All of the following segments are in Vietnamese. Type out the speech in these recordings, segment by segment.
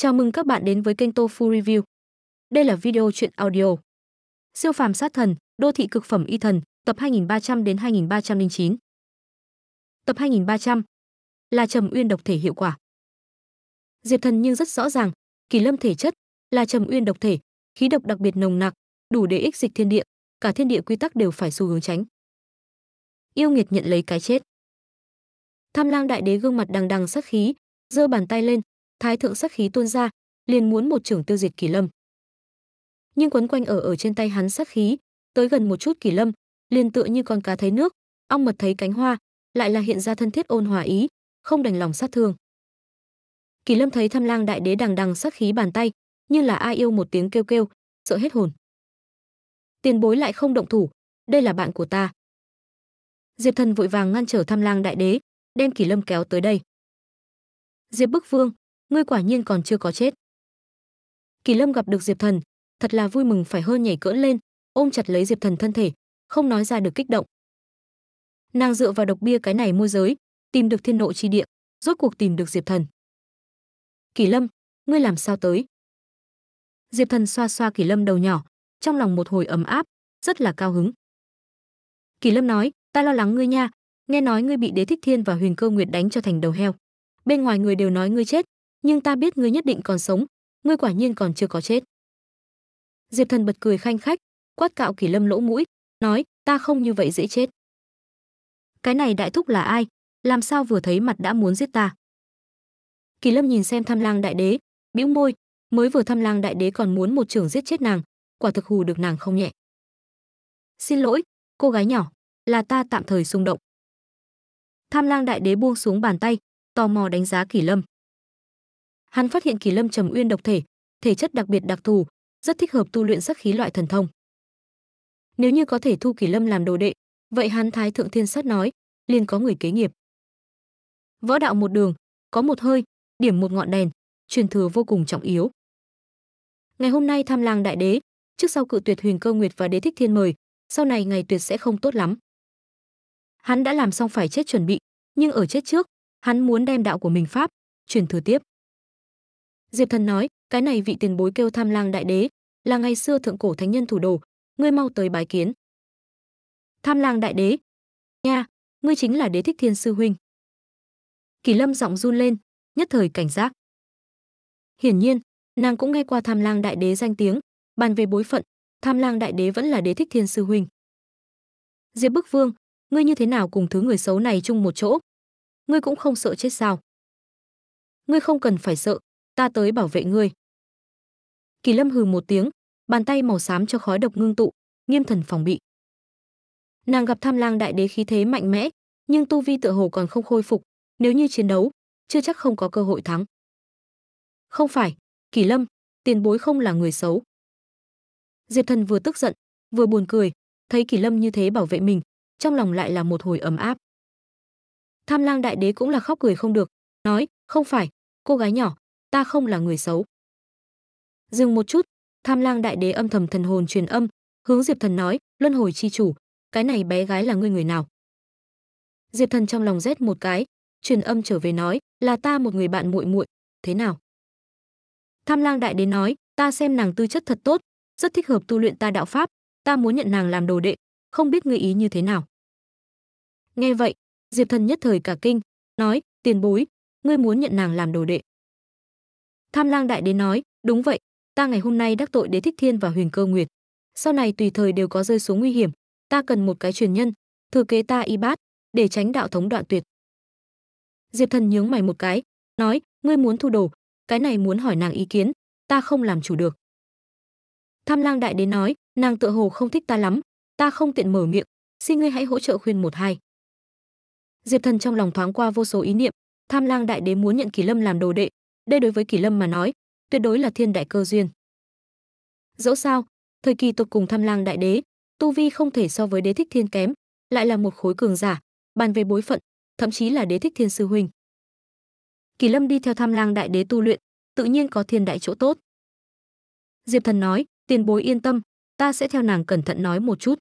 Chào mừng các bạn đến với kênh Tofu Review. Đây là video truyện audio. Siêu phàm sát thần, đô thị cực phẩm y thần, tập 2300 đến 2309. Tập 2300 là Trầm Uyên độc thể hiệu quả. Diệp Thần nhưng rất rõ ràng, Kỳ Lâm thể chất là Trầm Uyên độc thể, khí độc đặc biệt nồng nặc, đủ để ích dịch thiên địa, cả thiên địa quy tắc đều phải xu hướng tránh. Yêu Nghiệt nhận lấy cái chết. Tham Lang đại đế gương mặt đằng đằng sát khí, giơ bàn tay lên, thái thượng sắc khí tuôn ra, liền muốn một trưởng tiêu diệt Kỳ Lâm. Nhưng quấn quanh ở ở trên tay hắn sắc khí, tới gần một chút Kỳ Lâm, liền tựa như con cá thấy nước, ong mật thấy cánh hoa, lại là hiện ra thân thiết ôn hòa ý, không đành lòng sát thương. Kỳ Lâm thấy Tham Lang Đại Đế đằng đằng sát khí bàn tay, như là ai yêu một tiếng kêu kêu, sợ hết hồn. Tiền bối lại không động thủ, đây là bạn của ta. Diệp Thần vội vàng ngăn trở Tham Lang Đại Đế, đem Kỳ Lâm kéo tới đây. Diệp Bức Vương, ngươi quả nhiên còn chưa có chết kỳ lâm gặp được diệp thần thật là vui mừng phải hơn nhảy cỡn lên ôm chặt lấy diệp thần thân thể không nói ra được kích động nàng dựa vào độc bia cái này môi giới tìm được thiên nộ chi địa rốt cuộc tìm được diệp thần kỳ lâm ngươi làm sao tới diệp thần xoa xoa kỳ lâm đầu nhỏ trong lòng một hồi ấm áp rất là cao hứng kỳ lâm nói ta lo lắng ngươi nha nghe nói ngươi bị đế thích thiên và huyền cơ nguyệt đánh cho thành đầu heo bên ngoài người đều nói ngươi chết nhưng ta biết ngươi nhất định còn sống, ngươi quả nhiên còn chưa có chết. Diệp Thần bật cười khanh khách, quát cạo Kỷ Lâm lỗ mũi, nói, ta không như vậy dễ chết. Cái này đại thúc là ai, làm sao vừa thấy mặt đã muốn giết ta? Kỷ Lâm nhìn xem Tham Lang đại đế, bĩu môi, mới vừa Tham Lang đại đế còn muốn một trưởng giết chết nàng, quả thực hù được nàng không nhẹ. Xin lỗi, cô gái nhỏ, là ta tạm thời xung động. Tham Lang đại đế buông xuống bàn tay, tò mò đánh giá Kỷ Lâm hắn phát hiện Kỳ Lâm Trầm Uyên độc thể, thể chất đặc biệt đặc thù, rất thích hợp tu luyện sắc khí loại thần thông. Nếu như có thể thu Kỳ Lâm làm đồ đệ, vậy hắn Thái Thượng Thiên Sát nói, liền có người kế nghiệp. Võ đạo một đường, có một hơi, điểm một ngọn đèn, truyền thừa vô cùng trọng yếu. Ngày hôm nay Tham làng Đại Đế, trước sau cự tuyệt Huyền Cơ Nguyệt và Đế Thích Thiên mời, sau này ngày tuyệt sẽ không tốt lắm. Hắn đã làm xong phải chết chuẩn bị, nhưng ở chết trước, hắn muốn đem đạo của mình pháp truyền thừa tiếp. Diệp Thần nói, cái này vị tiền bối kêu Tham Lang Đại Đế, là ngày xưa thượng cổ thánh nhân thủ đồ, ngươi mau tới bái kiến. Tham Lang Đại Đế, nha, ngươi chính là Đế Thích Thiên sư huynh. Kỳ Lâm giọng run lên, nhất thời cảnh giác. Hiển nhiên, nàng cũng nghe qua Tham Lang Đại Đế danh tiếng, bàn về bối phận, Tham Lang Đại Đế vẫn là Đế Thích Thiên sư huynh. Diệp Bức Vương, ngươi như thế nào cùng thứ người xấu này chung một chỗ? Ngươi cũng không sợ chết sao? Ngươi không cần phải sợ, ta tới bảo vệ ngươi. Kỳ Lâm hừ một tiếng, bàn tay màu xám cho khói độc ngưng tụ, nghiêm thần phòng bị. Nàng gặp Tham Lang đại đế khí thế mạnh mẽ, nhưng tu vi tựa hồ còn không khôi phục, nếu như chiến đấu, chưa chắc không có cơ hội thắng. Không phải, Kỳ Lâm, tiền bối không là người xấu. Diệp Thần vừa tức giận, vừa buồn cười, thấy Kỳ Lâm như thế bảo vệ mình, trong lòng lại là một hồi ấm áp. Tham Lang đại đế cũng là khóc cười không được, nói, "Không phải, cô gái nhỏ, ta không là người xấu. Dừng một chút, Tham Lang Đại Đế âm thầm thần hồn truyền âm, hướng Diệp Thần nói, "Luân hồi chi chủ, cái này bé gái là ngươi người nào?" Diệp Thần trong lòng rét một cái, truyền âm trở về nói, "Là ta một người bạn muội muội, thế nào?" Tham Lang Đại Đế nói, "Ta xem nàng tư chất thật tốt, rất thích hợp tu luyện ta đạo pháp, ta muốn nhận nàng làm đồ đệ, không biết ngươi ý như thế nào?" Nghe vậy, Diệp Thần nhất thời cả kinh, nói, "Tiền bối, ngươi muốn nhận nàng làm đồ đệ?" Tham Lang Đại Đế nói, đúng vậy, ta ngày hôm nay đắc tội Đế Thích Thiên và Huyền Cơ Nguyệt. Sau này tùy thời đều có rơi xuống nguy hiểm, ta cần một cái truyền nhân, thừa kế ta y bát, để tránh đạo thống đoạn tuyệt. Diệp Thần nhướng mày một cái, nói, ngươi muốn thu đồ, cái này muốn hỏi nàng ý kiến, ta không làm chủ được. Tham Lang Đại Đế nói, nàng tựa hồ không thích ta lắm, ta không tiện mở miệng, xin ngươi hãy hỗ trợ khuyên một hai. Diệp Thần trong lòng thoáng qua vô số ý niệm, Tham Lang Đại Đế muốn nhận Kỳ Lâm làm đồ đệ, đây đối với Kỳ Lâm mà nói, tuyệt đối là thiên đại cơ duyên. Dẫu sao, thời kỳ tộc cùng Tham Lang đại đế, tu vi không thể so với Đế Thích Thiên kém, lại là một khối cường giả, bàn về bối phận, thậm chí là Đế Thích Thiên sư huynh. Kỳ Lâm đi theo Tham Lang đại đế tu luyện, tự nhiên có thiên đại chỗ tốt. Diệp Thần nói, tiền bối yên tâm, ta sẽ theo nàng cẩn thận nói một chút.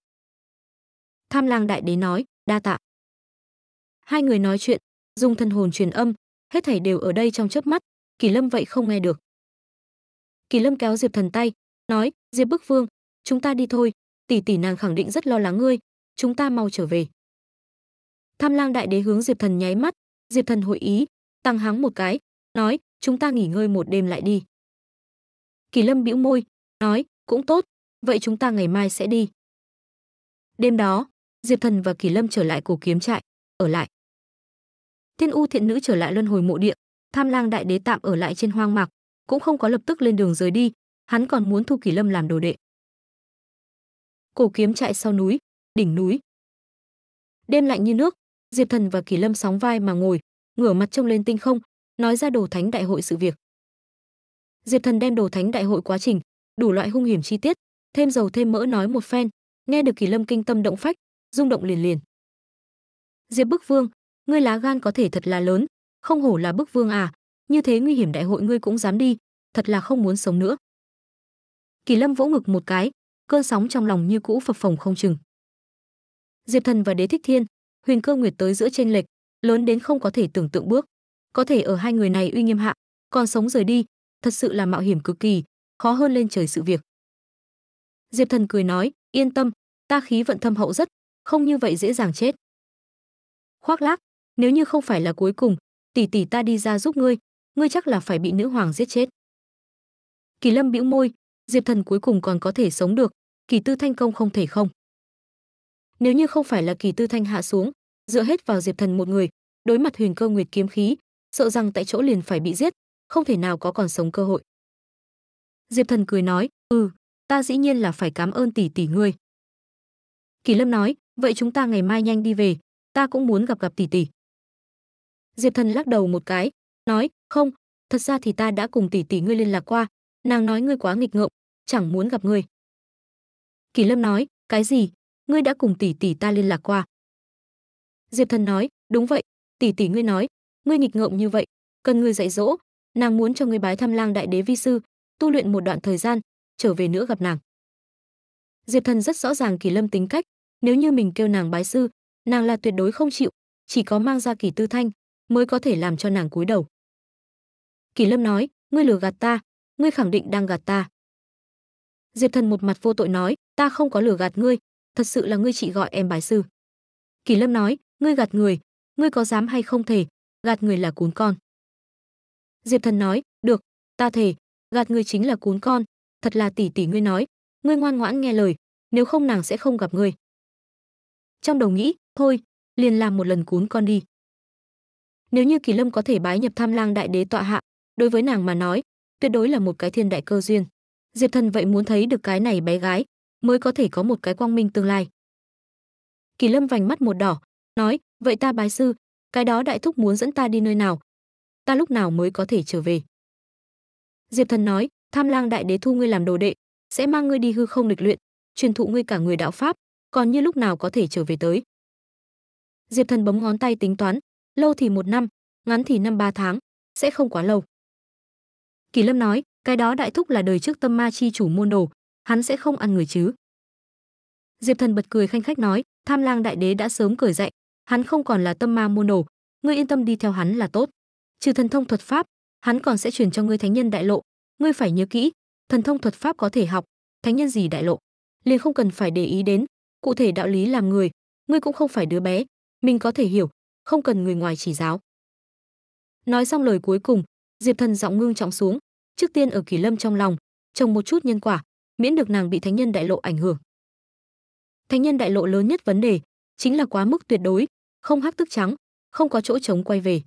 Tham Lang đại đế nói, đa tạ. Hai người nói chuyện, dùng thân hồn truyền âm, hết thảy đều ở đây trong chớp mắt, Kỳ Lâm vậy không nghe được. Kỳ Lâm kéo Diệp Thần tay, nói, Diệp Bức Vương, chúng ta đi thôi, tỷ tỷ nàng khẳng định rất lo lắng ngươi, chúng ta mau trở về. Tham Lang Đại Đế hướng Diệp Thần nháy mắt, Diệp Thần hội ý, tăng háng một cái, nói, chúng ta nghỉ ngơi một đêm lại đi. Kỳ Lâm bĩu môi, nói, cũng tốt, vậy chúng ta ngày mai sẽ đi. Đêm đó, Diệp Thần và Kỳ Lâm trở lại cổ kiếm trại, ở lại. Thiên U thiện nữ trở lại luân hồi mộ địa, Tham Lang đại đế tạm ở lại trên hoang mạc, cũng không có lập tức lên đường rời đi, hắn còn muốn thu Kỳ Lâm làm đồ đệ. Cổ kiếm chạy sau núi, đỉnh núi. Đêm lạnh như nước, Diệp Thần và Kỳ Lâm sóng vai mà ngồi, ngửa mặt trông lên tinh không, nói ra đồ thánh đại hội sự việc. Diệp Thần đem đồ thánh đại hội quá trình, đủ loại hung hiểm chi tiết, thêm dầu thêm mỡ nói một phen, nghe được Kỳ Lâm kinh tâm động phách, rung động liền liền. Diệp Bức Vương, ngươi lá gan có thể thật là lớn, không hổ là bức vương à, như thế nguy hiểm đại hội ngươi cũng dám đi, thật là không muốn sống nữa. Kỳ Lâm vỗ ngực một cái, cơn sóng trong lòng như cũ phập phồng không chừng. Diệp Thần và Đế Thích Thiên, Huyền Cơ Nguyệt tới giữa chênh lệch, lớn đến không có thể tưởng tượng bước, có thể ở hai người này uy nghiêm hạ, còn sống rời đi, thật sự là mạo hiểm cực kỳ, khó hơn lên trời sự việc. Diệp Thần cười nói, yên tâm, ta khí vận thâm hậu rất, không như vậy dễ dàng chết. Khoác lác, nếu như không phải là cuối cùng, tỷ tỷ ta đi ra giúp ngươi, ngươi chắc là phải bị nữ hoàng giết chết. Kỳ Lâm bĩu môi, Diệp Thần cuối cùng còn có thể sống được, Kỳ Tư Thanh công không thể không. Nếu như không phải là Kỳ Tư Thanh hạ xuống, dựa hết vào Diệp Thần một người, đối mặt Huyền Cơ Nguyệt kiếm khí, sợ rằng tại chỗ liền phải bị giết, không thể nào có còn sống cơ hội. Diệp Thần cười nói, "Ừ, ta dĩ nhiên là phải cảm ơn tỷ tỷ ngươi." Kỳ Lâm nói, "Vậy chúng ta ngày mai nhanh đi về, ta cũng muốn gặp gặp tỷ tỷ." diệp thần lắc đầu một cái nói không thật ra thì ta đã cùng tỷ tỷ ngươi liên lạc qua nàng nói ngươi quá nghịch ngợm chẳng muốn gặp ngươi kỳ lâm nói cái gì ngươi đã cùng tỷ tỷ ta liên lạc qua diệp thần nói đúng vậy tỷ tỷ ngươi nói ngươi nghịch ngợm như vậy cần ngươi dạy dỗ nàng muốn cho ngươi bái thăm lang đại đế vi sư tu luyện một đoạn thời gian trở về nữa gặp nàng diệp thần rất rõ ràng kỳ lâm tính cách nếu như mình kêu nàng bái sư nàng là tuyệt đối không chịu chỉ có mang ra kỳ tư thanh mới có thể làm cho nàng cúi đầu. Kỳ Lâm nói, ngươi lừa gạt ta, ngươi khẳng định đang gạt ta. Diệp Thần một mặt vô tội nói, ta không có lừa gạt ngươi, thật sự là ngươi chỉ gọi em bài sư. Kỳ Lâm nói, ngươi gạt người, ngươi có dám hay không thể, gạt người là cún con. Diệp Thần nói, được, ta thề, gạt người chính là cún con, thật là tỷ tỷ ngươi nói, ngươi ngoan ngoãn nghe lời, nếu không nàng sẽ không gặp ngươi. Trong đầu nghĩ, thôi, liền làm một lần cún con đi. Nếu như Kỳ Lâm có thể bái nhập Tham Lang Đại Đế tọa hạ, đối với nàng mà nói, tuyệt đối là một cái thiên đại cơ duyên. Diệp Thần vậy muốn thấy được cái này bé gái, mới có thể có một cái quang minh tương lai. Kỳ Lâm vành mắt một đỏ, nói, vậy ta bái sư, cái đó đại thúc muốn dẫn ta đi nơi nào? Ta lúc nào mới có thể trở về? Diệp Thần nói, Tham Lang Đại Đế thu ngươi làm đồ đệ, sẽ mang ngươi đi hư không lịch luyện, truyền thụ ngươi cả người đạo pháp, còn như lúc nào có thể trở về tới. Diệp Thần bấm ngón tay tính toán, lâu thì một năm, ngắn thì năm ba tháng, sẽ không quá lâu. Kỳ Lâm nói, cái đó đại thúc là đời trước tâm ma chi chủ môn đồ, hắn sẽ không ăn người chứ. Diệp Thần bật cười khanh khách nói, Tham Lang đại đế đã sớm cởi dạy, hắn không còn là tâm ma môn đồ, ngươi yên tâm đi theo hắn là tốt. Trừ thần thông thuật pháp, hắn còn sẽ truyền cho ngươi thánh nhân đại lộ, ngươi phải nhớ kỹ, thần thông thuật pháp có thể học, thánh nhân gì đại lộ, liền không cần phải để ý đến, cụ thể đạo lý làm người, ngươi cũng không phải đứa bé, mình có thể hiểu, không cần người ngoài chỉ giáo. Nói xong lời cuối cùng, Diệp Thần giọng ngưng trọng xuống, trước tiên ở Kỳ Lâm trong lòng, trồng một chút nhân quả, miễn được nàng bị thánh nhân đại lộ ảnh hưởng. Thánh nhân đại lộ lớn nhất vấn đề chính là quá mức tuyệt đối, không hắc tức trắng, không có chỗ trống quay về.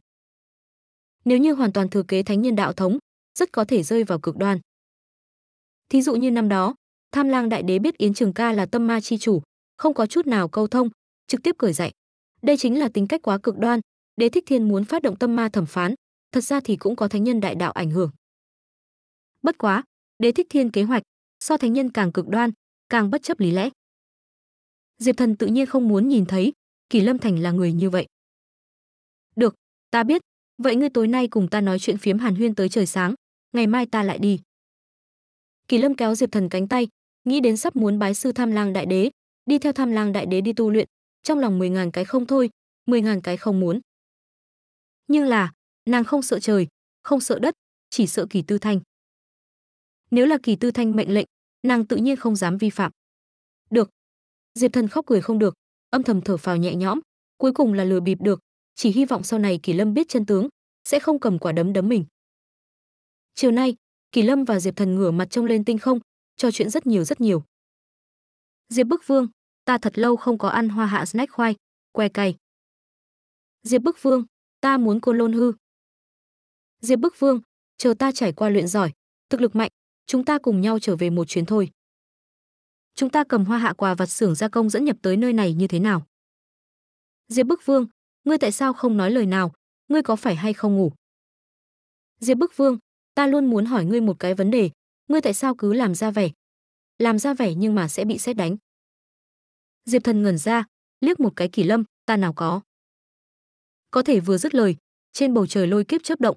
Nếu như hoàn toàn thừa kế thánh nhân đạo thống, rất có thể rơi vào cực đoan. Thí dụ như năm đó, Tham Lang đại đế biết Yến Trường Ca là tâm ma chi chủ, không có chút nào câu thông, trực tiếp cởi dạy. Đây chính là tính cách quá cực đoan, Đế Thích Thiên muốn phát động tâm ma thẩm phán, thật ra thì cũng có thánh nhân đại đạo ảnh hưởng. Bất quá, Đế Thích Thiên kế hoạch so thánh nhân càng cực đoan, càng bất chấp lý lẽ. Diệp Thần tự nhiên không muốn nhìn thấy Kỳ Lâm Thành là người như vậy. Được, ta biết, vậy ngươi tối nay cùng ta nói chuyện phiếm Hàn Huyên tới trời sáng, ngày mai ta lại đi. Kỳ Lâm kéo Diệp Thần cánh tay, nghĩ đến sắp muốn bái sư Tham Lang Đại Đế, đi theo Tham Lang Đại Đế đi tu luyện, trong lòng mười ngàn cái không thôi, mười ngàn cái không muốn. Nhưng là, nàng không sợ trời, không sợ đất, chỉ sợ Kỳ Tư Thanh. Nếu là Kỳ Tư Thanh mệnh lệnh, nàng tự nhiên không dám vi phạm. Được. Diệp Thần khóc cười không được, âm thầm thở phào nhẹ nhõm, cuối cùng là lừa bịp được, chỉ hy vọng sau này Kỳ Lâm biết chân tướng, sẽ không cầm quả đấm đấm mình. Chiều nay, Kỳ Lâm và Diệp Thần ngửa mặt trông lên tinh không, trò chuyện rất nhiều rất nhiều. Diệp Bức Vương, ta thật lâu không có ăn hoa hạ snack khoai, que cày. Diệp Bức Vương, ta muốn côn lôn hư. Diệp Bức Vương, chờ ta trải qua luyện giỏi, thực lực mạnh, chúng ta cùng nhau trở về một chuyến thôi. Chúng ta cầm hoa hạ quà vặt xưởng gia công dẫn nhập tới nơi này như thế nào? Diệp Bức Vương, ngươi tại sao không nói lời nào, ngươi có phải hay không ngủ? Diệp Bức Vương, ta luôn muốn hỏi ngươi một cái vấn đề, ngươi tại sao cứ làm ra vẻ? Làm ra vẻ nhưng mà sẽ bị xét đánh. Diệp Thần ngẩn ra, liếc một cái Kỳ Lâm, ta nào có. Có thể vừa dứt lời, trên bầu trời lôi kiếp chớp động.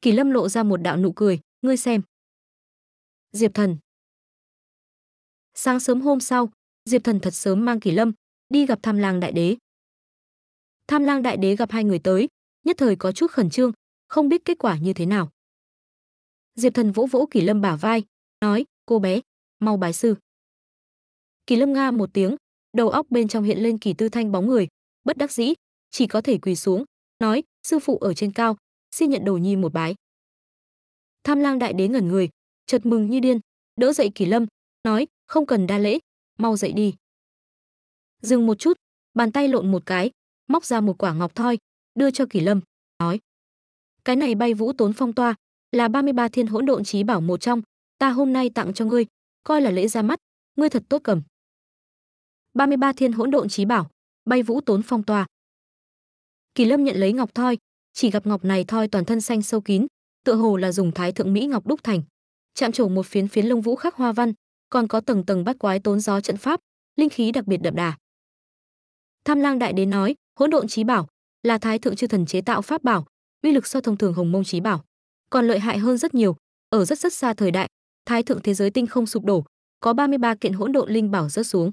Kỳ Lâm lộ ra một đạo nụ cười, ngươi xem. Diệp Thần. Sáng sớm hôm sau, Diệp Thần thật sớm mang Kỳ Lâm đi gặp Tham Lang Đại Đế. Tham Lang Đại Đế gặp hai người tới, nhất thời có chút khẩn trương, không biết kết quả như thế nào. Diệp Thần vỗ vỗ Kỳ Lâm bả vai, nói, cô bé, mau bái sư. Kỳ Lâm Nga một tiếng, đầu óc bên trong hiện lên kỳ tư thanh bóng người, bất đắc dĩ, chỉ có thể quỳ xuống, nói: "Sư phụ ở trên cao, xin nhận đồ nhi một bái." Tham Lang đại đế ngẩn người, chợt mừng như điên, đỡ dậy Kỳ Lâm, nói: "Không cần đa lễ, mau dậy đi." Dừng một chút, bàn tay lộn một cái, móc ra một quả ngọc thoi, đưa cho Kỳ Lâm, nói: "Cái này bay vũ tốn phong toa, là 33 thiên hỗn độn chí bảo một trong, ta hôm nay tặng cho ngươi, coi là lễ ra mắt, ngươi thật tốt cầm." 33 thiên hỗn độn trí bảo, bay vũ tốn phong tòa. Kỳ Lâm nhận lấy ngọc thoi, chỉ gặp ngọc này thoi toàn thân xanh sâu kín, tựa hồ là dùng thái thượng mỹ ngọc đúc thành. Chạm trổ một phiến phiến lông vũ khắc hoa văn, còn có tầng tầng bát quái tốn gió trận pháp, linh khí đặc biệt đậm đà. Tham Lang đại đế nói, hỗn độn trí bảo là thái thượng chư thần chế tạo pháp bảo, uy lực so thông thường hồng mông trí bảo, còn lợi hại hơn rất nhiều, ở rất rất xa thời đại, thái thượng thế giới tinh không sụp đổ, có 33 kiện hỗn độn linh bảo rớt xuống.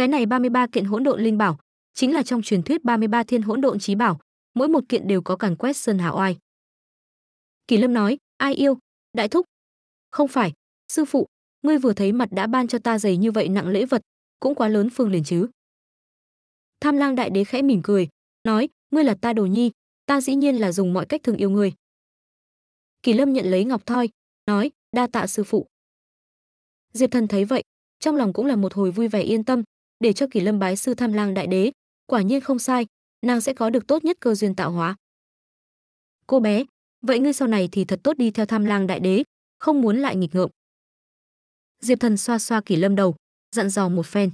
Cái này 33 kiện hỗn độn linh bảo, chính là trong truyền thuyết 33 thiên hỗn độn chí bảo, mỗi một kiện đều có càn quét sơn hào oai. Kỳ Lâm nói, ai yêu, đại thúc. Không phải, sư phụ, ngươi vừa thấy mặt đã ban cho ta giày như vậy nặng lễ vật, cũng quá lớn phương liền chứ. Tham lang đại đế khẽ mỉm cười, nói, ngươi là ta đồ nhi, ta dĩ nhiên là dùng mọi cách thương yêu ngươi. Kỳ Lâm nhận lấy ngọc thoi, nói, đa tạ sư phụ. Diệp Thần thấy vậy, trong lòng cũng là một hồi vui vẻ yên tâm, để cho Kỳ Lâm bái sư Tham Lang đại đế, quả nhiên không sai, nàng sẽ có được tốt nhất cơ duyên tạo hóa. Cô bé, vậy ngươi sau này thì thật tốt đi theo Tham Lang đại đế, không muốn lại nghịch ngợm. Diệp Thần xoa xoa Kỳ Lâm đầu, dặn dò một phen.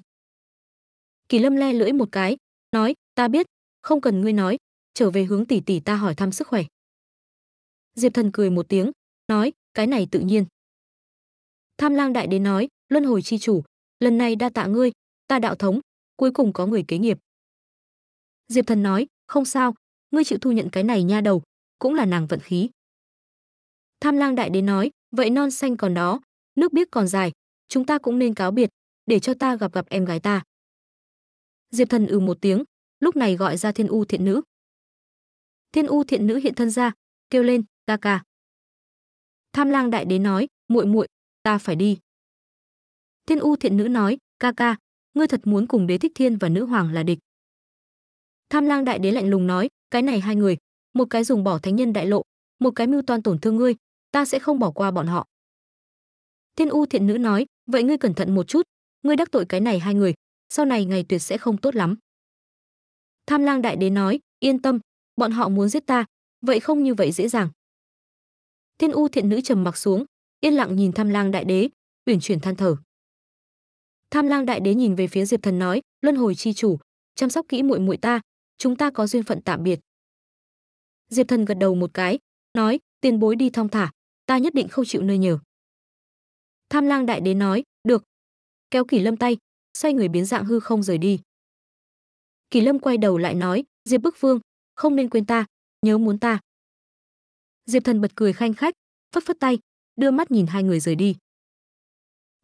Kỳ Lâm le lưỡi một cái, nói, ta biết, không cần ngươi nói, trở về hướng tỷ tỷ ta hỏi thăm sức khỏe. Diệp Thần cười một tiếng, nói, cái này tự nhiên. Tham Lang đại đế nói, Luân hồi chi chủ, lần này đa tạ ngươi, ta đạo thống, cuối cùng có người kế nghiệp. Diệp Thần nói, không sao, ngươi chịu thu nhận cái này nha đầu, cũng là nàng vận khí. Tham Lang đại đế nói, vậy non xanh còn đó, nước biếc còn dài, chúng ta cũng nên cáo biệt, để cho ta gặp gặp em gái ta. Diệp Thần ừ một tiếng, lúc này gọi ra Thiên U thiện nữ. Thiên U thiện nữ hiện thân ra, kêu lên, ca ca. Tham Lang đại đế nói, muội muội, ta phải đi. Thiên U thiện nữ nói, ca ca, ngươi thật muốn cùng đế thích thiên và nữ hoàng là địch tham lang đại đế lạnh lùng nói cái này hai người một cái dùng bỏ thánh nhân đại lộ một cái mưu toan tổn thương ngươi ta sẽ không bỏ qua bọn họ thiên u thiện nữ nói vậy ngươi cẩn thận một chút ngươi đắc tội cái này hai người sau này ngày tuyệt sẽ không tốt lắm tham lang đại đế nói yên tâm bọn họ muốn giết ta vậy không như vậy dễ dàng thiên u thiện nữ trầm mặc xuống yên lặng nhìn tham lang đại đế uyển chuyển than thở tham lang đại đế nhìn về phía diệp thần nói luân hồi chi chủ chăm sóc kỹ muội muội ta chúng ta có duyên phận tạm biệt diệp thần gật đầu một cái nói tiền bối đi thong thả ta nhất định không chịu nơi nhờ tham lang đại đế nói được kéo kỷ lâm tay xoay người biến dạng hư không rời đi kỷ lâm quay đầu lại nói diệp bức vương không nên quên ta nhớ muốn ta diệp thần bật cười khanh khách phất phất tay đưa mắt nhìn hai người rời đi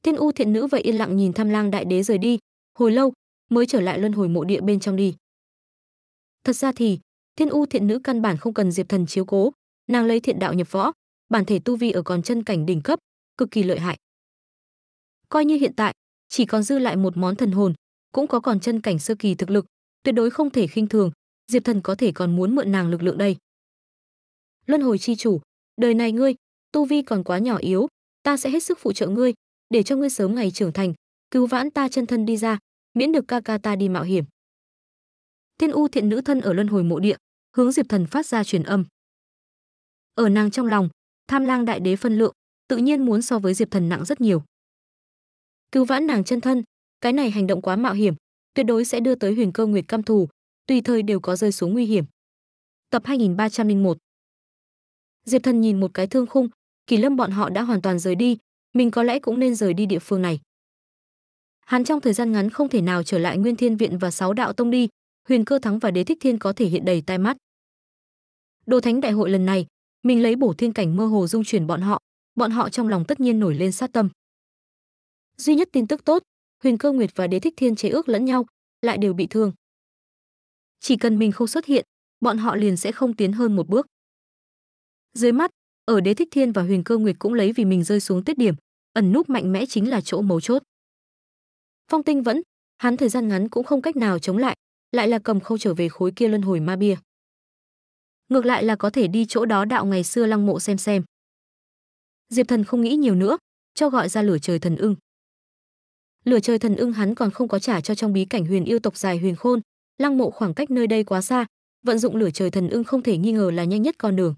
Thiên U thiện nữ vậy yên lặng nhìn Tham Lang đại đế rời đi, hồi lâu mới trở lại luân hồi mộ địa bên trong đi. Thật ra thì, Thiên U thiện nữ căn bản không cần Diệp Thần chiếu cố, nàng lấy thiện đạo nhập võ, bản thể tu vi ở còn chân cảnh đỉnh cấp, cực kỳ lợi hại. Coi như hiện tại, chỉ còn dư lại một món thần hồn, cũng có còn chân cảnh sơ kỳ thực lực, tuyệt đối không thể khinh thường, Diệp Thần có thể còn muốn mượn nàng lực lượng đây. Luân hồi chi chủ, đời này ngươi, tu vi còn quá nhỏ yếu, ta sẽ hết sức phụ trợ ngươi, để cho ngươi sớm ngày trưởng thành cứu vãn ta chân thân đi ra miễn được ca ca ta đi mạo hiểm thiên u thiện nữ thân ở luân hồi mộ địa hướng diệp thần phát ra truyền âm ở nàng trong lòng tham lang đại đế phân lượng tự nhiên muốn so với diệp thần nặng rất nhiều cứu vãn nàng chân thân cái này hành động quá mạo hiểm tuyệt đối sẽ đưa tới huyền cơ nguyệt cam thù tùy thời đều có rơi xuống nguy hiểm tập 2301 diệp thần nhìn một cái thương khung kỳ lâm bọn họ đã hoàn toàn rời đi mình có lẽ cũng nên rời đi địa phương này. Hắn trong thời gian ngắn không thể nào trở lại Nguyên Thiên Viện và Sáu Đạo Tông đi, Huyền Cơ Thắng và Đế Thích Thiên có thể hiện đầy tai mắt. Đồ Thánh Đại hội lần này, mình lấy bổ thiên cảnh mơ hồ dung chuyển bọn họ, bọn họ trong lòng tất nhiên nổi lên sát tâm. Duy nhất tin tức tốt, Huyền Cơ Nguyệt và Đế Thích Thiên chế ước lẫn nhau, lại đều bị thương. Chỉ cần mình không xuất hiện, bọn họ liền sẽ không tiến hơn một bước. Dưới mắt, ở đế thích thiên và huyền cơ nguyệt cũng lấy vì mình rơi xuống tiết điểm ẩn núp mạnh mẽ chính là chỗ mấu chốt phong tinh vẫn hắn thời gian ngắn cũng không cách nào chống lại lại là cầm khâu trở về khối kia luân hồi ma bia ngược lại là có thể đi chỗ đó đạo ngày xưa lăng mộ xem xem diệp thần không nghĩ nhiều nữa cho gọi ra lửa trời thần ưng lửa trời thần ưng hắn còn không có trả cho trong bí cảnh huyền yêu tộc dài huyền khôn lăng mộ khoảng cách nơi đây quá xa vận dụng lửa trời thần ưng không thể nghi ngờ là nhanh nhất con đường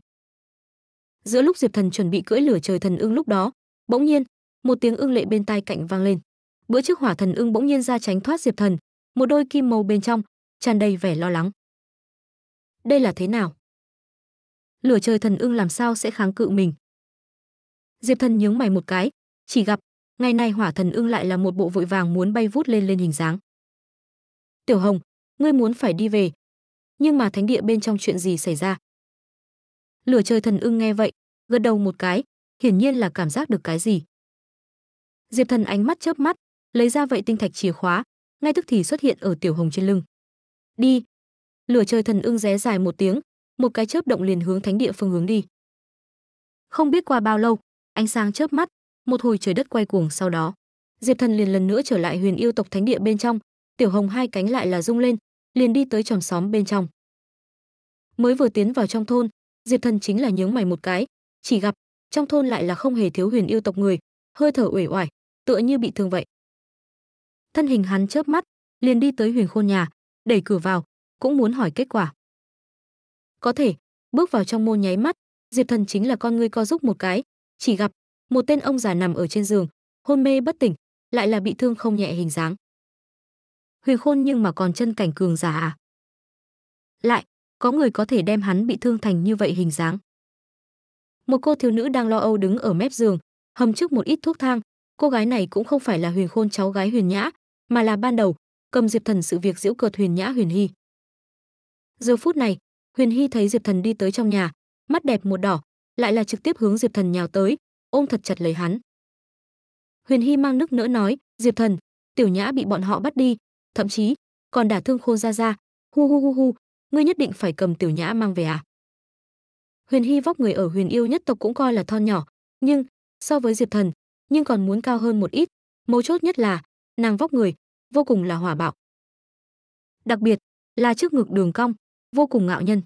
giữa lúc diệp thần chuẩn bị cưỡi lửa trời thần ưng lúc đó bỗng nhiên một tiếng ưng lệ bên tai cạnh vang lên bữa trước hỏa thần ưng bỗng nhiên ra tránh thoát diệp thần một đôi kim màu bên trong tràn đầy vẻ lo lắng đây là thế nào lửa trời thần ưng làm sao sẽ kháng cự mình diệp thần nhướng mày một cái chỉ gặp ngày nay hỏa thần ưng lại là một bộ vội vàng muốn bay vút lên lên hình dáng tiểu hồng ngươi muốn phải đi về nhưng mà thánh địa bên trong chuyện gì xảy ra lửa trời thần ưng nghe vậy gật đầu một cái, hiển nhiên là cảm giác được cái gì. Diệp Thần ánh mắt chớp mắt, lấy ra vậy tinh thạch chìa khóa, ngay tức thì xuất hiện ở Tiểu Hồng trên lưng. "Đi." Lửa trời thần ưng ré dài một tiếng, một cái chớp động liền hướng thánh địa phương hướng đi. Không biết qua bao lâu, ánh sáng chớp mắt, một hồi trời đất quay cuồng sau đó, Diệp Thần liền lần nữa trở lại Huyền Yêu tộc thánh địa bên trong, Tiểu Hồng hai cánh lại là rung lên, liền đi tới chòm xóm bên trong. Mới vừa tiến vào trong thôn, Diệp Thần chính là nhướng mày một cái, chỉ gặp trong thôn lại là không hề thiếu huyền yêu tộc người, hơi thở uể oải, tựa như bị thương vậy. Thân hình hắn chớp mắt, liền đi tới Huyền Khôn nhà, đẩy cửa vào, cũng muốn hỏi kết quả. Có thể, bước vào trong môn nháy mắt, Diệp Thần chính là con ngươi co giúp một cái, chỉ gặp một tên ông già nằm ở trên giường, hôn mê bất tỉnh, lại là bị thương không nhẹ hình dáng. Huyền Khôn nhưng mà còn chân cảnh cường giả à? Lại, có người có thể đem hắn bị thương thành như vậy hình dáng một cô thiếu nữ đang lo âu đứng ở mép giường hầm trước một ít thuốc thang cô gái này cũng không phải là huyền khôn cháu gái huyền nhã mà là ban đầu cầm diệp thần sự việc giễu cợt huyền nhã huyền hy giờ phút này huyền hy thấy diệp thần đi tới trong nhà mắt đẹp một đỏ lại là trực tiếp hướng diệp thần nhào tới ôm thật chặt lấy hắn huyền hy mang nức nỡ nói diệp thần tiểu nhã bị bọn họ bắt đi thậm chí còn đả thương khôn ra ra hu hu hu hu ngươi nhất định phải cầm tiểu nhã mang về à Huyền Hy vóc người ở Huyền Yêu nhất tộc cũng coi là thon nhỏ, nhưng so với Diệp Thần, nhưng còn muốn cao hơn một ít, mấu chốt nhất là nàng vóc người vô cùng là hỏa bạo. Đặc biệt là trước ngực đường cong, vô cùng ngạo nhân.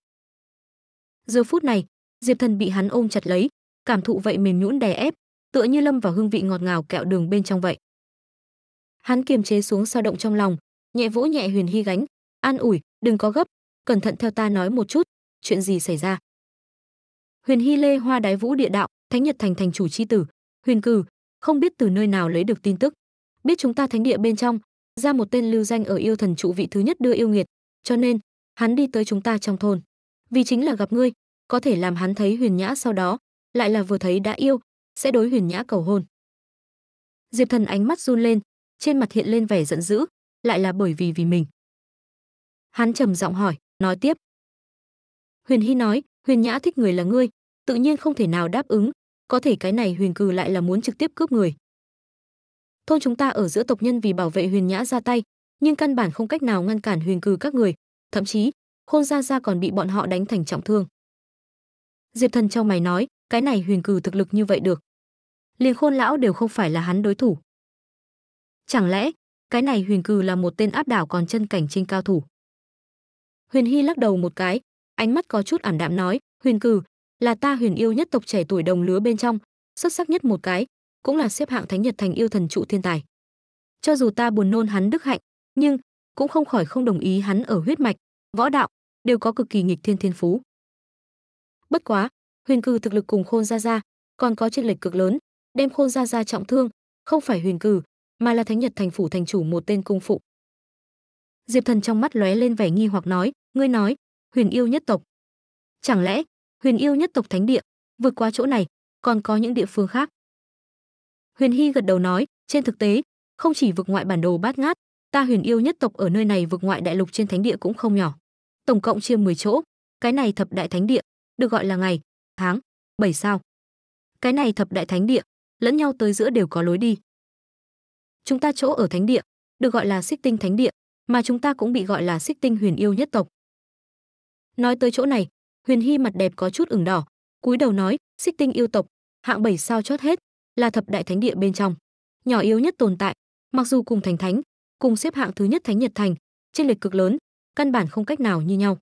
Giờ phút này, Diệp Thần bị hắn ôm chặt lấy, cảm thụ vậy mềm nhũn đè ép, tựa như lâm vào hương vị ngọt ngào kẹo đường bên trong vậy. Hắn kiềm chế xuống sao động trong lòng, nhẹ vỗ nhẹ Huyền Hy gánh, an ủi, đừng có gấp, cẩn thận theo ta nói một chút, chuyện gì xảy ra. Huyền Hy Lê Hoa Đái Vũ Địa Đạo, Thánh Nhật Thành thành chủ chi tử, Huyền Cử, không biết từ nơi nào lấy được tin tức, biết chúng ta thánh địa bên trong ra một tên lưu danh ở yêu thần trụ vị thứ nhất đưa yêu nghiệt, cho nên hắn đi tới chúng ta trong thôn, vì chính là gặp ngươi, có thể làm hắn thấy Huyền Nhã sau đó, lại là vừa thấy đã yêu, sẽ đối Huyền Nhã cầu hôn. Diệp Thần ánh mắt run lên, trên mặt hiện lên vẻ giận dữ, lại là bởi vì vì mình. Hắn trầm giọng hỏi, nói tiếp. Huyền Hy nói, Huyền Nhã thích người là ngươi, tự nhiên không thể nào đáp ứng, có thể cái này Huyền Cừ lại là muốn trực tiếp cướp người. Thôn chúng ta ở giữa tộc nhân vì bảo vệ Huyền Nhã ra tay, nhưng căn bản không cách nào ngăn cản Huyền Cừ các người, thậm chí, Khôn Gia Gia còn bị bọn họ đánh thành trọng thương. Diệp Thần trong mày nói, cái này Huyền Cừ thực lực như vậy được. Liền Khôn lão đều không phải là hắn đối thủ. Chẳng lẽ, cái này Huyền Cừ là một tên áp đảo còn chân cảnh trên cao thủ? Huyền Hy lắc đầu một cái, ánh mắt có chút ảm đạm nói, "Huyền Cừ, là ta huyền yêu nhất tộc trẻ tuổi đồng lứa bên trong xuất sắc nhất một cái cũng là xếp hạng thánh nhật thành yêu thần trụ thiên tài cho dù ta buồn nôn hắn đức hạnh nhưng cũng không khỏi không đồng ý hắn ở huyết mạch võ đạo đều có cực kỳ nghịch thiên thiên phú bất quá huyền cừ thực lực cùng khôn gia gia còn có chênh lệch cực lớn đem khôn gia gia trọng thương không phải huyền cừ mà là thánh nhật thành phủ thành chủ một tên cung phụ diệp thần trong mắt lóe lên vẻ nghi hoặc nói ngươi nói huyền yêu nhất tộc chẳng lẽ huyền yêu nhất tộc thánh địa vượt qua chỗ này còn có những địa phương khác huyền hy gật đầu nói trên thực tế không chỉ vực ngoại bản đồ bát ngát ta huyền yêu nhất tộc ở nơi này vực ngoại đại lục trên thánh địa cũng không nhỏ tổng cộng chia 10 chỗ cái này thập đại thánh địa được gọi là ngày tháng bảy sao cái này thập đại thánh địa lẫn nhau tới giữa đều có lối đi chúng ta chỗ ở thánh địa được gọi là xích tinh thánh địa mà chúng ta cũng bị gọi là xích tinh huyền yêu nhất tộc nói tới chỗ này Huyền Hy mặt đẹp có chút ửng đỏ, cúi đầu nói, xích tinh yêu tộc, hạng bảy sao chót hết, là thập đại thánh địa bên trong, nhỏ yếu nhất tồn tại, mặc dù cùng thành thánh, cùng xếp hạng thứ nhất thánh nhật thành, trên lệch cực lớn, căn bản không cách nào như nhau.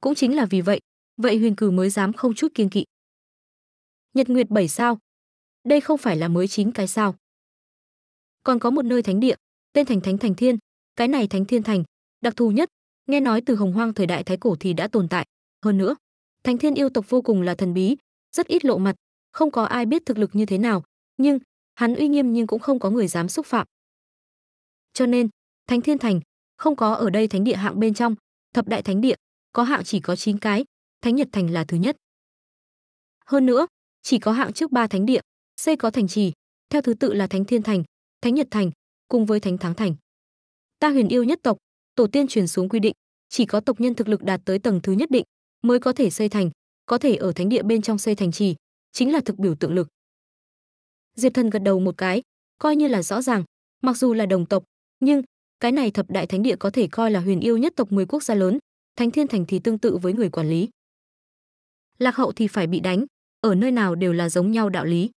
Cũng chính là vì vậy, vậy Huyền Cử mới dám không chút kiên kỵ. Nhật Nguyệt bảy sao? Đây không phải là mới chín cái sao? Còn có một nơi thánh địa, tên thành thánh thành thiên, cái này thánh thiên thành, đặc thù nhất, nghe nói từ hồng hoang thời đại thái cổ thì đã tồn tại. Hơn nữa, Thánh Thiên yêu tộc vô cùng là thần bí, rất ít lộ mặt, không có ai biết thực lực như thế nào, nhưng hắn uy nghiêm nhưng cũng không có người dám xúc phạm. Cho nên, Thánh Thiên Thành không có ở đây thánh địa hạng bên trong, thập đại thánh địa, có hạng chỉ có 9 cái, Thánh Nhật Thành là thứ nhất. Hơn nữa, chỉ có hạng trước ba thánh địa, xây có thành trì, theo thứ tự là Thánh Thiên Thành, Thánh Nhật Thành cùng với Thánh Thắng Thành. Ta huyền yêu nhất tộc, tổ tiên truyền xuống quy định, chỉ có tộc nhân thực lực đạt tới tầng thứ nhất định mới có thể xây thành, có thể ở thánh địa bên trong xây thành trì, chính là thực biểu tượng lực. Diệp Thần gật đầu một cái, coi như là rõ ràng, mặc dù là đồng tộc, nhưng cái này thập đại thánh địa có thể coi là huyền yêu nhất tộc 10 quốc gia lớn, Thánh Thiên Thành thì tương tự với người quản lý. Lạc hậu thì phải bị đánh, ở nơi nào đều là giống nhau đạo lý.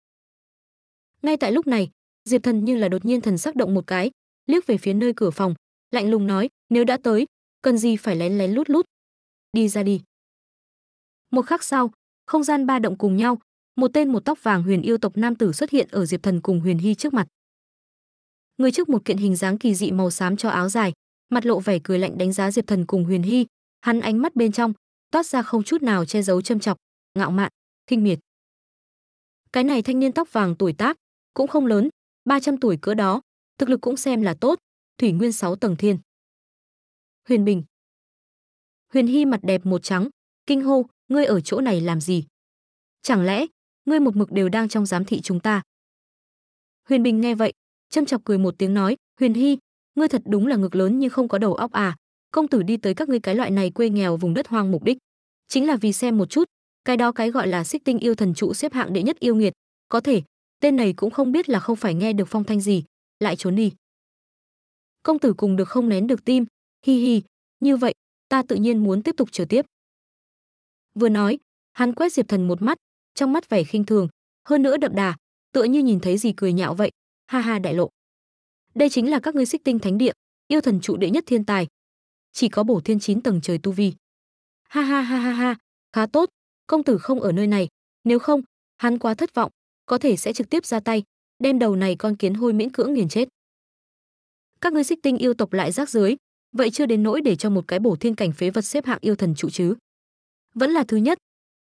Ngay tại lúc này, Diệp Thần như là đột nhiên thần sắc động một cái, liếc về phía nơi cửa phòng, lạnh lùng nói, nếu đã tới, cần gì phải lén lén lút lút. Đi ra đi. Một khắc sau, không gian ba động cùng nhau, một tên một tóc vàng huyền yêu tộc nam tử xuất hiện ở Diệp Thần cùng Huyền Hy trước mặt. Người trước một kiện hình dáng kỳ dị màu xám cho áo dài, mặt lộ vẻ cười lạnh đánh giá Diệp Thần cùng Huyền Hy, hắn ánh mắt bên trong toát ra không chút nào che giấu châm chọc, ngạo mạn, khinh miệt. Cái này thanh niên tóc vàng tuổi tác cũng không lớn, 300 tuổi cỡ đó, thực lực cũng xem là tốt, thủy nguyên 6 tầng thiên. Huyền Bình. Huyền Hy mặt đẹp một trắng, kinh hô, ngươi ở chỗ này làm gì? Chẳng lẽ, ngươi một mực đều đang trong giám thị chúng ta? Huyền Bình nghe vậy, châm chọc cười một tiếng nói, Huyền Hy, ngươi thật đúng là ngực lớn nhưng không có đầu óc à, công tử đi tới các ngươi cái loại này quê nghèo vùng đất hoang mục đích. Chính là vì xem một chút, cái đó cái gọi là xích tinh yêu thần trụ xếp hạng đệ nhất yêu nghiệt, có thể, tên này cũng không biết là không phải nghe được phong thanh gì, lại trốn đi. Công tử cùng được không nén được tim, hi hi, như vậy, ta tự nhiên muốn tiếp tục chờ tiếp. Vừa nói, hắn quét Diệp Thần một mắt, trong mắt vẻ khinh thường, hơn nữa đậm đà, tựa như nhìn thấy gì cười nhạo vậy. Ha ha đại lộ. Đây chính là các ngươi xích tinh thánh địa, yêu thần trụ đệ nhất thiên tài. Chỉ có bổ thiên chín tầng trời tu vi. Ha ha ha ha ha, khá tốt, công tử không ở nơi này, nếu không, hắn quá thất vọng, có thể sẽ trực tiếp ra tay, đem đầu này con kiến hôi miễn cưỡng nghiền chết. Các ngươi xích tinh yêu tộc lại rác dưới, vậy chưa đến nỗi để cho một cái bổ thiên cảnh phế vật xếp hạng yêu thần trụ chứ? vẫn là thứ nhất.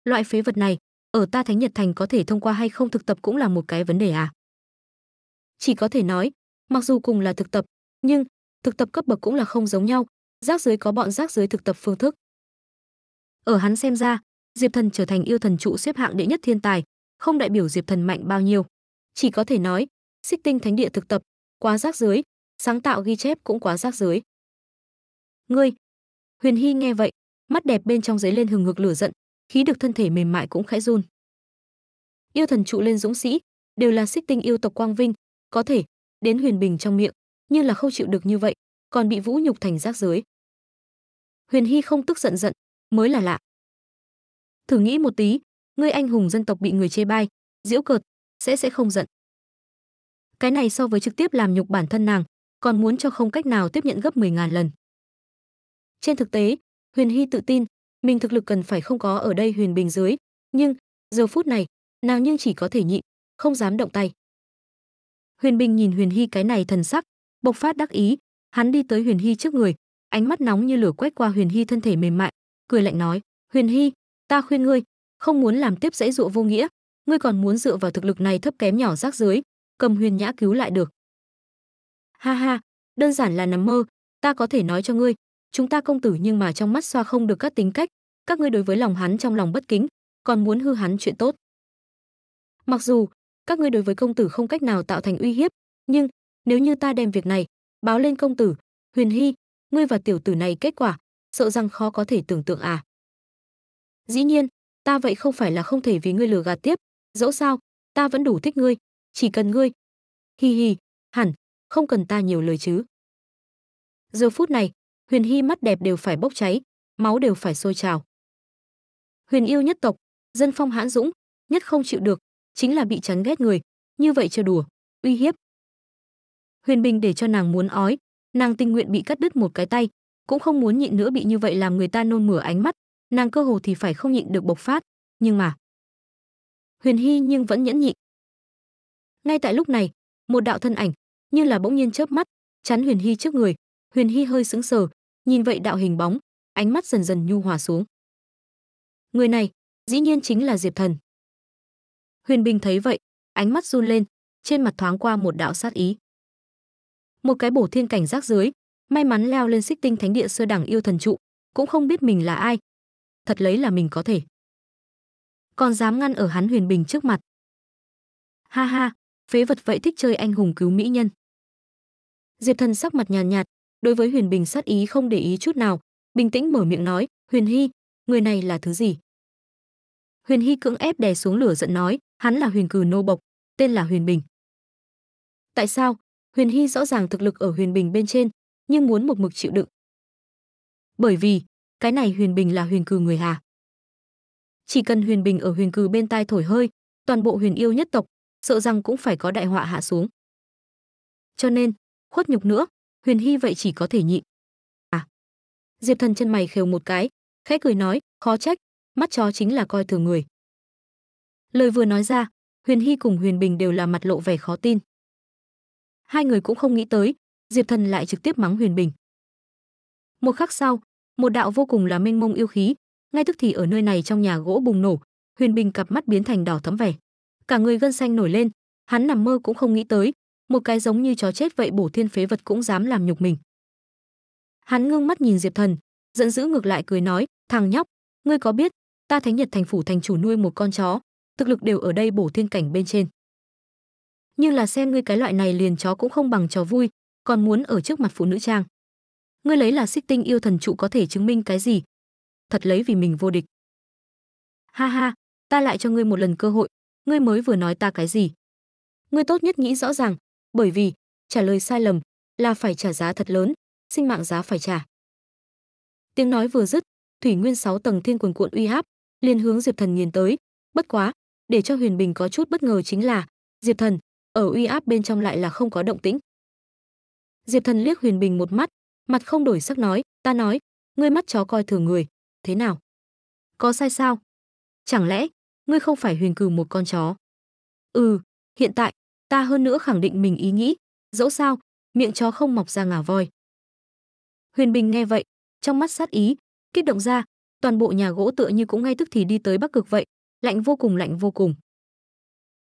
Loại phế vật này, ở ta Thánh Nhật Thành có thể thông qua hay không thực tập cũng là một cái vấn đề à? Chỉ có thể nói, mặc dù cùng là thực tập, nhưng thực tập cấp bậc cũng là không giống nhau, rác dưới có bọn rác dưới thực tập phương thức. Ở hắn xem ra, Diệp Thần trở thành yêu thần trụ xếp hạng đệ nhất thiên tài, không đại biểu Diệp Thần mạnh bao nhiêu. Chỉ có thể nói, xích tinh thánh địa thực tập, quá rác dưới, sáng tạo ghi chép cũng quá rác dưới. Ngươi, Huyền Hy nghe vậy, mắt đẹp bên trong giấy lên hừng ngực lửa giận khí được thân thể mềm mại cũng khẽ run yêu thần trụ lên dũng sĩ đều là xích tinh yêu tộc quang vinh có thể đến huyền bình trong miệng nhưng là không chịu được như vậy còn bị vũ nhục thành rác giới huyền hy không tức giận giận mới là lạ thử nghĩ một tí ngươi anh hùng dân tộc bị người chê bai diễu cợt sẽ sẽ không giận cái này so với trực tiếp làm nhục bản thân nàng còn muốn cho không cách nào tiếp nhận gấp 10.000 lần trên thực tế Huyền Hy tự tin, mình thực lực cần phải không có ở đây Huyền Bình dưới, nhưng giờ phút này, nàng nhưng chỉ có thể nhịn, không dám động tay. Huyền Bình nhìn Huyền Hy cái này thần sắc, bộc phát đắc ý, hắn đi tới Huyền Hy trước người, ánh mắt nóng như lửa quét qua Huyền Hy thân thể mềm mại, cười lạnh nói, "Huyền Hy, ta khuyên ngươi, không muốn làm tiếp dãy dụa vô nghĩa, ngươi còn muốn dựa vào thực lực này thấp kém nhỏ rác dưới, cầm Huyền Nhã cứu lại được." Ha ha, đơn giản là nằm mơ, ta có thể nói cho ngươi, chúng ta công tử nhưng mà trong mắt xoa không được các tính cách các ngươi đối với lòng hắn trong lòng bất kính còn muốn hư hắn chuyện tốt mặc dù các ngươi đối với công tử không cách nào tạo thành uy hiếp nhưng nếu như ta đem việc này báo lên công tử huyền hy ngươi và tiểu tử này kết quả sợ rằng khó có thể tưởng tượng à dĩ nhiên ta vậy không phải là không thể vì ngươi lừa gạt tiếp dẫu sao ta vẫn đủ thích ngươi chỉ cần ngươi hi hi hẳn không cần ta nhiều lời chứ giờ phút này Huyền Hy mắt đẹp đều phải bốc cháy, máu đều phải sôi trào. Huyền yêu nhất tộc, dân phong hãn dũng, nhất không chịu được, chính là bị chán ghét người, như vậy chưa đùa, uy hiếp. Huyền Bình để cho nàng muốn ói, nàng tình nguyện bị cắt đứt một cái tay, cũng không muốn nhịn nữa bị như vậy làm người ta nôn mửa ánh mắt, nàng cơ hồ thì phải không nhịn được bộc phát, nhưng mà Huyền Hy nhưng vẫn nhẫn nhịn. Ngay tại lúc này, một đạo thân ảnh, như là bỗng nhiên chớp mắt, chắn Huyền Hy trước người, Huyền Hy hơi sững sờ, Nhìn vậy đạo hình bóng, ánh mắt dần dần nhu hòa xuống. Người này, dĩ nhiên chính là Diệp Thần. Huyền Bình thấy vậy, ánh mắt run lên, trên mặt thoáng qua một đạo sát ý. Một cái bổ thiên cảnh giác dưới, may mắn leo lên xích tinh thánh địa sơ đẳng yêu thần trụ, cũng không biết mình là ai. Thật lấy là mình có thể. Còn dám ngăn ở hắn Huyền Bình trước mặt. Ha ha, phế vật vậy thích chơi anh hùng cứu mỹ nhân. Diệp Thần sắc mặt nhàn nhạt, nhạt, đối với Huyền Bình sát ý không để ý chút nào, bình tĩnh mở miệng nói, "Huyền Hy, người này là thứ gì?" Huyền Hy cưỡng ép đè xuống lửa giận nói, "Hắn là Huyền Cừ nô bộc, tên là Huyền Bình." Tại sao? Huyền Hy rõ ràng thực lực ở Huyền Bình bên trên, nhưng muốn một mực chịu đựng. Bởi vì, cái này Huyền Bình là Huyền Cừ người Hà. Chỉ cần Huyền Bình ở Huyền Cừ bên tai thổi hơi, toàn bộ Huyền yêu nhất tộc sợ rằng cũng phải có đại họa hạ xuống. Cho nên, khuất nhục nữa, Huyền Hy vậy chỉ có thể nhịn. À. Diệp Thần chân mày khều một cái, khẽ cười nói, khó trách, mắt chó chính là coi thường người. Lời vừa nói ra, Huyền Hy cùng Huyền Bình đều là mặt lộ vẻ khó tin. Hai người cũng không nghĩ tới, Diệp Thần lại trực tiếp mắng Huyền Bình. Một khắc sau, một đạo vô cùng là mênh mông yêu khí, ngay tức thì ở nơi này trong nhà gỗ bùng nổ, Huyền Bình cặp mắt biến thành đỏ thẫm vẻ. Cả người gân xanh nổi lên, hắn nằm mơ cũng không nghĩ tới, một cái giống như chó chết vậy bổ thiên phế vật cũng dám làm nhục mình. Hắn ngưng mắt nhìn Diệp Thần, giận dữ ngược lại cười nói, thằng nhóc, ngươi có biết, ta Thánh Nhật thành phủ thành chủ nuôi một con chó, thực lực đều ở đây bổ thiên cảnh bên trên. Nhưng là xem ngươi cái loại này liền chó cũng không bằng chó vui, còn muốn ở trước mặt phụ nữ trang. Ngươi lấy là xích tinh yêu thần trụ có thể chứng minh cái gì? Thật lấy vì mình vô địch. Ha ha, ta lại cho ngươi một lần cơ hội, ngươi mới vừa nói ta cái gì? Ngươi tốt nhất nghĩ rõ ràng, bởi vì trả lời sai lầm là phải trả giá thật lớn, sinh mạng giá phải trả. Tiếng nói vừa dứt, thủy nguyên sáu tầng thiên quần cuộn uy áp, liền hướng Diệp Thần nhìn tới, bất quá, để cho Huyền Bình có chút bất ngờ chính là, Diệp Thần ở uy áp bên trong lại là không có động tĩnh. Diệp Thần liếc Huyền Bình một mắt, mặt không đổi sắc nói, "Ta nói, ngươi mắt chó coi thường người, thế nào? Có sai sao? Chẳng lẽ ngươi không phải Huyền Cừu một con chó?" "Ừ, hiện tại ta hơn nữa khẳng định mình ý nghĩ, dẫu sao, miệng chó không mọc ra ngà voi. Huyền Bình nghe vậy, trong mắt sát ý, kích động ra, toàn bộ nhà gỗ tựa như cũng ngay tức thì đi tới Bắc Cực vậy, lạnh vô cùng lạnh vô cùng.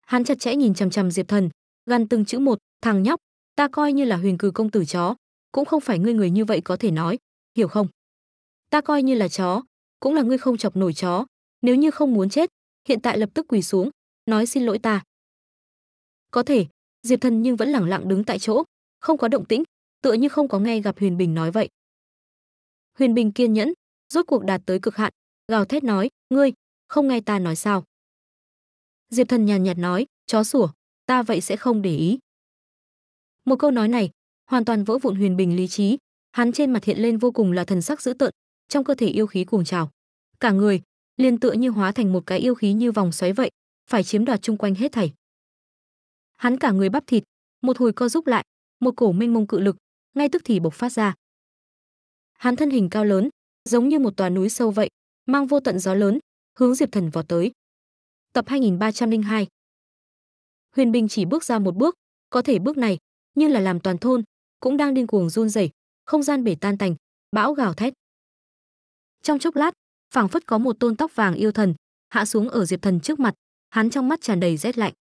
Hắn chặt chẽ nhìn chằm chằm Diệp Thần, gằn từng chữ một, thằng nhóc, ta coi như là Huyền Cừ công tử chó, cũng không phải ngươi người như vậy có thể nói, hiểu không? Ta coi như là chó, cũng là ngươi không chọc nổi chó, nếu như không muốn chết, hiện tại lập tức quỳ xuống, nói xin lỗi ta. Có thể, Diệp Thần nhưng vẫn lẳng lặng đứng tại chỗ, không có động tĩnh, tựa như không có nghe gặp Huyền Bình nói vậy. Huyền Bình kiên nhẫn, rốt cuộc đạt tới cực hạn, gào thét nói, "Ngươi, không nghe ta nói sao?" Diệp Thần nhàn nhạt nói, "Chó sủa, ta vậy sẽ không để ý." Một câu nói này, hoàn toàn vỡ vụn Huyền Bình lý trí, hắn trên mặt hiện lên vô cùng là thần sắc dữ tợn, trong cơ thể yêu khí cuồng trào. Cả người liền tựa như hóa thành một cái yêu khí như vòng xoáy vậy, phải chiếm đoạt chung quanh hết thảy hắn cả người bắp thịt một hồi co rúm lại một cổ mênh mông cự lực ngay tức thì bộc phát ra hắn thân hình cao lớn giống như một tòa núi sâu vậy mang vô tận gió lớn hướng diệp thần vọt tới tập 2302 huyền bình chỉ bước ra một bước có thể bước này như là làm toàn thôn cũng đang điên cuồng run rẩy không gian bể tan tành bão gào thét trong chốc lát phảng phất có một tôn tóc vàng yêu thần hạ xuống ở diệp thần trước mặt hắn trong mắt tràn đầy rét lạnh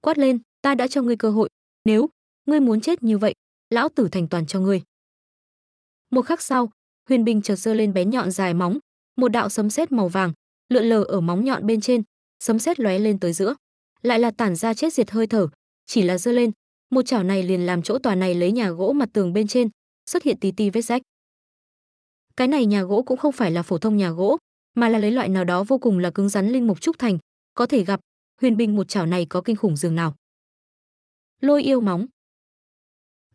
quát lên ta đã cho ngươi cơ hội, nếu ngươi muốn chết như vậy, lão tử thành toàn cho ngươi. Một khắc sau, Huyền Bình chợt giơ lên bén nhọn dài móng, một đạo sấm sét màu vàng lượn lờ ở móng nhọn bên trên, sấm sét lóe lên tới giữa, lại là tản ra chết diệt hơi thở, chỉ là giơ lên, một chảo này liền làm chỗ tòa này lấy nhà gỗ mặt tường bên trên xuất hiện tí tí vết rách. Cái này nhà gỗ cũng không phải là phổ thông nhà gỗ, mà là lấy loại nào đó vô cùng là cứng rắn linh mục trúc thành, có thể gặp, Huyền Bình một chảo này có kinh khủng dường nào. Lôi yêu móng.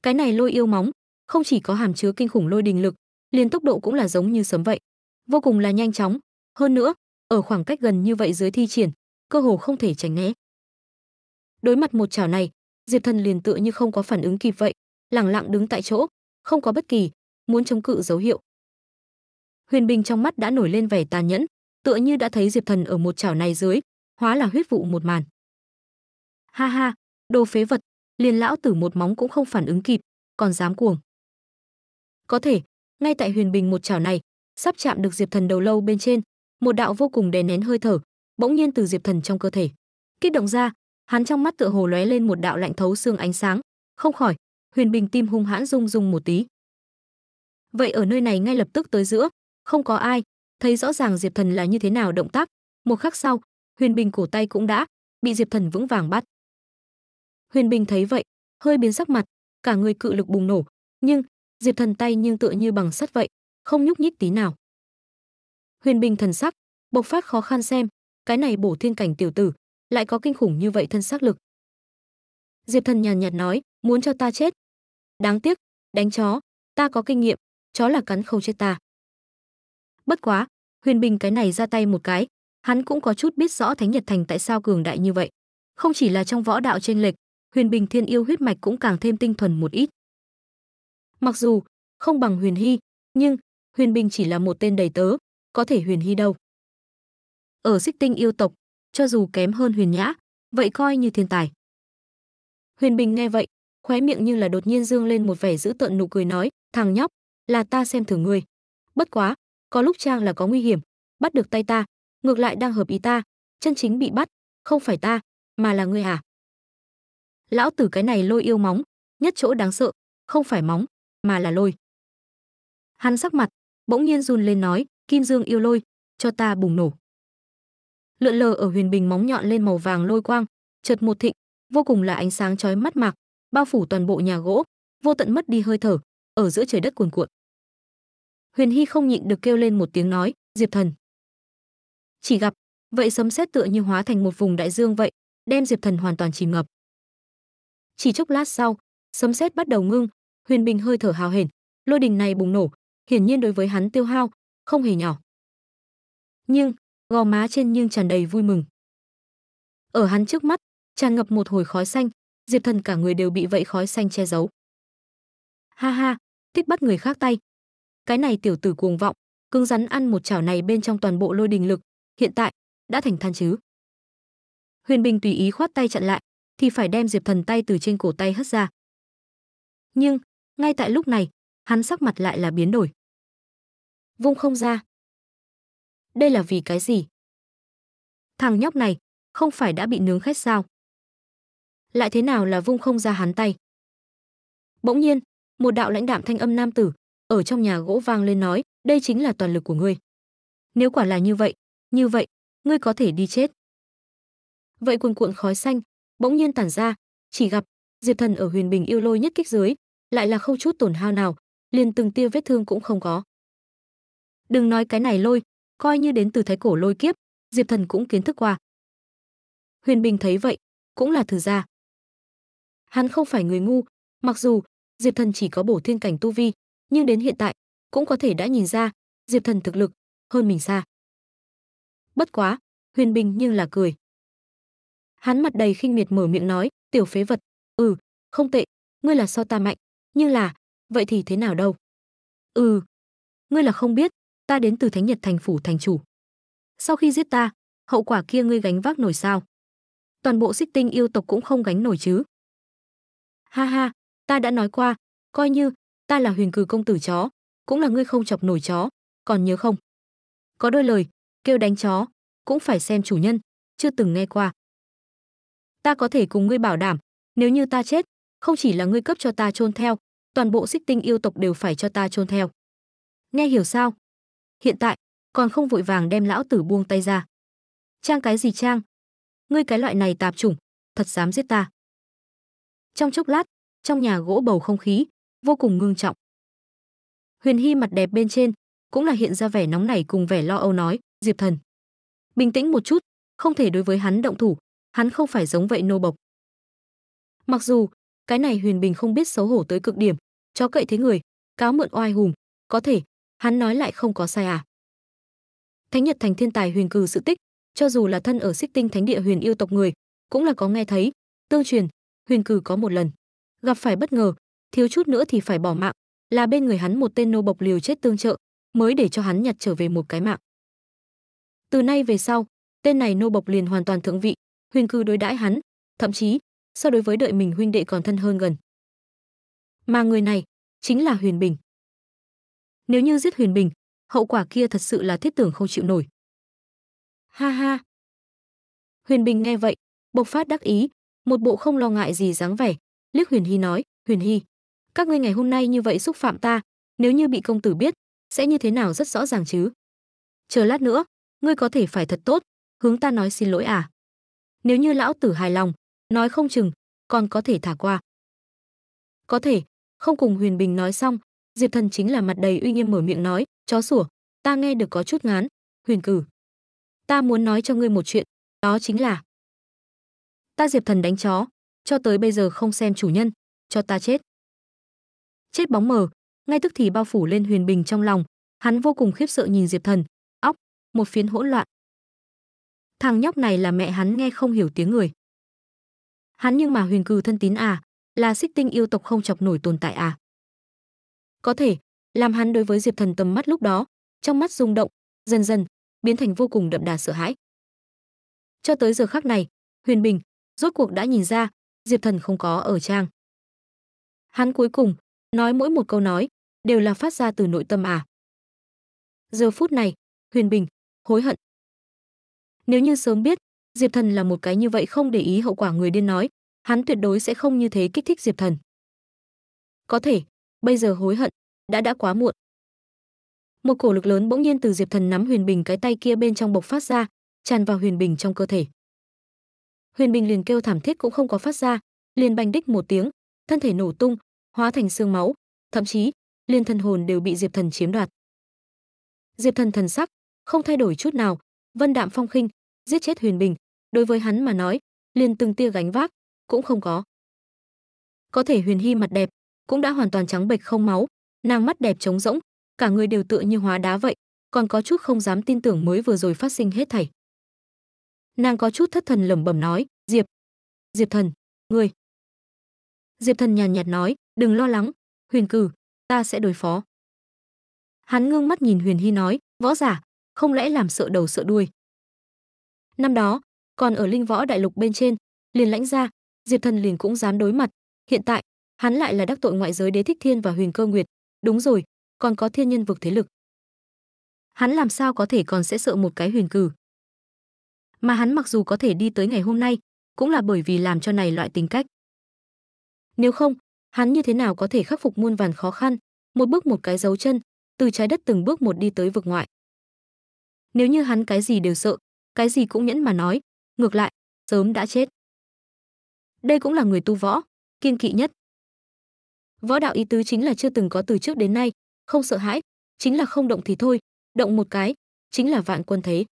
Cái này lôi yêu móng, không chỉ có hàm chứa kinh khủng lôi đình lực, liền tốc độ cũng là giống như sấm vậy, vô cùng là nhanh chóng, hơn nữa, ở khoảng cách gần như vậy dưới thi triển, cơ hồ không thể tránh né. Đối mặt một chảo này, Diệp Thần liền tựa như không có phản ứng kịp vậy, lặng lặng đứng tại chỗ, không có bất kỳ muốn chống cự dấu hiệu. Huyền Bình trong mắt đã nổi lên vẻ tàn nhẫn, tựa như đã thấy Diệp Thần ở một chảo này dưới, hóa là huyết vụ một màn. Ha ha, đồ phế vật, liền lão tử một móng cũng không phản ứng kịp, còn dám cuồng. Có thể, ngay tại Huyền Bình một chảo này, sắp chạm được Diệp Thần đầu lâu bên trên, một đạo vô cùng đè nén hơi thở, bỗng nhiên từ Diệp Thần trong cơ thể. Kích động ra, hắn trong mắt tựa hồ lóe lên một đạo lạnh thấu xương ánh sáng, không khỏi, Huyền Bình tim hung hãn rung rung một tí. Vậy ở nơi này ngay lập tức tới giữa, không có ai, thấy rõ ràng Diệp Thần là như thế nào động tác, một khắc sau, Huyền Bình cổ tay cũng đã bị Diệp Thần vững vàng bắt. Huyền Bình thấy vậy, hơi biến sắc mặt, cả người cự lực bùng nổ, nhưng Diệp Thần tay nhưng tựa như bằng sắt vậy, không nhúc nhích tí nào. Huyền Bình thần sắc, bộc phát khó khăn xem, cái này bổ thiên cảnh tiểu tử, lại có kinh khủng như vậy thân sắc lực. Diệp Thần nhàn nhạt nói, muốn cho ta chết. Đáng tiếc, đánh chó, ta có kinh nghiệm, chó là cắn khâu chết ta. Bất quá, Huyền Bình cái này ra tay một cái, hắn cũng có chút biết rõ Thánh Nhật Thành tại sao cường đại như vậy. Không chỉ là trong võ đạo chênh lệch, huyền bình thiên yêu huyết mạch cũng càng thêm tinh thuần một ít. Mặc dù không bằng huyền hy, nhưng huyền bình chỉ là một tên đầy tớ, có thể huyền hy đâu. Ở xích tinh yêu tộc, cho dù kém hơn huyền nhã, vậy coi như thiên tài. Huyền bình nghe vậy, khóe miệng như là đột nhiên dương lên một vẻ dữ tợn nụ cười nói, thằng nhóc, là ta xem thử ngươi. Bất quá, có lúc trang là có nguy hiểm, bắt được tay ta, ngược lại đang hợp ý ta, chân chính bị bắt, không phải ta, mà là ngươi à? lão tử cái này lôi yêu móng, nhất chỗ đáng sợ, không phải móng, mà là lôi. Hắn sắc mặt, bỗng nhiên run lên nói, Kim Dương yêu lôi, cho ta bùng nổ. Lượn lờ ở huyền bình móng nhọn lên màu vàng lôi quang, chợt một thịnh, vô cùng là ánh sáng chói mắt mạc, bao phủ toàn bộ nhà gỗ, vô tận mất đi hơi thở, ở giữa trời đất cuồn cuộn. Huyền Hy không nhịn được kêu lên một tiếng nói, Diệp Thần. Chỉ gặp, vậy sấm sét tựa như hóa thành một vùng đại dương vậy, đem Diệp Thần hoàn toàn chìm ngập. Chỉ chốc lát sau, sấm sét bắt đầu ngưng, Huyền Bình hơi thở hào hển, lôi đình này bùng nổ, hiển nhiên đối với hắn tiêu hao không hề nhỏ. Nhưng, gò má trên nhưng tràn đầy vui mừng. Ở hắn trước mắt, tràn ngập một hồi khói xanh, Diệp Thần cả người đều bị vậy khói xanh che giấu. Ha ha, thích bắt người khác tay. Cái này tiểu tử cuồng vọng, cứng rắn ăn một chảo này bên trong toàn bộ lôi đình lực, hiện tại đã thành than chứ. Huyền Bình tùy ý khoát tay chặn lại, thì phải đem Diệp Thần tay từ trên cổ tay hất ra. Nhưng, ngay tại lúc này, hắn sắc mặt lại là biến đổi. Vung không ra. Đây là vì cái gì? Thằng nhóc này, không phải đã bị nướng khét sao? Lại thế nào là vung không ra hắn tay? Bỗng nhiên, một đạo lãnh đạm thanh âm nam tử, ở trong nhà gỗ vang lên nói, đây chính là toàn lực của ngươi. Nếu quả là như vậy, như vậy, ngươi có thể đi chết. Vậy cuồn cuộn khói xanh, bỗng nhiên tản ra chỉ gặp diệp thần ở huyền bình yêu lôi nhất kích dưới lại là không chút tổn hao nào liền từng tia vết thương cũng không có đừng nói cái này lôi coi như đến từ thái cổ lôi kiếp diệp thần cũng kiến thức qua huyền bình thấy vậy cũng là thử ra hắn không phải người ngu mặc dù diệp thần chỉ có bổ thiên cảnh tu vi nhưng đến hiện tại cũng có thể đã nhìn ra diệp thần thực lực hơn mình xa bất quá huyền bình nhưng là cười Hắn mặt đầy khinh miệt mở miệng nói, "Tiểu phế vật, ừ, không tệ, ngươi là so ta mạnh, như là, vậy thì thế nào đâu?" "Ừ, ngươi là không biết, ta đến từ Thánh Nhật thành phủ thành chủ. Sau khi giết ta, hậu quả kia ngươi gánh vác nổi sao? Toàn bộ xích tinh yêu tộc cũng không gánh nổi chứ?" "Ha ha, ta đã nói qua, coi như ta là Huyền Cừ công tử chó, cũng là ngươi không chọc nổi chó, còn nhớ không?" Có đôi lời, kêu đánh chó, cũng phải xem chủ nhân, chưa từng nghe qua ta có thể cùng ngươi bảo đảm, nếu như ta chết, không chỉ là ngươi cấp cho ta chôn theo, toàn bộ xích tinh yêu tộc đều phải cho ta chôn theo. Nghe hiểu sao? Hiện tại, còn không vội vàng đem lão tử buông tay ra. Trang cái gì trang? Ngươi cái loại này tạp chủng, thật dám giết ta. Trong chốc lát, trong nhà gỗ bầu không khí, vô cùng ngưng trọng. Huyền Hy mặt đẹp bên trên, cũng là hiện ra vẻ nóng nảy cùng vẻ lo âu nói, Diệp Thần. Bình tĩnh một chút, không thể đối với hắn động thủ, hắn không phải giống vậy nô bộc. Mặc dù, cái này Huyền Bình không biết xấu hổ tới cực điểm, chó cậy thế người, cáo mượn oai hùng, có thể, hắn nói lại không có sai à. Thánh Nhật Thành thiên tài huyền cừ sự tích, cho dù là thân ở xích tinh thánh địa huyền yêu tộc người, cũng là có nghe thấy, tương truyền, huyền cừ có một lần. Gặp phải bất ngờ, thiếu chút nữa thì phải bỏ mạng, là bên người hắn một tên nô bộc liều chết tương trợ, mới để cho hắn nhặt trở về một cái mạng. Từ nay về sau, tên này nô bộc liền hoàn toàn thượng vị, Huynh cư đối đãi hắn, thậm chí so đối với đợi mình huynh đệ còn thân hơn gần. Mà người này chính là Huyền Bình. Nếu như giết Huyền Bình, hậu quả kia thật sự là thiết tưởng không chịu nổi. Ha ha. Huyền Bình nghe vậy, bộc phát đắc ý, một bộ không lo ngại gì dáng vẻ, liếc Huyền Hy nói, "Huyền Hy, các ngươi ngày hôm nay như vậy xúc phạm ta, nếu như bị công tử biết, sẽ như thế nào rất rõ ràng chứ. Chờ lát nữa, ngươi có thể phải thật tốt, hướng ta nói xin lỗi à?" Nếu như lão tử hài lòng, nói không chừng, còn có thể thả qua. Có thể, không cùng Huyền Bình nói xong, Diệp Thần chính là mặt đầy uy nghiêm mở miệng nói, chó sủa, ta nghe được có chút ngán, Huyền Cử. Ta muốn nói cho ngươi một chuyện, đó chính là Ta Diệp Thần đánh chó, cho tới bây giờ không xem chủ nhân, cho ta chết. Chết bóng mờ, ngay tức thì bao phủ lên Huyền Bình trong lòng, hắn vô cùng khiếp sợ nhìn Diệp Thần, óc, một phiến hỗn loạn, Thằng nhóc này là mẹ hắn nghe không hiểu tiếng người. Hắn nhưng mà huyền cừ thân tín à, là xích tinh yêu tộc không chọc nổi tồn tại à. Có thể, làm hắn đối với Diệp Thần tầm mắt lúc đó, trong mắt rung động, dần dần, biến thành vô cùng đậm đà sợ hãi. Cho tới giờ khắc này, Huyền Bình, rốt cuộc đã nhìn ra, Diệp Thần không có ở trang. Hắn cuối cùng, nói mỗi một câu nói, đều là phát ra từ nội tâm à. Giờ phút này, Huyền Bình, hối hận, nếu như sớm biết, Diệp Thần là một cái như vậy không để ý hậu quả người điên nói, hắn tuyệt đối sẽ không như thế kích thích Diệp Thần. Có thể, bây giờ hối hận, đã đã quá muộn. Một cổ lực lớn bỗng nhiên từ Diệp Thần nắm Huyền Bình cái tay kia bên trong bộc phát ra, tràn vào Huyền Bình trong cơ thể. Huyền Bình liền kêu thảm thiết cũng không có phát ra, liền bành đích một tiếng, thân thể nổ tung, hóa thành xương máu, thậm chí liền thân hồn đều bị Diệp Thần chiếm đoạt. Diệp Thần thần sắc không thay đổi chút nào, Vân Đạm Phong khinh, giết chết Huyền Bình, đối với hắn mà nói, liền từng tia gánh vác cũng không có. Có thể Huyền Hy mặt đẹp cũng đã hoàn toàn trắng bệch không máu, nàng mắt đẹp trống rỗng, cả người đều tựa như hóa đá vậy, còn có chút không dám tin tưởng mới vừa rồi phát sinh hết thảy. Nàng có chút thất thần lẩm bẩm nói, "Diệp, Diệp thần, ngươi." Diệp thần nhàn nhạt nói, "Đừng lo lắng, Huyền Cử, ta sẽ đối phó." Hắn ngưng mắt nhìn Huyền Hy nói, "Võ giả, không lẽ làm sợ đầu sợ đuôi. Năm đó, còn ở linh võ đại lục bên trên, liền lãnh ra, Diệp Thần liền cũng dám đối mặt, hiện tại, hắn lại là đắc tội ngoại giới Đế Thích Thiên và Huyền Cơ Nguyệt, đúng rồi, còn có thiên nhân vực thế lực. Hắn làm sao có thể còn sẽ sợ một cái huyền cử. Mà hắn mặc dù có thể đi tới ngày hôm nay, cũng là bởi vì làm cho này loại tính cách. Nếu không, hắn như thế nào có thể khắc phục muôn vàn khó khăn, một bước một cái dấu chân, từ trái đất từng bước một đi tới vực ngoại. Nếu như hắn cái gì đều sợ, cái gì cũng nhẫn mà nói, ngược lại, sớm đã chết. Đây cũng là người tu võ, kiên kỵ nhất. Võ đạo ý tứ chính là chưa từng có từ trước đến nay, không sợ hãi, chính là không động thì thôi, động một cái, chính là vạn quân thế.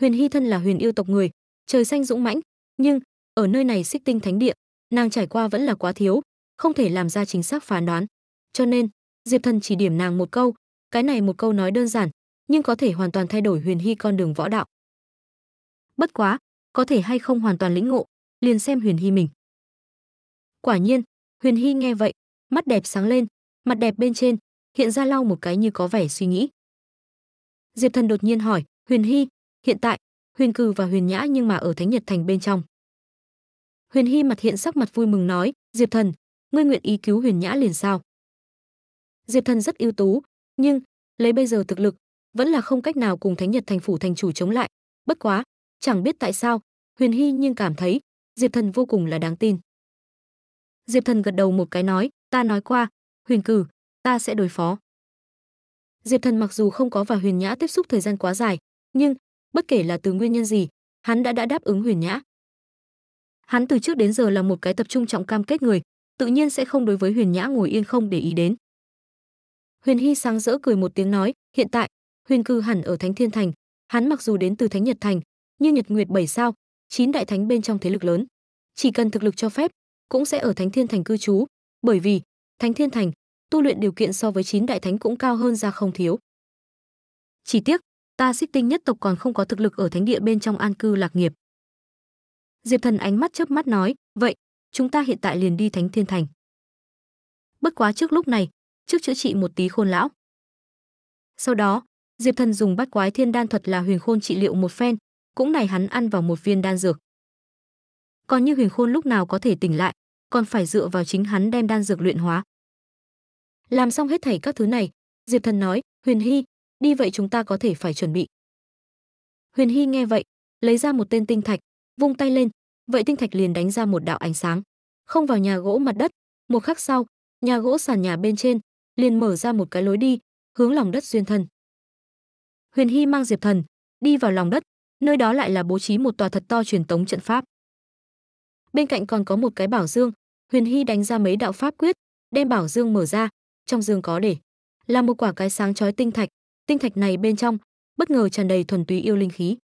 Huyền Hy thân là huyền yêu tộc người, trời xanh dũng mãnh, nhưng ở nơi này xích tinh thánh địa, nàng trải qua vẫn là quá thiếu, không thể làm ra chính xác phán đoán. Cho nên, Diệp Thần chỉ điểm nàng một câu, cái này một câu nói đơn giản, nhưng có thể hoàn toàn thay đổi Huyền Hy con đường võ đạo. Bất quá, có thể hay không hoàn toàn lĩnh ngộ, liền xem Huyền Hy mình. Quả nhiên, Huyền Hy nghe vậy, mắt đẹp sáng lên, mặt đẹp bên trên hiện ra lau một cái như có vẻ suy nghĩ. Diệp Thần đột nhiên hỏi, "Huyền Hy, hiện tại Huyền Cừ và Huyền Nhã nhưng mà ở Thánh Nhật Thành bên trong?" Huyền Hy mặt hiện sắc mặt vui mừng nói, "Diệp Thần, ngươi nguyện ý cứu Huyền Nhã liền sao?" Diệp Thần rất ưu tú, nhưng lấy bây giờ thực lực, vẫn là không cách nào cùng thánh nhật thành phủ thành chủ chống lại bất quá chẳng biết tại sao huyền hy nhưng cảm thấy diệp thần vô cùng là đáng tin diệp thần gật đầu một cái nói ta nói qua huyền cử ta sẽ đối phó diệp thần mặc dù không có và huyền nhã tiếp xúc thời gian quá dài nhưng bất kể là từ nguyên nhân gì hắn đã đã đáp ứng huyền nhã hắn từ trước đến giờ là một cái tập trung trọng cam kết người tự nhiên sẽ không đối với huyền nhã ngồi yên không để ý đến huyền hy sáng rỡ cười một tiếng nói hiện tại huyền cư hẳn ở Thánh Thiên Thành, hắn mặc dù đến từ Thánh Nhật Thành, nhưng Nhật Nguyệt bảy sao, chín đại thánh bên trong thế lực lớn, chỉ cần thực lực cho phép, cũng sẽ ở Thánh Thiên Thành cư trú, bởi vì Thánh Thiên Thành, tu luyện điều kiện so với chín đại thánh cũng cao hơn ra không thiếu. Chỉ tiếc, ta xích tinh nhất tộc còn không có thực lực ở thánh địa bên trong an cư lạc nghiệp. Diệp Thần ánh mắt chớp mắt nói, vậy, chúng ta hiện tại liền đi Thánh Thiên Thành. Bất quá trước lúc này, trước chữa trị một tí khôn lão. Sau đó, Diệp Thần dùng bắt quái thiên đan thuật là Huyền Khôn trị liệu một phen, cũng này hắn ăn vào một viên đan dược. Còn như Huyền Khôn lúc nào có thể tỉnh lại, còn phải dựa vào chính hắn đem đan dược luyện hóa. Làm xong hết thảy các thứ này, Diệp Thần nói, "Huyền Hy, đi vậy chúng ta có thể phải chuẩn bị." Huyền Hy nghe vậy, lấy ra một tên tinh thạch, vung tay lên, vậy tinh thạch liền đánh ra một đạo ánh sáng, không vào nhà gỗ mặt đất, một khắc sau, nhà gỗ sàn nhà bên trên liền mở ra một cái lối đi, hướng lòng đất duyên thân. Huyền Hy mang Diệp Thần đi vào lòng đất, nơi đó lại là bố trí một tòa thật to truyền tống trận pháp. Bên cạnh còn có một cái bảo dương, Huyền Hy đánh ra mấy đạo pháp quyết, đem bảo dương mở ra, trong dương có để là một quả cái sáng chói tinh thạch, tinh thạch này bên trong bất ngờ tràn đầy thuần túy yêu linh khí.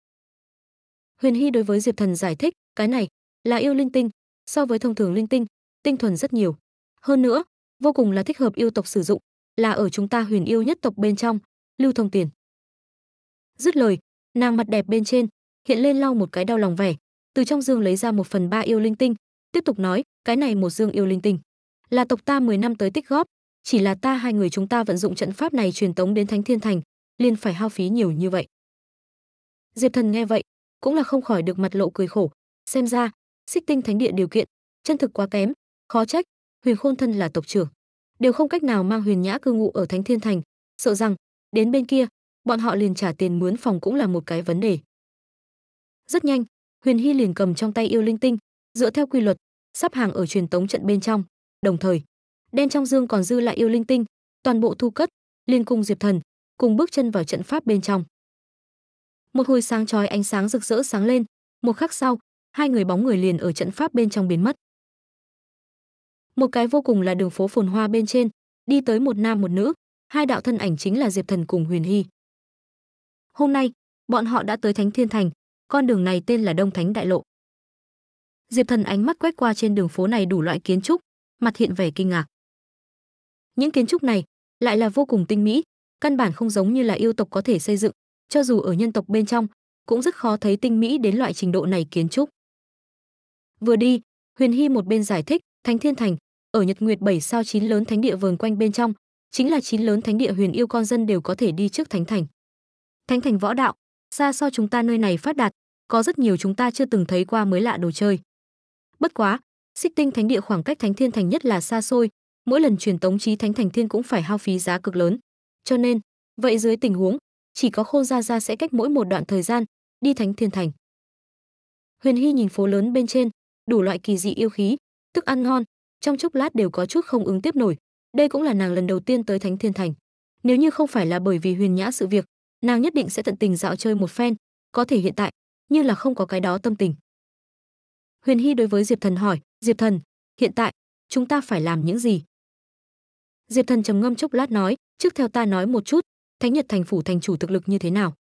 Huyền Hy đối với Diệp Thần giải thích, cái này là yêu linh tinh, so với thông thường linh tinh, tinh thuần rất nhiều. Hơn nữa, vô cùng là thích hợp yêu tộc sử dụng, là ở chúng ta Huyền yêu nhất tộc bên trong, lưu thông tiền. Dứt lời, nàng mặt đẹp bên trên hiện lên lau một cái đau lòng vẻ, từ trong dương lấy ra một phần ba yêu linh tinh, tiếp tục nói, cái này một dương yêu linh tinh, là tộc ta 10 năm tới tích góp, chỉ là ta hai người chúng ta vận dụng trận pháp này truyền tống đến Thánh Thiên Thành, liền phải hao phí nhiều như vậy. Diệp Thần nghe vậy, cũng là không khỏi được mặt lộ cười khổ, xem ra, Xích Tinh Thánh Địa điều kiện chân thực quá kém, khó trách, Huyền Khôn thân là tộc trưởng, đều không cách nào mang Huyền Nhã cư ngụ ở Thánh Thiên Thành, sợ rằng đến bên kia bọn họ liền trả tiền mướn phòng cũng là một cái vấn đề. Rất nhanh, Huyền Hy liền cầm trong tay yêu linh tinh, dựa theo quy luật, sắp hàng ở truyền tống trận bên trong, đồng thời, đen trong dương còn dư lại yêu linh tinh, toàn bộ thu cất, liền cùng Diệp Thần, cùng bước chân vào trận pháp bên trong. Một hồi sáng chói ánh sáng rực rỡ sáng lên, một khắc sau, hai người bóng người liền ở trận pháp bên trong biến mất. Một cái vô cùng là đường phố phồn hoa bên trên, đi tới một nam một nữ, hai đạo thân ảnh chính là Diệp Thần cùng Huyền Hy. Hôm nay, bọn họ đã tới Thánh Thiên Thành, con đường này tên là Đông Thánh Đại Lộ. Diệp Thần ánh mắt quét qua trên đường phố này đủ loại kiến trúc, mặt hiện vẻ kinh ngạc. Những kiến trúc này lại là vô cùng tinh mỹ, căn bản không giống như là yêu tộc có thể xây dựng, cho dù ở nhân tộc bên trong, cũng rất khó thấy tinh mỹ đến loại trình độ này kiến trúc. Vừa đi, Huyền Hy một bên giải thích, Thánh Thiên Thành, ở Nhật Nguyệt 7 sao 9 lớn thánh địa vờn quanh bên trong, chính là 9 lớn thánh địa huyền yêu con dân đều có thể đi trước thánh thành. Thánh thành võ đạo, xa so chúng ta nơi này phát đạt, có rất nhiều chúng ta chưa từng thấy qua mới lạ đồ chơi. Bất quá, Xích Tinh Thánh địa khoảng cách Thánh Thiên thành nhất là xa xôi, mỗi lần truyền tống chí Thánh thành thiên cũng phải hao phí giá cực lớn. Cho nên, vậy dưới tình huống, chỉ có Khôn ra ra sẽ cách mỗi một đoạn thời gian đi Thánh Thiên thành. Huyền Hy nhìn phố lớn bên trên, đủ loại kỳ dị yêu khí, thức ăn ngon, trong chốc lát đều có chút không ứng tiếp nổi. Đây cũng là nàng lần đầu tiên tới Thánh Thiên Thành. Nếu như không phải là bởi vì Huyền Nhã sự việc, nàng nhất định sẽ tận tình dạo chơi một phen có thể hiện tại như là không có cái đó tâm tình huyền hy đối với diệp thần hỏi diệp thần hiện tại chúng ta phải làm những gì diệp thần trầm ngâm chốc lát nói trước theo ta nói một chút thánh nhật thành phủ thành chủ thực lực như thế nào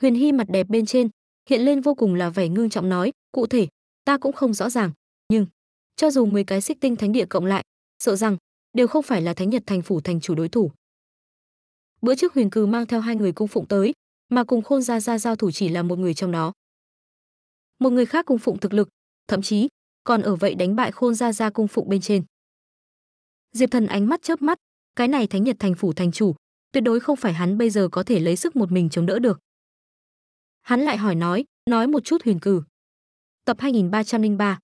huyền hy mặt đẹp bên trên hiện lên vô cùng là vẻ ngưng trọng nói cụ thể ta cũng không rõ ràng nhưng cho dù 10 cái xích tinh thánh địa cộng lại sợ rằng đều không phải là thánh nhật thành phủ thành chủ đối thủ bữa trước Huyền Cừ mang theo hai người cung phụng tới, mà cùng Khôn Gia Gia giao thủ chỉ là một người trong đó. Một người khác cung phụng thực lực, thậm chí còn ở vậy đánh bại Khôn Gia Gia cung phụng bên trên. Diệp Thần ánh mắt chớp mắt, cái này Thánh Nhật thành phủ thành chủ, tuyệt đối không phải hắn bây giờ có thể lấy sức một mình chống đỡ được. Hắn lại hỏi nói, nói một chút Huyền Cừ. Tập 2303.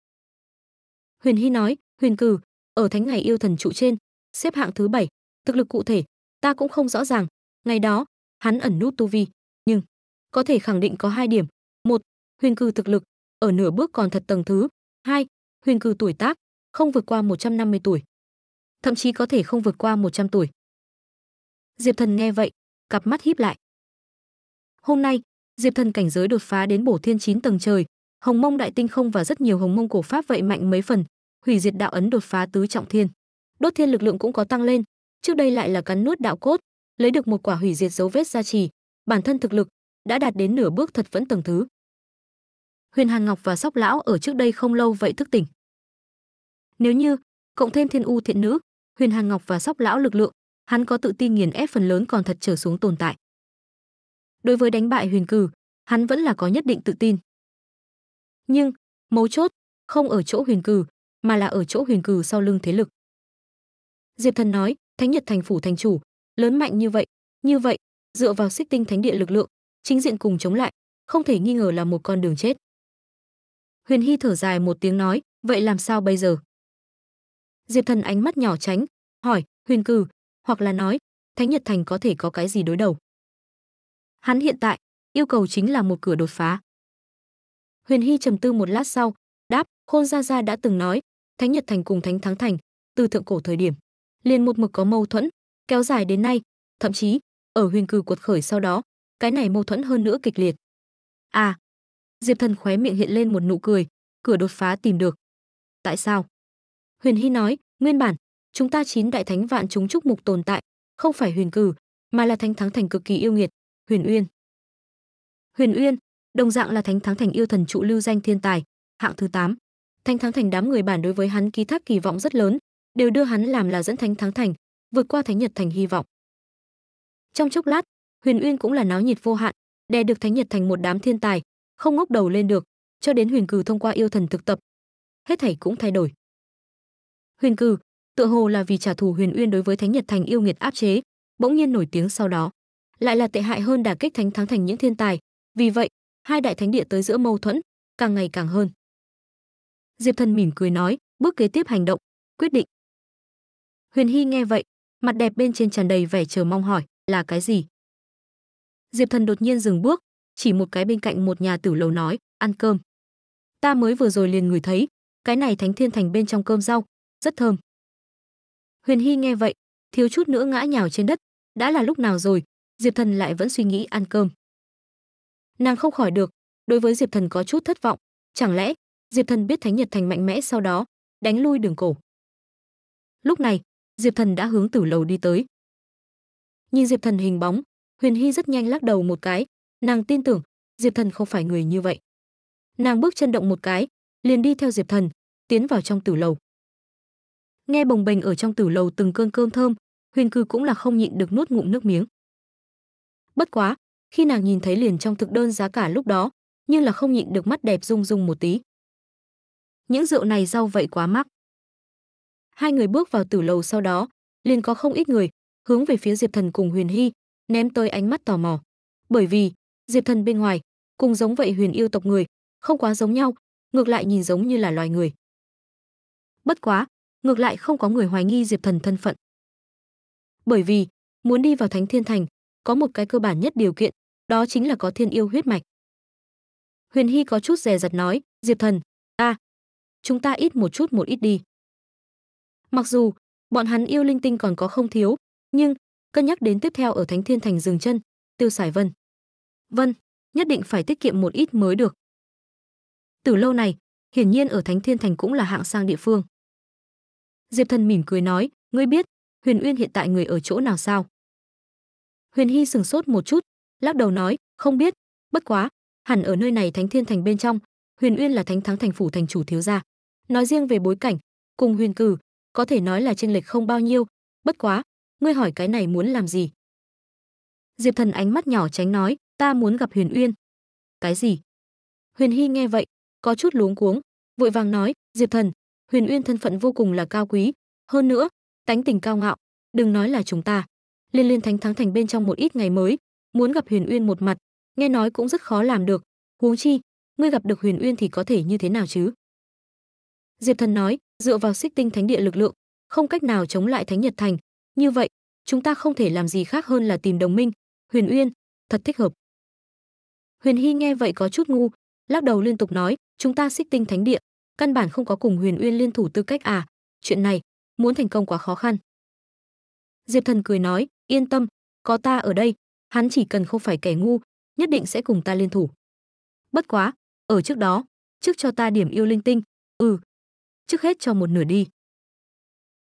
Huyền Hy nói, Huyền Cừ, ở Thánh Ngày Yêu Thần trụ trên, xếp hạng thứ bảy thực lực cụ thể ta cũng không rõ ràng ngày đó hắn ẩn nút tu vi nhưng có thể khẳng định có hai điểm một huyền cư thực lực ở nửa bước còn thật tầng thứ hai huyền cư tuổi tác không vượt qua 150 tuổi thậm chí có thể không vượt qua 100 tuổi diệp thần nghe vậy cặp mắt híp lại hôm nay diệp thần cảnh giới đột phá đến bổ thiên chín tầng trời hồng mông đại tinh không và rất nhiều hồng mông cổ pháp vậy mạnh mấy phần hủy diệt đạo ấn đột phá tứ trọng thiên đốt thiên lực lượng cũng có tăng lên trước đây lại là cắn nuốt đạo cốt, lấy được một quả hủy diệt dấu vết gia trì, bản thân thực lực đã đạt đến nửa bước thật vẫn tầng thứ. Huyền Hàn Ngọc và Sóc lão ở trước đây không lâu vậy thức tỉnh. Nếu như cộng thêm Thiên U thiện nữ, Huyền Hàn Ngọc và Sóc lão lực lượng, hắn có tự tin nghiền ép phần lớn còn thật trở xuống tồn tại. Đối với đánh bại Huyền Cử, hắn vẫn là có nhất định tự tin. Nhưng, mấu chốt không ở chỗ Huyền Cử, mà là ở chỗ Huyền Cử sau lưng thế lực. Diệp Thần nói, thánh nhật thành phủ thành chủ lớn mạnh như vậy như vậy dựa vào xích tinh thánh địa lực lượng chính diện cùng chống lại không thể nghi ngờ là một con đường chết huyền hy thở dài một tiếng nói vậy làm sao bây giờ diệp thần ánh mắt nhỏ tránh hỏi huyền cừ hoặc là nói thánh nhật thành có thể có cái gì đối đầu hắn hiện tại yêu cầu chính là một cửa đột phá huyền hy trầm tư một lát sau đáp khôn gia gia đã từng nói thánh nhật thành cùng thánh thắng thành từ thượng cổ thời điểm liền một mực có mâu thuẫn, kéo dài đến nay, thậm chí ở huyền Cừ cuột khởi sau đó, cái này mâu thuẫn hơn nữa kịch liệt. À, Diệp Thần khóe miệng hiện lên một nụ cười, cửa đột phá tìm được. Tại sao? Huyền Hy nói, nguyên bản, chúng ta chín đại thánh vạn chúng chúc mục tồn tại, không phải huyền Cừ mà là thánh thắng thành cực kỳ yêu nghiệt, Huyền Uyên. Huyền Uyên, đồng dạng là thánh thắng thành yêu thần trụ lưu danh thiên tài, hạng thứ 8. Thánh thắng thành đám người bản đối với hắn ký thác kỳ vọng rất lớn, đều đưa hắn làm là dẫn thánh thắng thành, vượt qua thánh nhật thành hy vọng. Trong chốc lát, Huyền Uyên cũng là náo nhiệt vô hạn, đè được thánh nhật thành một đám thiên tài, không ngóc đầu lên được, cho đến Huyền Cừ thông qua yêu thần thực tập, hết thảy cũng thay đổi. Huyền Cừ, tựa hồ là vì trả thù Huyền Uyên đối với thánh nhật thành yêu nghiệt áp chế, bỗng nhiên nổi tiếng sau đó, lại là tệ hại hơn đả kích thánh thắng thành những thiên tài, vì vậy, hai đại thánh địa tới giữa mâu thuẫn, càng ngày càng hơn. Diệp Thần mỉm cười nói, bước kế tiếp hành động, quyết định Huyền Hy nghe vậy, mặt đẹp bên trên tràn đầy vẻ chờ mong hỏi, là cái gì? Diệp Thần đột nhiên dừng bước, chỉ một cái bên cạnh một nhà tử lầu nói, ăn cơm. Ta mới vừa rồi liền ngửi thấy, cái này Thánh Thiên Thành bên trong cơm rau, rất thơm. Huyền Hy nghe vậy, thiếu chút nữa ngã nhào trên đất, đã là lúc nào rồi, Diệp Thần lại vẫn suy nghĩ ăn cơm. Nàng không khỏi được, đối với Diệp Thần có chút thất vọng, chẳng lẽ Diệp Thần biết Thánh Nhật Thành mạnh mẽ sau đó, đánh lui đường cổ. Lúc này, Diệp Thần đã hướng tử lầu đi tới. Nhìn Diệp Thần hình bóng, Huyền Hy rất nhanh lắc đầu một cái, nàng tin tưởng Diệp Thần không phải người như vậy. Nàng bước chân động một cái, liền đi theo Diệp Thần, tiến vào trong tử lầu. Nghe bồng bềnh ở trong tử lầu từng cơn cơm thơm, Huyền Cư cũng là không nhịn được nuốt ngụm nước miếng. Bất quá, khi nàng nhìn thấy liền trong thực đơn giá cả lúc đó, nhưng là không nhịn được mắt đẹp rung rung một tí. Những rượu này rau vậy quá mắc hai người bước vào tử lầu sau đó liền có không ít người hướng về phía diệp thần cùng huyền hy ném tới ánh mắt tò mò bởi vì diệp thần bên ngoài cùng giống vậy huyền yêu tộc người không quá giống nhau ngược lại nhìn giống như là loài người bất quá ngược lại không có người hoài nghi diệp thần thân phận bởi vì muốn đi vào thánh thiên thành có một cái cơ bản nhất điều kiện đó chính là có thiên yêu huyết mạch huyền hy có chút dè dặt nói diệp thần ta chúng ta ít một chút một ít đi Mặc dù bọn hắn yêu linh tinh còn có không thiếu, nhưng cân nhắc đến tiếp theo ở Thánh Thiên Thành dừng chân, Tiêu Sải Vân. Vân, nhất định phải tiết kiệm một ít mới được. Từ lâu này, hiển nhiên ở Thánh Thiên Thành cũng là hạng sang địa phương. Diệp Thần mỉm cười nói, ngươi biết, Huyền Uyên hiện tại người ở chỗ nào sao? Huyền Hy sừng sốt một chút, lắc đầu nói, không biết, bất quá, hẳn ở nơi này Thánh Thiên Thành bên trong, Huyền Uyên là thánh thắng thành phủ thành chủ thiếu gia. Nói riêng về bối cảnh, cùng Huyền Cử, có thể nói là chênh lệch không bao nhiêu, bất quá, ngươi hỏi cái này muốn làm gì? Diệp Thần ánh mắt nhỏ tránh nói, ta muốn gặp Huyền Uyên. Cái gì? Huyền Hy nghe vậy, có chút luống cuống, vội vàng nói, Diệp Thần, Huyền Uyên thân phận vô cùng là cao quý, hơn nữa, tánh tình cao ngạo, đừng nói là chúng ta. Liên liên thánh thắng thành bên trong một ít ngày mới, muốn gặp Huyền Uyên một mặt, nghe nói cũng rất khó làm được, huống chi, ngươi gặp được Huyền Uyên thì có thể như thế nào chứ? Diệp Thần nói, dựa vào xích tinh thánh địa lực lượng, không cách nào chống lại Thánh Nhật Thành. Như vậy, chúng ta không thể làm gì khác hơn là tìm đồng minh. Huyền Uyên, thật thích hợp. Huyền Hy nghe vậy có chút ngu, lắc đầu liên tục nói, chúng ta xích tinh thánh địa, căn bản không có cùng Huyền Uyên liên thủ tư cách à, chuyện này, muốn thành công quá khó khăn. Diệp Thần cười nói, yên tâm, có ta ở đây, hắn chỉ cần không phải kẻ ngu, nhất định sẽ cùng ta liên thủ. Bất quá, ở trước đó, trước cho ta điểm yêu linh tinh, ừ, trước hết cho một nửa đi.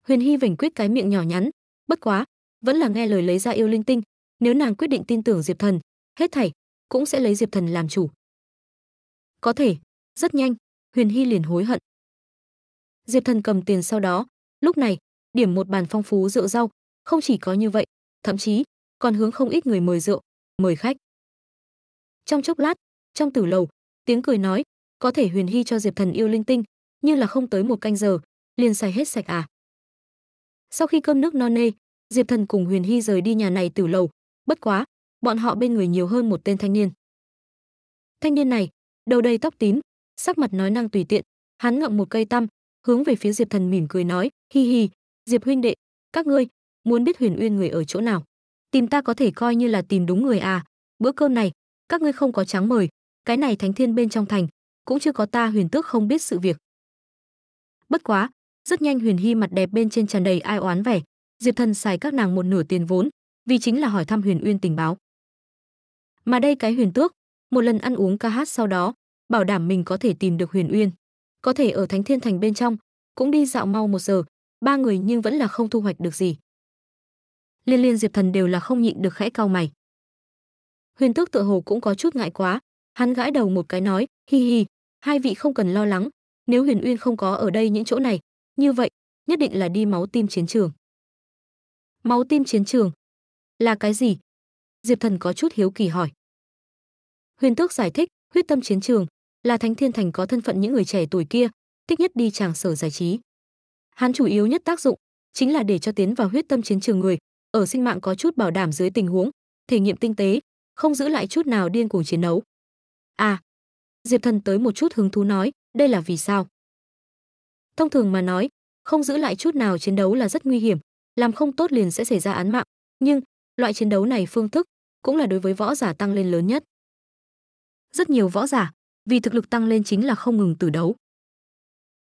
Huyền Hy vểnh quyết cái miệng nhỏ nhắn, bất quá, vẫn là nghe lời lấy ra yêu linh tinh, nếu nàng quyết định tin tưởng Diệp Thần, hết thảy cũng sẽ lấy Diệp Thần làm chủ. Có thể, rất nhanh, Huyền Hy liền hối hận. Diệp Thần cầm tiền sau đó, lúc này, điểm một bàn phong phú rượu rau, không chỉ có như vậy, thậm chí còn hướng không ít người mời rượu, mời khách. Trong chốc lát, trong tử lầu, tiếng cười nói, có thể Huyền Hy cho Diệp Thần yêu linh tinh, như là không tới một canh giờ, liền xài hết sạch à. Sau khi cơm nước no nê, Diệp Thần cùng Huyền Hy rời đi nhà này từ lầu, bất quá, bọn họ bên người nhiều hơn một tên thanh niên. Thanh niên này, đầu đầy tóc tím, sắc mặt nói năng tùy tiện, hắn ngậm một cây tăm, hướng về phía Diệp Thần mỉm cười nói, "Hi hi, Diệp huynh đệ, các ngươi muốn biết Huyền Uyên người ở chỗ nào? Tìm ta có thể coi như là tìm đúng người à? Bữa cơm này, các ngươi không có trắng mời, cái này Thánh Thiên bên trong thành, cũng chưa có ta Huyền Tước không biết sự việc." Bất quá, rất nhanh Huyền Hy mặt đẹp bên trên tràn đầy ai oán vẻ, Diệp Thần xài các nàng một nửa tiền vốn, vì chính là hỏi thăm Huyền Uyên tình báo. Mà đây cái Huyền Tước, một lần ăn uống ca hát sau đó, bảo đảm mình có thể tìm được Huyền Uyên, có thể ở Thánh Thiên Thành bên trong, cũng đi dạo mau một giờ, ba người nhưng vẫn là không thu hoạch được gì. Liên Liên Diệp Thần đều là không nhịn được khẽ cau mày. Huyền Tước tựa hồ cũng có chút ngại quá, hắn gãi đầu một cái nói, hi hi, hai vị không cần lo lắng, nếu Huyền Uyên không có ở đây những chỗ này, như vậy, nhất định là đi máu tim chiến trường. Máu tim chiến trường là cái gì? Diệp Thần có chút hiếu kỳ hỏi. Huyền Tước giải thích, huyết tâm chiến trường là Thánh Thiên Thành có thân phận những người trẻ tuổi kia, thích nhất đi tràng sở giải trí. Hắn chủ yếu nhất tác dụng chính là để cho tiến vào huyết tâm chiến trường người, ở sinh mạng có chút bảo đảm dưới tình huống, thể nghiệm tinh tế, không giữ lại chút nào điên cuồng chiến đấu. À, Diệp Thần tới một chút hứng thú nói, đây là vì sao? Thông thường mà nói, không giữ lại chút nào chiến đấu là rất nguy hiểm, làm không tốt liền sẽ xảy ra án mạng, nhưng loại chiến đấu này phương thức cũng là đối với võ giả tăng lên lớn nhất. Rất nhiều võ giả, vì thực lực tăng lên chính là không ngừng tử đấu.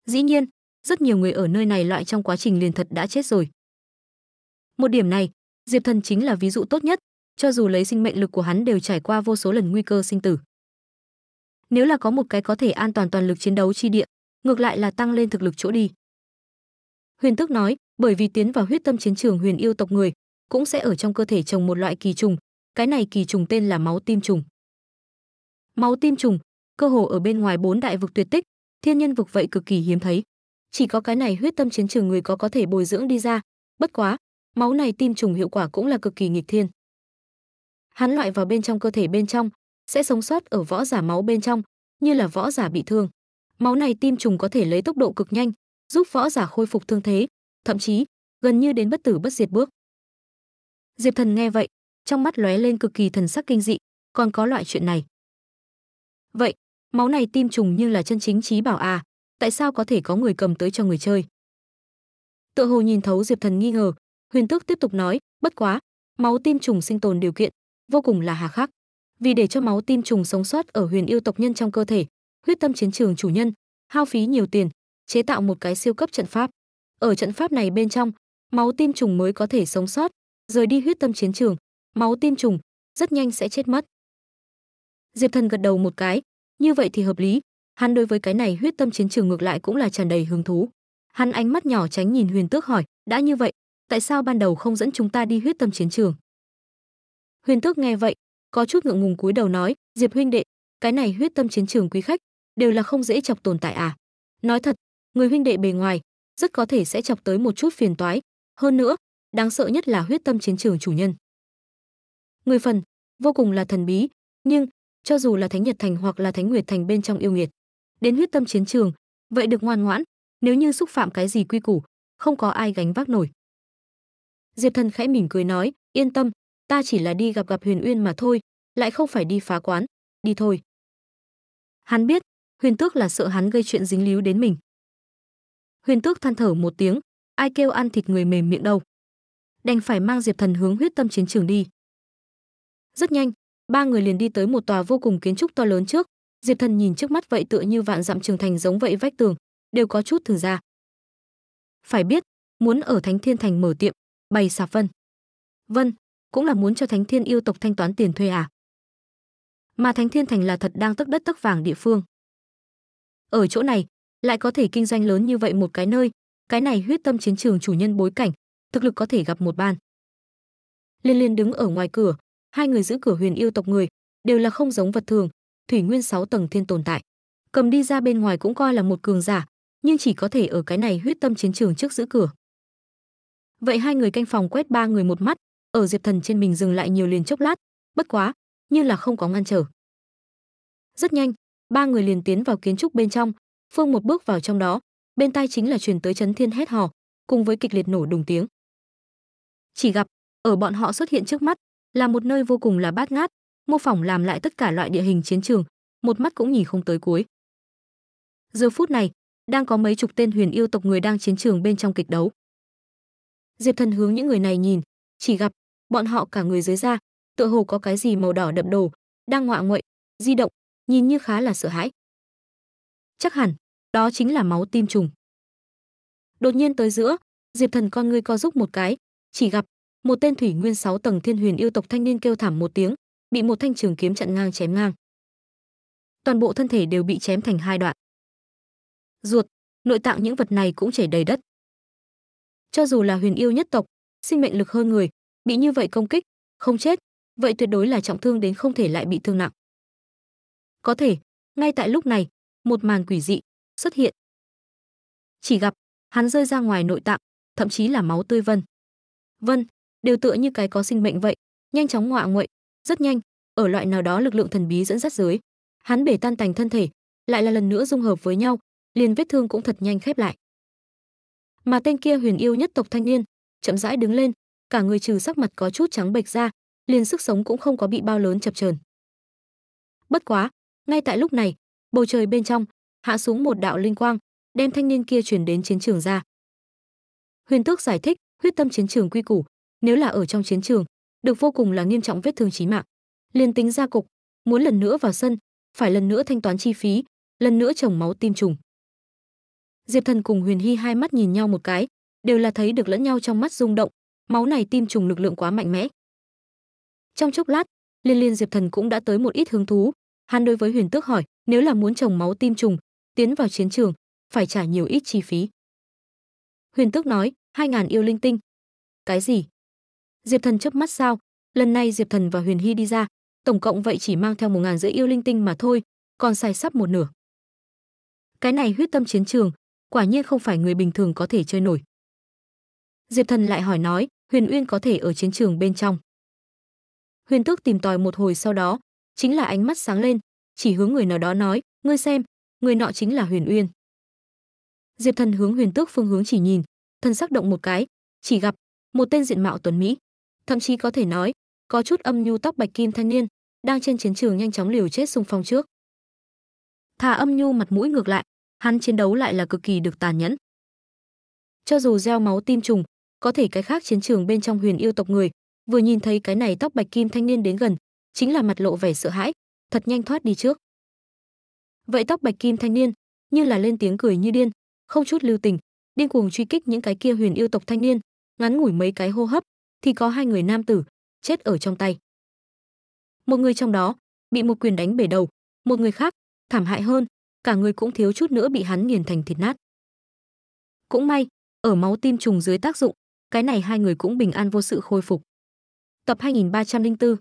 Dĩ nhiên, rất nhiều người ở nơi này loại trong quá trình liền thật đã chết rồi. Một điểm này, Diệp Thần chính là ví dụ tốt nhất, cho dù lấy sinh mệnh lực của hắn đều trải qua vô số lần nguy cơ sinh tử nếu là có một cái có thể an toàn toàn lực chiến đấu chi địa, ngược lại là tăng lên thực lực chỗ đi. Huyền Tức nói, bởi vì tiến vào huyết tâm chiến trường huyền yêu tộc người, cũng sẽ ở trong cơ thể trồng một loại kỳ trùng, cái này kỳ trùng tên là máu tim trùng. Máu tim trùng, cơ hồ ở bên ngoài bốn đại vực tuyệt tích, thiên nhân vực vậy cực kỳ hiếm thấy. Chỉ có cái này huyết tâm chiến trường người có có thể bồi dưỡng đi ra, bất quá, máu này tim trùng hiệu quả cũng là cực kỳ nghịch thiên. Hắn loại vào bên trong cơ thể bên trong, sẽ sống sót ở võ giả máu bên trong, như là võ giả bị thương. Máu này tim trùng có thể lấy tốc độ cực nhanh, giúp võ giả khôi phục thương thế, thậm chí gần như đến bất tử bất diệt bước. Diệp Thần nghe vậy, trong mắt lóe lên cực kỳ thần sắc kinh dị, còn có loại chuyện này. Vậy, máu này tim trùng như là chân chính chí bảo à, tại sao có thể có người cầm tới cho người chơi? Tựa hồ nhìn thấu Diệp Thần nghi ngờ, Huyền Tước tiếp tục nói, bất quá, máu tim trùng sinh tồn điều kiện vô cùng là hà khắc vì để cho máu tim trùng sống sót ở huyền yêu tộc nhân trong cơ thể huyết tâm chiến trường chủ nhân hao phí nhiều tiền chế tạo một cái siêu cấp trận pháp ở trận pháp này bên trong máu tim trùng mới có thể sống sót rời đi huyết tâm chiến trường máu tim trùng rất nhanh sẽ chết mất diệp thần gật đầu một cái như vậy thì hợp lý hắn đối với cái này huyết tâm chiến trường ngược lại cũng là tràn đầy hứng thú hắn ánh mắt nhỏ tránh nhìn huyền tước hỏi đã như vậy tại sao ban đầu không dẫn chúng ta đi huyết tâm chiến trường huyền tước nghe vậy có chút ngượng ngùng cúi đầu nói diệp huynh đệ cái này huyết tâm chiến trường quý khách đều là không dễ chọc tồn tại à nói thật người huynh đệ bề ngoài rất có thể sẽ chọc tới một chút phiền toái hơn nữa đáng sợ nhất là huyết tâm chiến trường chủ nhân người phần vô cùng là thần bí nhưng cho dù là thánh nhật thành hoặc là thánh nguyệt thành bên trong yêu nghiệt đến huyết tâm chiến trường vậy được ngoan ngoãn nếu như xúc phạm cái gì quy củ không có ai gánh vác nổi diệp thần khẽ mỉm cười nói yên tâm ta chỉ là đi gặp gặp Huyền Uyên mà thôi, lại không phải đi phá quán, đi thôi. Hắn biết, Huyền Tước là sợ hắn gây chuyện dính líu đến mình. Huyền Tước than thở một tiếng, ai kêu ăn thịt người mềm miệng đâu. Đành phải mang Diệp Thần hướng huyết tâm chiến trường đi. Rất nhanh, ba người liền đi tới một tòa vô cùng kiến trúc to lớn trước, Diệp Thần nhìn trước mắt vậy tựa như vạn dặm trường thành giống vậy vách tường, đều có chút thử ra. Phải biết, muốn ở Thánh Thiên Thành mở tiệm, bày xà vân. Vân, cũng là muốn cho Thánh Thiên yêu tộc thanh toán tiền thuê à? Mà Thánh Thiên Thành là thật đang tức đất tức vàng địa phương. Ở chỗ này, lại có thể kinh doanh lớn như vậy một cái nơi, cái này huyết tâm chiến trường chủ nhân bối cảnh, thực lực có thể gặp một ban. Liên Liên đứng ở ngoài cửa, hai người giữ cửa huyền yêu tộc người, đều là không giống vật thường, thủy nguyên sáu tầng thiên tồn tại. Cầm đi ra bên ngoài cũng coi là một cường giả, nhưng chỉ có thể ở cái này huyết tâm chiến trường trước giữ cửa. Vậy hai người canh phòng quét ba người một mắt, ở diệp thần trên mình dừng lại nhiều liền chốc lát bất quá như là không có ngăn trở rất nhanh ba người liền tiến vào kiến trúc bên trong phương một bước vào trong đó bên tai chính là truyền tới chấn thiên hét hò cùng với kịch liệt nổ đùng tiếng chỉ gặp ở bọn họ xuất hiện trước mắt là một nơi vô cùng là bát ngát mô phỏng làm lại tất cả loại địa hình chiến trường một mắt cũng nhìn không tới cuối giờ phút này đang có mấy chục tên huyền yêu tộc người đang chiến trường bên trong kịch đấu diệp thần hướng những người này nhìn chỉ gặp bọn họ cả người dưới da tựa hồ có cái gì màu đỏ đậm đổ đang ngoạ nguậy di động nhìn như khá là sợ hãi chắc hẳn đó chính là máu tim trùng đột nhiên tới giữa diệp thần con ngươi co giúp một cái chỉ gặp một tên thủy nguyên sáu tầng thiên huyền yêu tộc thanh niên kêu thảm một tiếng bị một thanh trường kiếm chặn ngang chém ngang toàn bộ thân thể đều bị chém thành hai đoạn ruột nội tạng những vật này cũng chảy đầy đất cho dù là huyền yêu nhất tộc sinh mệnh lực hơn người bị như vậy công kích, không chết, vậy tuyệt đối là trọng thương đến không thể lại bị thương nặng. Có thể, ngay tại lúc này, một màn quỷ dị xuất hiện. Chỉ gặp hắn rơi ra ngoài nội tạng, thậm chí là máu tươi vân. Vân đều tựa như cái có sinh mệnh vậy, nhanh chóng ngọa nguậy, rất nhanh, ở loại nào đó lực lượng thần bí dẫn dắt dưới, hắn bể tan tành thân thể, lại là lần nữa dung hợp với nhau, liền vết thương cũng thật nhanh khép lại. Mà tên kia huyền yêu nhất tộc thanh niên, chậm rãi đứng lên, cả người trừ sắc mặt có chút trắng bệch ra, liền sức sống cũng không có bị bao lớn chập chờn. Bất quá, ngay tại lúc này, bầu trời bên trong hạ xuống một đạo linh quang, đem thanh niên kia chuyển đến chiến trường ra. Huyền Tước giải thích, huyết tâm chiến trường quy củ, nếu là ở trong chiến trường, được vô cùng là nghiêm trọng vết thương chí mạng. liền tính ra cục, muốn lần nữa vào sân, phải lần nữa thanh toán chi phí, lần nữa trồng máu tim trùng. Diệp Thần cùng Huyền Hy hai mắt nhìn nhau một cái, đều là thấy được lẫn nhau trong mắt rung động, máu này tim trùng lực lượng quá mạnh mẽ trong chốc lát liên liên diệp thần cũng đã tới một ít hứng thú hắn đối với huyền tước hỏi nếu là muốn trồng máu tim trùng tiến vào chiến trường phải trả nhiều ít chi phí huyền tước nói hai ngàn yêu linh tinh cái gì diệp thần chớp mắt sao lần này diệp thần và huyền hy đi ra tổng cộng vậy chỉ mang theo một ngàn rưỡi yêu linh tinh mà thôi còn xài sắp một nửa cái này huyết tâm chiến trường quả nhiên không phải người bình thường có thể chơi nổi diệp thần lại hỏi nói Huyền Uyên có thể ở chiến trường bên trong. Huyền Tước tìm tòi một hồi sau đó, chính là ánh mắt sáng lên, chỉ hướng người nào đó nói, "Ngươi xem, người nọ chính là Huyền Uyên." Diệp Thần hướng Huyền Tước phương hướng chỉ nhìn, thân sắc động một cái, chỉ gặp một tên diện mạo tuấn mỹ, thậm chí có thể nói, có chút âm nhu tóc bạch kim thanh niên, đang trên chiến trường nhanh chóng liều chết xung phong trước. Thà âm nhu mặt mũi ngược lại, hắn chiến đấu lại là cực kỳ được tàn nhẫn. Cho dù gieo máu tim trùng, có thể cái khác chiến trường bên trong huyền yêu tộc người vừa nhìn thấy cái này tóc bạch kim thanh niên đến gần chính là mặt lộ vẻ sợ hãi thật nhanh thoát đi trước vậy tóc bạch kim thanh niên như là lên tiếng cười như điên không chút lưu tình điên cuồng truy kích những cái kia huyền yêu tộc thanh niên ngắn ngủi mấy cái hô hấp thì có hai người nam tử chết ở trong tay một người trong đó bị một quyền đánh bể đầu một người khác thảm hại hơn cả người cũng thiếu chút nữa bị hắn nghiền thành thịt nát cũng may ở máu tim trùng dưới tác dụng cái này hai người cũng bình an vô sự khôi phục. Tập 2304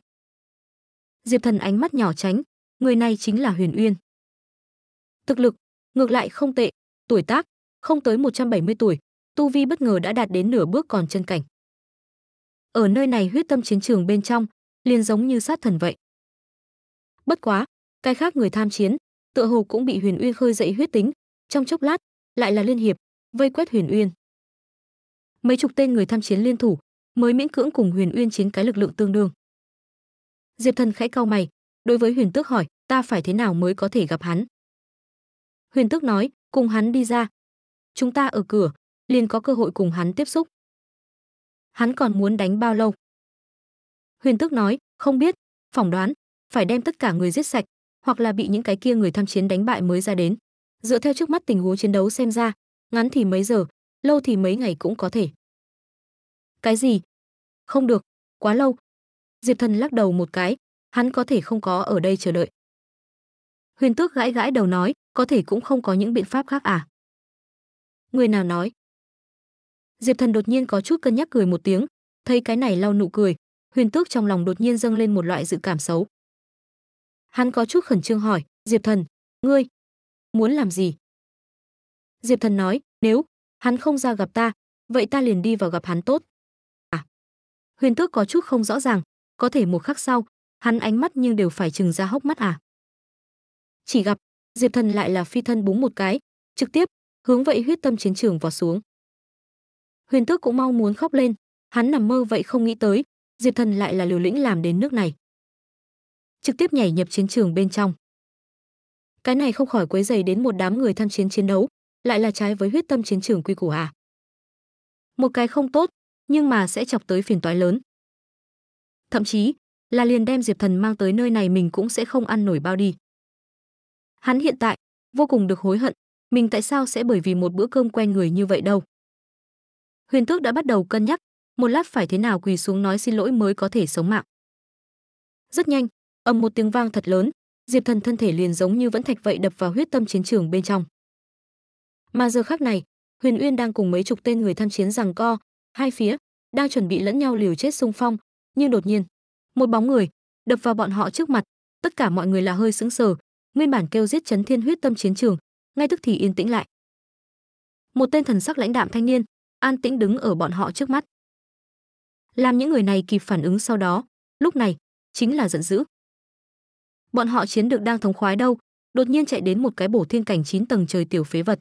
Diệp Thần ánh mắt nhỏ tránh, người này chính là Huyền Uyên. Thực lực, ngược lại không tệ, tuổi tác, không tới 170 tuổi, tu vi bất ngờ đã đạt đến nửa bước còn chân cảnh. Ở nơi này huyết tâm chiến trường bên trong, liền giống như sát thần vậy. Bất quá, cái khác người tham chiến, tựa hồ cũng bị Huyền Uyên khơi dậy huyết tính, trong chốc lát, lại là liên hiệp, vây quét Huyền Uyên mấy chục tên người tham chiến liên thủ mới miễn cưỡng cùng huyền uyên chiến cái lực lượng tương đương diệp thần khẽ cau mày đối với huyền tước hỏi ta phải thế nào mới có thể gặp hắn huyền tước nói cùng hắn đi ra chúng ta ở cửa liền có cơ hội cùng hắn tiếp xúc hắn còn muốn đánh bao lâu huyền tước nói không biết phỏng đoán phải đem tất cả người giết sạch hoặc là bị những cái kia người tham chiến đánh bại mới ra đến dựa theo trước mắt tình huống chiến đấu xem ra ngắn thì mấy giờ lâu thì mấy ngày cũng có thể. Cái gì? Không được, quá lâu. Diệp Thần lắc đầu một cái, hắn có thể không có ở đây chờ đợi. Huyền Tước gãi gãi đầu nói, có thể cũng không có những biện pháp khác à? Người nào nói? Diệp Thần đột nhiên có chút cân nhắc cười một tiếng, thấy cái này lau nụ cười, Huyền Tước trong lòng đột nhiên dâng lên một loại dự cảm xấu. Hắn có chút khẩn trương hỏi, "Diệp Thần, ngươi muốn làm gì?" Diệp Thần nói, "Nếu hắn không ra gặp ta, vậy ta liền đi vào gặp hắn tốt. À. Huyền Tước có chút không rõ ràng, có thể một khắc sau, hắn ánh mắt nhưng đều phải chừng ra hốc mắt à. Chỉ gặp, Diệp Thần lại là phi thân búng một cái, trực tiếp hướng vậy huyết tâm chiến trường vào xuống. Huyền Tước cũng mau muốn khóc lên, hắn nằm mơ vậy không nghĩ tới, Diệp Thần lại là liều lĩnh làm đến nước này. Trực tiếp nhảy nhập chiến trường bên trong. Cái này không khỏi quấy dày đến một đám người tham chiến chiến đấu, lại là trái với huyết tâm chiến trường quy củ à? Một cái không tốt, nhưng mà sẽ chọc tới phiền toái lớn. Thậm chí, là liền đem Diệp Thần mang tới nơi này mình cũng sẽ không ăn nổi bao đi. Hắn hiện tại vô cùng được hối hận, mình tại sao sẽ bởi vì một bữa cơm quen người như vậy đâu. Huyền Tước đã bắt đầu cân nhắc, một lát phải thế nào quỳ xuống nói xin lỗi mới có thể sống mạng. Rất nhanh, ầm một tiếng vang thật lớn, Diệp Thần thân thể liền giống như vẫn thạch vậy đập vào huyết tâm chiến trường bên trong. Mà giờ khắc này, Huyền Uyên đang cùng mấy chục tên người tham chiến rằng co, hai phía đang chuẩn bị lẫn nhau liều chết xung phong, nhưng đột nhiên, một bóng người đập vào bọn họ trước mặt, tất cả mọi người là hơi sững sờ, nguyên bản kêu giết chấn thiên huyết tâm chiến trường, ngay tức thì yên tĩnh lại. Một tên thần sắc lãnh đạm thanh niên, an tĩnh đứng ở bọn họ trước mắt. Làm những người này kịp phản ứng sau đó, lúc này chính là giận dữ. Bọn họ chiến được đang thống khoái đâu, đột nhiên chạy đến một cái bổ thiên cảnh 9 tầng trời tiểu phế vật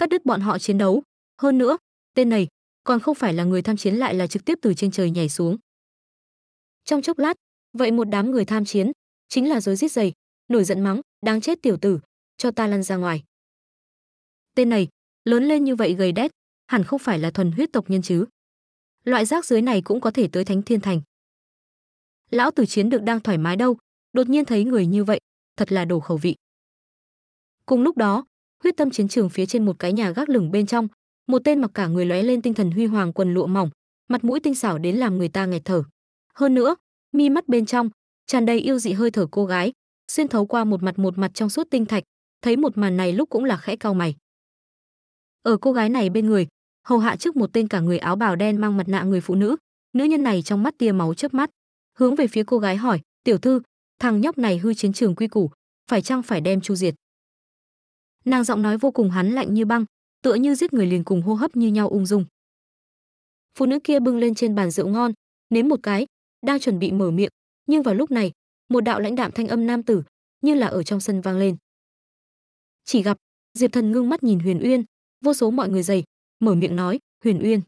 cắt đứt bọn họ chiến đấu. Hơn nữa, tên này còn không phải là người tham chiến lại là trực tiếp từ trên trời nhảy xuống. Trong chốc lát, vậy một đám người tham chiến chính là rối rít dày, nổi giận mắng, đáng chết tiểu tử, cho ta lăn ra ngoài. Tên này, lớn lên như vậy gầy đét, hẳn không phải là thuần huyết tộc nhân chứ. Loại rác dưới này cũng có thể tới Thánh Thiên Thành. Lão tử chiến được đang thoải mái đâu, đột nhiên thấy người như vậy, thật là đổ khẩu vị. Cùng lúc đó, huyết tâm chiến trường phía trên một cái nhà gác lửng bên trong một tên mặc cả người lóe lên tinh thần huy hoàng quần lụa mỏng mặt mũi tinh xảo đến làm người ta nghẹt thở hơn nữa mi mắt bên trong tràn đầy yêu dị hơi thở cô gái xuyên thấu qua một mặt một mặt trong suốt tinh thạch thấy một màn này lúc cũng là khẽ cau mày ở cô gái này bên người hầu hạ trước một tên cả người áo bào đen mang mặt nạ người phụ nữ nữ nhân này trong mắt tia máu chớp mắt hướng về phía cô gái hỏi tiểu thư thằng nhóc này hư chiến trường quy củ phải chăng phải đem chu diệt nàng giọng nói vô cùng hắn lạnh như băng tựa như giết người liền cùng hô hấp như nhau ung dung phụ nữ kia bưng lên trên bàn rượu ngon nếm một cái đang chuẩn bị mở miệng nhưng vào lúc này một đạo lãnh đạm thanh âm nam tử như là ở trong sân vang lên chỉ gặp diệp thần ngưng mắt nhìn huyền uyên vô số mọi người dày mở miệng nói huyền uyên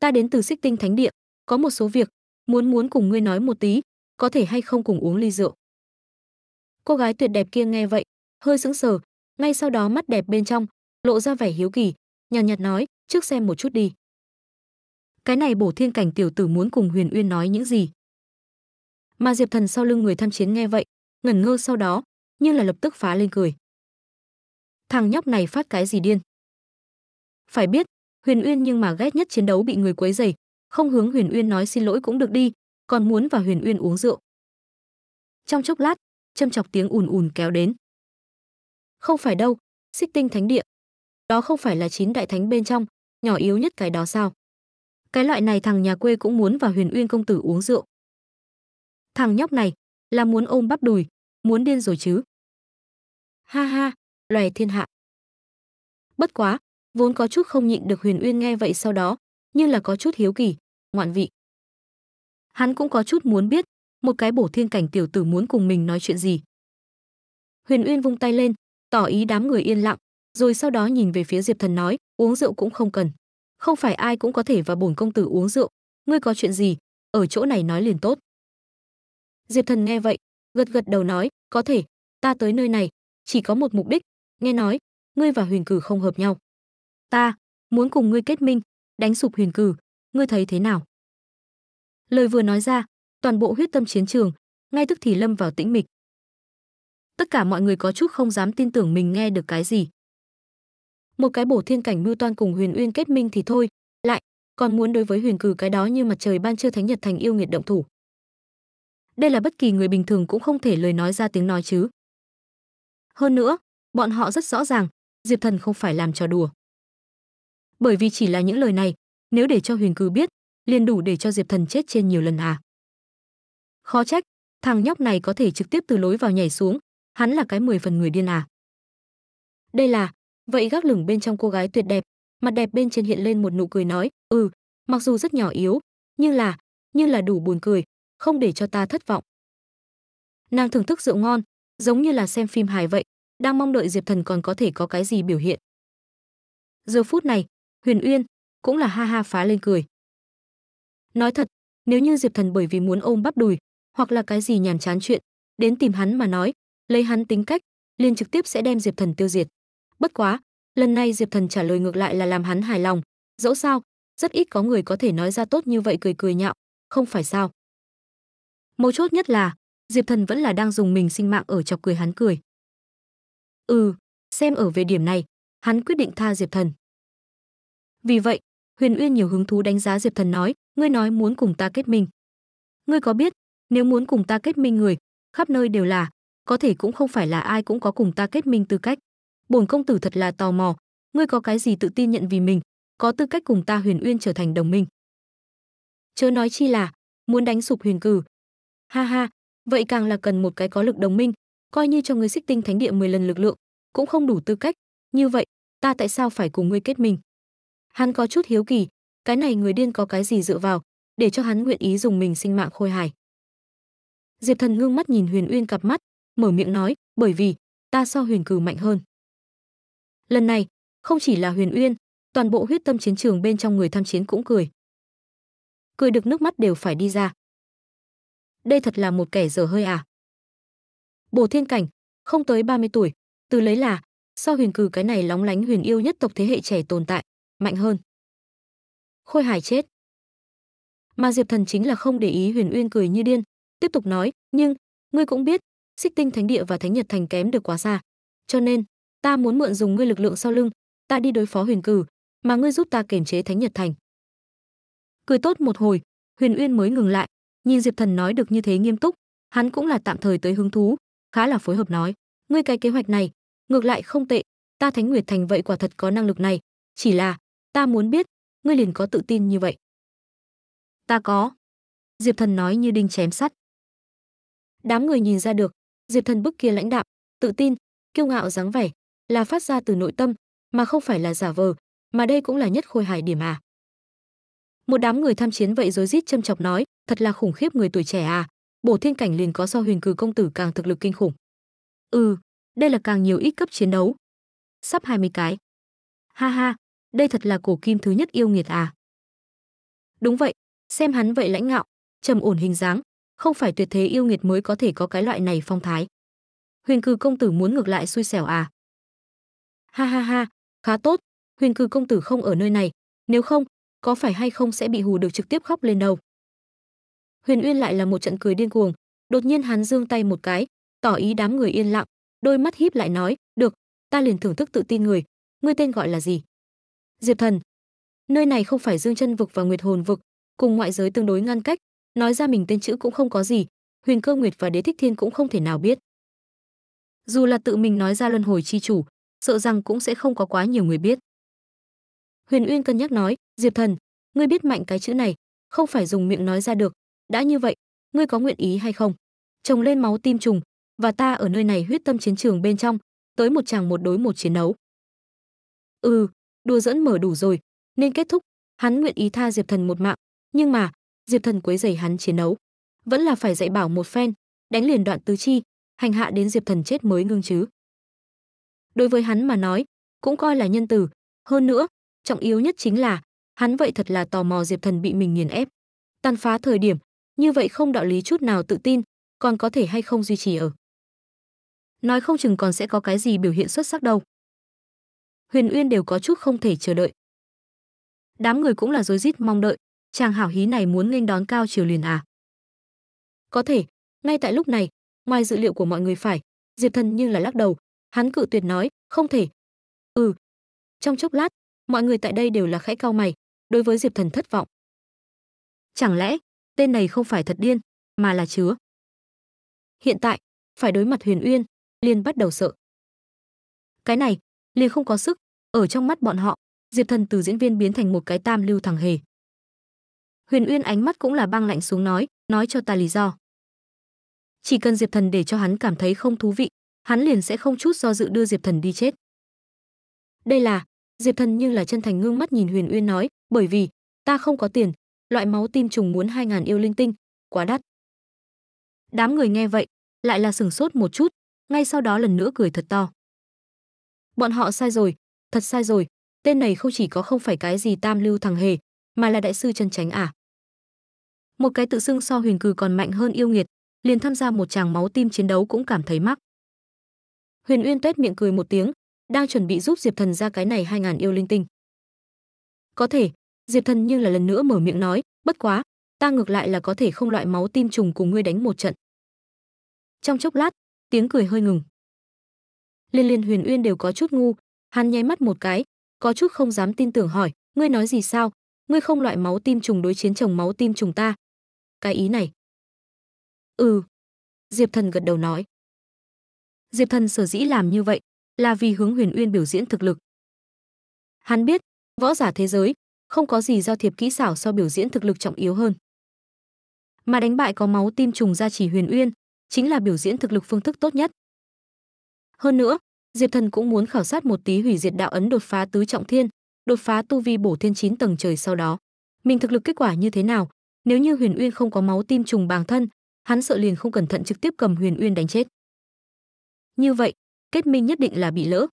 ta đến từ xích tinh thánh địa có một số việc muốn muốn cùng ngươi nói một tí có thể hay không cùng uống ly rượu cô gái tuyệt đẹp kia nghe vậy hơi sững sờ ngay sau đó mắt đẹp bên trong lộ ra vẻ hiếu kỳ nhàn nhạt nói trước xem một chút đi cái này bổ thiên cảnh tiểu tử muốn cùng huyền uyên nói những gì mà diệp thần sau lưng người tham chiến nghe vậy ngẩn ngơ sau đó như là lập tức phá lên cười thằng nhóc này phát cái gì điên phải biết huyền uyên nhưng mà ghét nhất chiến đấu bị người quấy dày không hướng huyền uyên nói xin lỗi cũng được đi còn muốn vào huyền uyên uống rượu trong chốc lát châm chọc tiếng ùn ùn kéo đến không phải đâu, xích tinh thánh địa. Đó không phải là chín đại thánh bên trong, nhỏ yếu nhất cái đó sao? Cái loại này thằng nhà quê cũng muốn vào Huyền Uyên công tử uống rượu. Thằng nhóc này là muốn ôm bắp đùi, muốn điên rồi chứ. Ha ha, loài thiên hạ. Bất quá, vốn có chút không nhịn được Huyền Uyên nghe vậy sau đó, nhưng là có chút hiếu kỳ, ngoạn vị. Hắn cũng có chút muốn biết, một cái bổ thiên cảnh tiểu tử muốn cùng mình nói chuyện gì. Huyền Uyên vung tay lên, tỏ ý đám người yên lặng, rồi sau đó nhìn về phía Diệp Thần nói, uống rượu cũng không cần. Không phải ai cũng có thể vào bổn công tử uống rượu, ngươi có chuyện gì, ở chỗ này nói liền tốt. Diệp Thần nghe vậy, gật gật đầu nói, có thể, ta tới nơi này, chỉ có một mục đích, nghe nói, ngươi và Huyền Cử không hợp nhau. Ta muốn cùng ngươi kết minh, đánh sụp Huyền Cử, ngươi thấy thế nào? Lời vừa nói ra, toàn bộ huyết tâm chiến trường ngay tức thì lâm vào tĩnh mịch tất cả mọi người có chút không dám tin tưởng mình nghe được cái gì. Một cái bổ thiên cảnh mưu toan cùng Huyền Uyên kết minh thì thôi, lại còn muốn đối với Huyền Cử cái đó như mặt trời ban trưa thánh nhật thành yêu nghiệt động thủ. Đây là bất kỳ người bình thường cũng không thể lời nói ra tiếng nói chứ. Hơn nữa, bọn họ rất rõ ràng, Diệp Thần không phải làm trò đùa. Bởi vì chỉ là những lời này, nếu để cho Huyền Cử biết, liền đủ để cho Diệp Thần chết trên nhiều lần à. Khó trách, thằng nhóc này có thể trực tiếp từ lối vào nhảy xuống, hắn là cái mười phần người điên à. Đây là, vậy gác lửng bên trong cô gái tuyệt đẹp, mặt đẹp bên trên hiện lên một nụ cười nói, ừ, mặc dù rất nhỏ yếu, nhưng là, nhưng là đủ buồn cười, không để cho ta thất vọng. Nàng thưởng thức rượu ngon, giống như là xem phim hài vậy, đang mong đợi Diệp Thần còn có thể có cái gì biểu hiện. Giờ phút này, Huyền Uyên cũng là ha ha phá lên cười. Nói thật, nếu như Diệp Thần bởi vì muốn ôm bắp đùi, hoặc là cái gì nhàn chán chuyện, đến tìm hắn mà nói, Lấy hắn tính cách, liền trực tiếp sẽ đem Diệp Thần tiêu diệt. Bất quá, lần này Diệp Thần trả lời ngược lại là làm hắn hài lòng, dẫu sao, rất ít có người có thể nói ra tốt như vậy cười cười nhạo, không phải sao? Mấu chốt nhất là, Diệp Thần vẫn là đang dùng mình sinh mạng ở chọc cười hắn cười. Ừ, xem ở về điểm này, hắn quyết định tha Diệp Thần. Vì vậy, Huyền Uyên nhiều hứng thú đánh giá Diệp Thần nói, ngươi nói muốn cùng ta kết minh. Ngươi có biết, nếu muốn cùng ta kết minh người, khắp nơi đều là có thể cũng không phải là ai cũng có cùng ta kết minh tư cách. Bổn công tử thật là tò mò, ngươi có cái gì tự tin nhận vì mình, có tư cách cùng ta Huyền Uyên trở thành đồng minh. Chớ nói chi là muốn đánh sụp Huyền Cử. Ha ha, vậy càng là cần một cái có lực đồng minh, coi như cho ngươi xích tinh thánh địa 10 lần lực lượng, cũng không đủ tư cách, như vậy, ta tại sao phải cùng ngươi kết minh? Hắn có chút hiếu kỳ, cái này người điên có cái gì dựa vào, để cho hắn nguyện ý dùng mình sinh mạng khôi hài. Diệp Thần ngưng mắt nhìn Huyền Uyên cặp mắt, mở miệng nói, bởi vì ta so Huyền Cừ mạnh hơn. Lần này, không chỉ là Huyền Uyên, toàn bộ huyết tâm chiến trường bên trong người tham chiến cũng cười. Cười được nước mắt đều phải đi ra. Đây thật là một kẻ dở hơi à. Bồ Thiên Cảnh, không tới 30 tuổi, từ lấy là, so huyền cừ cái này lóng lánh huyền yêu nhất tộc thế hệ trẻ tồn tại, mạnh hơn. Khôi Hải chết. Mà Diệp Thần chính là không để ý Huyền Uyên cười như điên, tiếp tục nói, nhưng, ngươi cũng biết, xích tinh thánh địa và thánh nhật thành kém được quá xa cho nên ta muốn mượn dùng ngươi lực lượng sau lưng ta đi đối phó huyền cử mà ngươi giúp ta kiềm chế thánh nhật thành cười tốt một hồi huyền uyên mới ngừng lại nhìn diệp thần nói được như thế nghiêm túc hắn cũng là tạm thời tới hứng thú khá là phối hợp nói ngươi cái kế hoạch này ngược lại không tệ ta thánh nguyệt thành vậy quả thật có năng lực này chỉ là ta muốn biết ngươi liền có tự tin như vậy ta có diệp thần nói như đinh chém sắt đám người nhìn ra được Diệp Thần bức kia lãnh đạm, tự tin, kiêu ngạo dáng vẻ, là phát ra từ nội tâm, mà không phải là giả vờ, mà đây cũng là nhất khôi hài điểm à. Một đám người tham chiến vậy rối rít châm chọc nói, thật là khủng khiếp người tuổi trẻ à, bổ thiên cảnh liền có so huyền cử công tử càng thực lực kinh khủng. Ừ, đây là càng nhiều ít cấp chiến đấu. Sắp 20 cái. Ha ha, đây thật là cổ kim thứ nhất yêu nghiệt à. Đúng vậy, xem hắn vậy lãnh ngạo, trầm ổn hình dáng, không phải tuyệt thế yêu nghiệt mới có thể có cái loại này phong thái. Huyền Cư công tử muốn ngược lại xui xẻo à? Ha ha ha, khá tốt, Huyền Cư công tử không ở nơi này, nếu không, có phải hay không sẽ bị hù được trực tiếp khóc lên đâu? Huyền Uyên lại là một trận cười điên cuồng, đột nhiên hắn giương tay một cái, tỏ ý đám người yên lặng, đôi mắt híp lại nói, "Được, ta liền thưởng thức tự tin người, ngươi tên gọi là gì?" Diệp Thần. Nơi này không phải Dương Chân vực và Nguyệt Hồn vực, cùng ngoại giới tương đối ngăn cách, nói ra mình tên chữ cũng không có gì huyền cơ nguyệt và đế thích thiên cũng không thể nào biết dù là tự mình nói ra luân hồi chi chủ sợ rằng cũng sẽ không có quá nhiều người biết huyền uyên cân nhắc nói diệp thần ngươi biết mạnh cái chữ này không phải dùng miệng nói ra được đã như vậy ngươi có nguyện ý hay không trồng lên máu tim trùng và ta ở nơi này huyết tâm chiến trường bên trong tới một chàng một đối một chiến đấu ừ đùa dẫn mở đủ rồi nên kết thúc hắn nguyện ý tha diệp thần một mạng nhưng mà diệp thần quấy rầy hắn chiến đấu vẫn là phải dạy bảo một phen đánh liền đoạn tứ chi hành hạ đến diệp thần chết mới ngưng chứ đối với hắn mà nói cũng coi là nhân tử. hơn nữa trọng yếu nhất chính là hắn vậy thật là tò mò diệp thần bị mình nghiền ép tàn phá thời điểm như vậy không đạo lý chút nào tự tin còn có thể hay không duy trì ở nói không chừng còn sẽ có cái gì biểu hiện xuất sắc đâu huyền uyên đều có chút không thể chờ đợi đám người cũng là rối rít mong đợi chàng hảo hí này muốn nghênh đón cao triều liền à? Có thể, ngay tại lúc này, ngoài dự liệu của mọi người phải, Diệp Thần như là lắc đầu, hắn cự tuyệt nói, không thể. Ừ. Trong chốc lát, mọi người tại đây đều là khẽ cao mày, đối với Diệp Thần thất vọng. Chẳng lẽ, tên này không phải thật điên, mà là chứa. Hiện tại, phải đối mặt Huyền Uyên, liền bắt đầu sợ. Cái này, liền không có sức, ở trong mắt bọn họ, Diệp Thần từ diễn viên biến thành một cái tam lưu thằng hề huyền uyên ánh mắt cũng là băng lạnh xuống nói nói cho ta lý do chỉ cần diệp thần để cho hắn cảm thấy không thú vị hắn liền sẽ không chút do dự đưa diệp thần đi chết đây là diệp thần như là chân thành ngưng mắt nhìn huyền uyên nói bởi vì ta không có tiền loại máu tim trùng muốn hai ngàn yêu linh tinh quá đắt đám người nghe vậy lại là sừng sốt một chút ngay sau đó lần nữa cười thật to bọn họ sai rồi thật sai rồi tên này không chỉ có không phải cái gì tam lưu thằng hề mà là đại sư chân tránh à một cái tự xưng so huyền cừ còn mạnh hơn yêu nghiệt liền tham gia một chàng máu tim chiến đấu cũng cảm thấy mắc huyền uyên tuét miệng cười một tiếng đang chuẩn bị giúp diệp thần ra cái này hai ngàn yêu linh tinh có thể diệp thần nhưng là lần nữa mở miệng nói bất quá ta ngược lại là có thể không loại máu tim trùng cùng ngươi đánh một trận trong chốc lát tiếng cười hơi ngừng liên liên huyền uyên đều có chút ngu hắn nháy mắt một cái có chút không dám tin tưởng hỏi ngươi nói gì sao ngươi không loại máu tim trùng đối chiến chồng máu tim trùng ta. Cái ý này. Ừ. Diệp Thần gật đầu nói. Diệp Thần sở dĩ làm như vậy là vì hướng Huyền Uyên biểu diễn thực lực. Hắn biết, võ giả thế giới không có gì do thiệp kỹ xảo so biểu diễn thực lực trọng yếu hơn. Mà đánh bại có máu tim trùng ra chỉ Huyền Uyên chính là biểu diễn thực lực phương thức tốt nhất. Hơn nữa, Diệp Thần cũng muốn khảo sát một tí hủy diệt đạo ấn đột phá tứ trọng thiên, đột phá tu vi bổ thiên chín tầng trời sau đó. Mình thực lực kết quả như thế nào? Nếu như Huyền Uyên không có máu tim trùng bàng thân, hắn sợ liền không cẩn thận trực tiếp cầm Huyền Uyên đánh chết. Như vậy, kết minh nhất định là bị lỡ.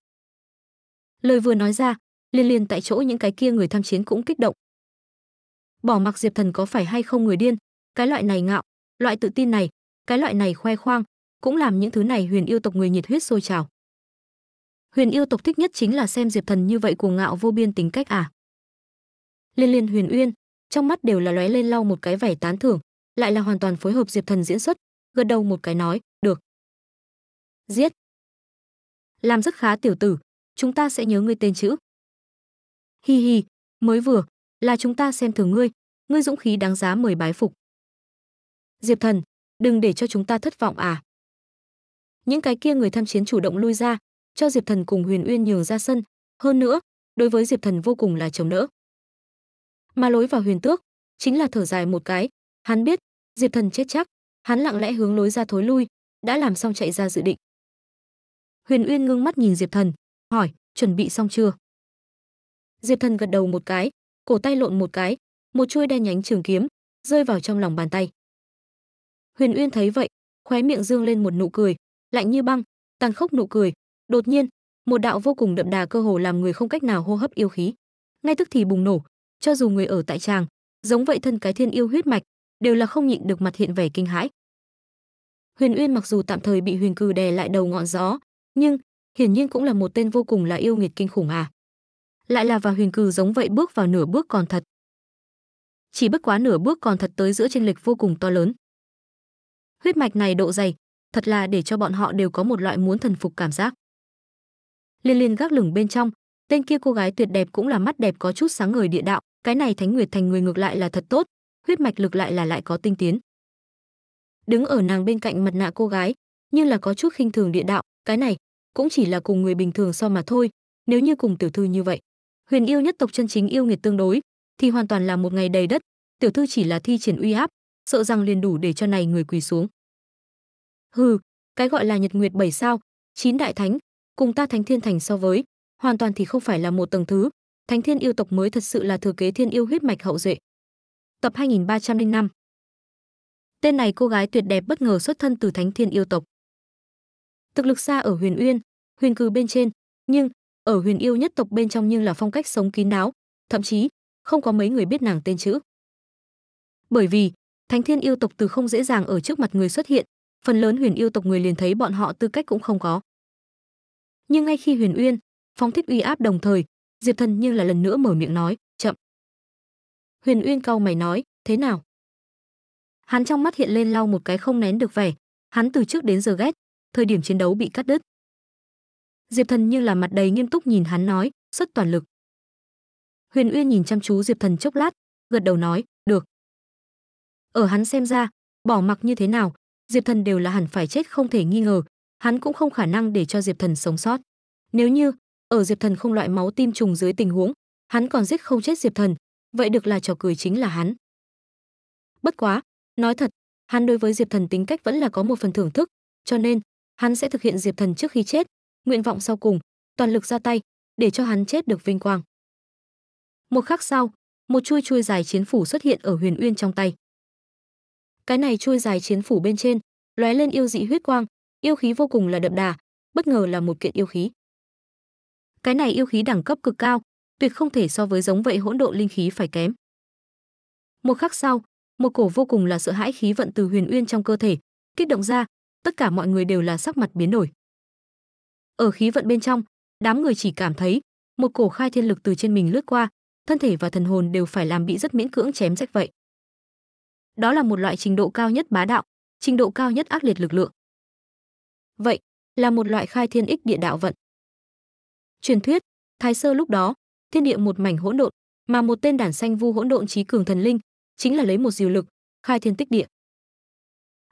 Lời vừa nói ra, liền liền tại chỗ những cái kia người tham chiến cũng kích động. Bỏ mặc Diệp Thần có phải hay không người điên, cái loại này ngạo, loại tự tin này, cái loại này khoe khoang, cũng làm những thứ này huyền yêu tộc người nhiệt huyết sôi trào. Huyền yêu tộc thích nhất chính là xem Diệp Thần như vậy cuồng ngạo vô biên tính cách à? Liên Liên Huyền Uyên, trong mắt đều là lóe lên lau một cái vẻ tán thưởng, lại là hoàn toàn phối hợp Diệp Thần diễn xuất, gật đầu một cái nói, "Được." Giết. Làm rất khá tiểu tử, chúng ta sẽ nhớ ngươi tên chữ. Hi hi, mới vừa là chúng ta xem thường ngươi, ngươi dũng khí đáng giá mời bái phục. Diệp Thần, đừng để cho chúng ta thất vọng à. Những cái kia người tham chiến chủ động lui ra, cho Diệp Thần cùng Huyền Uyên nhường ra sân, hơn nữa, đối với Diệp Thần vô cùng là chống đỡ. Mà lối vào Huyền Tước chính là thở dài một cái, hắn biết, Diệp Thần chết chắc, hắn lặng lẽ hướng lối ra thối lui, đã làm xong chạy ra dự định. Huyền Uyên ngưng mắt nhìn Diệp Thần, hỏi, chuẩn bị xong chưa? Diệp Thần gật đầu một cái, cổ tay lộn một cái, một chuôi đen nhánh trường kiếm rơi vào trong lòng bàn tay. Huyền Uyên thấy vậy, khóe miệng dương lên một nụ cười, lạnh như băng, tàn khốc nụ cười, Đột nhiên, một đạo vô cùng đậm đà cơ hồ làm người không cách nào hô hấp yêu khí. Ngay tức thì bùng nổ, cho dù người ở tại tràng, giống vậy thân cái thiên yêu huyết mạch, đều là không nhịn được mặt hiện vẻ kinh hãi. Huyền Uyên mặc dù tạm thời bị Huyền Cừ đè lại đầu ngọn gió, nhưng hiển nhiên cũng là một tên vô cùng là yêu nghiệt kinh khủng à. Lại là và Huyền Cừ giống vậy bước vào nửa bước còn thật. Chỉ bất quá nửa bước còn thật tới giữa chênh lịch vô cùng to lớn. Huyết mạch này độ dày, thật là để cho bọn họ đều có một loại muốn thần phục cảm giác liên liên gác lửng bên trong tên kia cô gái tuyệt đẹp cũng là mắt đẹp có chút sáng ngời địa đạo cái này thánh nguyệt thành người ngược lại là thật tốt huyết mạch lực lại là lại có tinh tiến đứng ở nàng bên cạnh mặt nạ cô gái nhưng là có chút khinh thường địa đạo cái này cũng chỉ là cùng người bình thường so mà thôi nếu như cùng tiểu thư như vậy huyền yêu nhất tộc chân chính yêu nghiệt tương đối thì hoàn toàn là một ngày đầy đất tiểu thư chỉ là thi triển uy áp sợ rằng liền đủ để cho này người quỳ xuống hừ cái gọi là nhật nguyệt bảy sao chín đại thánh cùng ta thánh thiên thành so với hoàn toàn thì không phải là một tầng thứ thánh thiên yêu tộc mới thật sự là thừa kế thiên yêu huyết mạch hậu duệ tập 2305 tên này cô gái tuyệt đẹp bất ngờ xuất thân từ thánh thiên yêu tộc thực lực xa ở huyền uyên huyền cư bên trên nhưng ở huyền yêu nhất tộc bên trong nhưng là phong cách sống kín đáo thậm chí không có mấy người biết nàng tên chữ bởi vì thánh thiên yêu tộc từ không dễ dàng ở trước mặt người xuất hiện phần lớn huyền yêu tộc người liền thấy bọn họ tư cách cũng không có nhưng ngay khi huyền uyên phóng thích uy áp đồng thời diệp thần như là lần nữa mở miệng nói chậm huyền uyên cau mày nói thế nào hắn trong mắt hiện lên lau một cái không nén được vẻ hắn từ trước đến giờ ghét thời điểm chiến đấu bị cắt đứt diệp thần như là mặt đầy nghiêm túc nhìn hắn nói xuất toàn lực huyền uyên nhìn chăm chú diệp thần chốc lát gật đầu nói được ở hắn xem ra bỏ mặc như thế nào diệp thần đều là hẳn phải chết không thể nghi ngờ hắn cũng không khả năng để cho Diệp Thần sống sót. Nếu như ở Diệp Thần không loại máu tim trùng dưới tình huống, hắn còn giết không chết Diệp Thần, vậy được là trò cười chính là hắn. Bất quá, nói thật, hắn đối với Diệp Thần tính cách vẫn là có một phần thưởng thức, cho nên hắn sẽ thực hiện Diệp Thần trước khi chết, nguyện vọng sau cùng, toàn lực ra tay, để cho hắn chết được vinh quang. Một khắc sau, một chui chui dài chiến phủ xuất hiện ở Huyền Uyên trong tay. Cái này chui dài chiến phủ bên trên lóe lên yêu dị huyết quang, yêu khí vô cùng là đậm đà, bất ngờ là một kiện yêu khí. Cái này yêu khí đẳng cấp cực cao, tuyệt không thể so với giống vậy hỗn độn linh khí phải kém. Một khắc sau, một cổ vô cùng là sợ hãi khí vận từ huyền uyên trong cơ thể, kích động ra, tất cả mọi người đều là sắc mặt biến đổi. Ở khí vận bên trong, đám người chỉ cảm thấy một cổ khai thiên lực từ trên mình lướt qua, thân thể và thần hồn đều phải làm bị rất miễn cưỡng chém rách vậy. Đó là một loại trình độ cao nhất bá đạo, trình độ cao nhất ác liệt lực lượng vậy là một loại khai thiên ích địa đạo vận. Truyền thuyết, Thái Sơ lúc đó, thiên địa một mảnh hỗn độn, mà một tên đản xanh vu hỗn độn trí cường thần linh, chính là lấy một diều lực, khai thiên tích địa.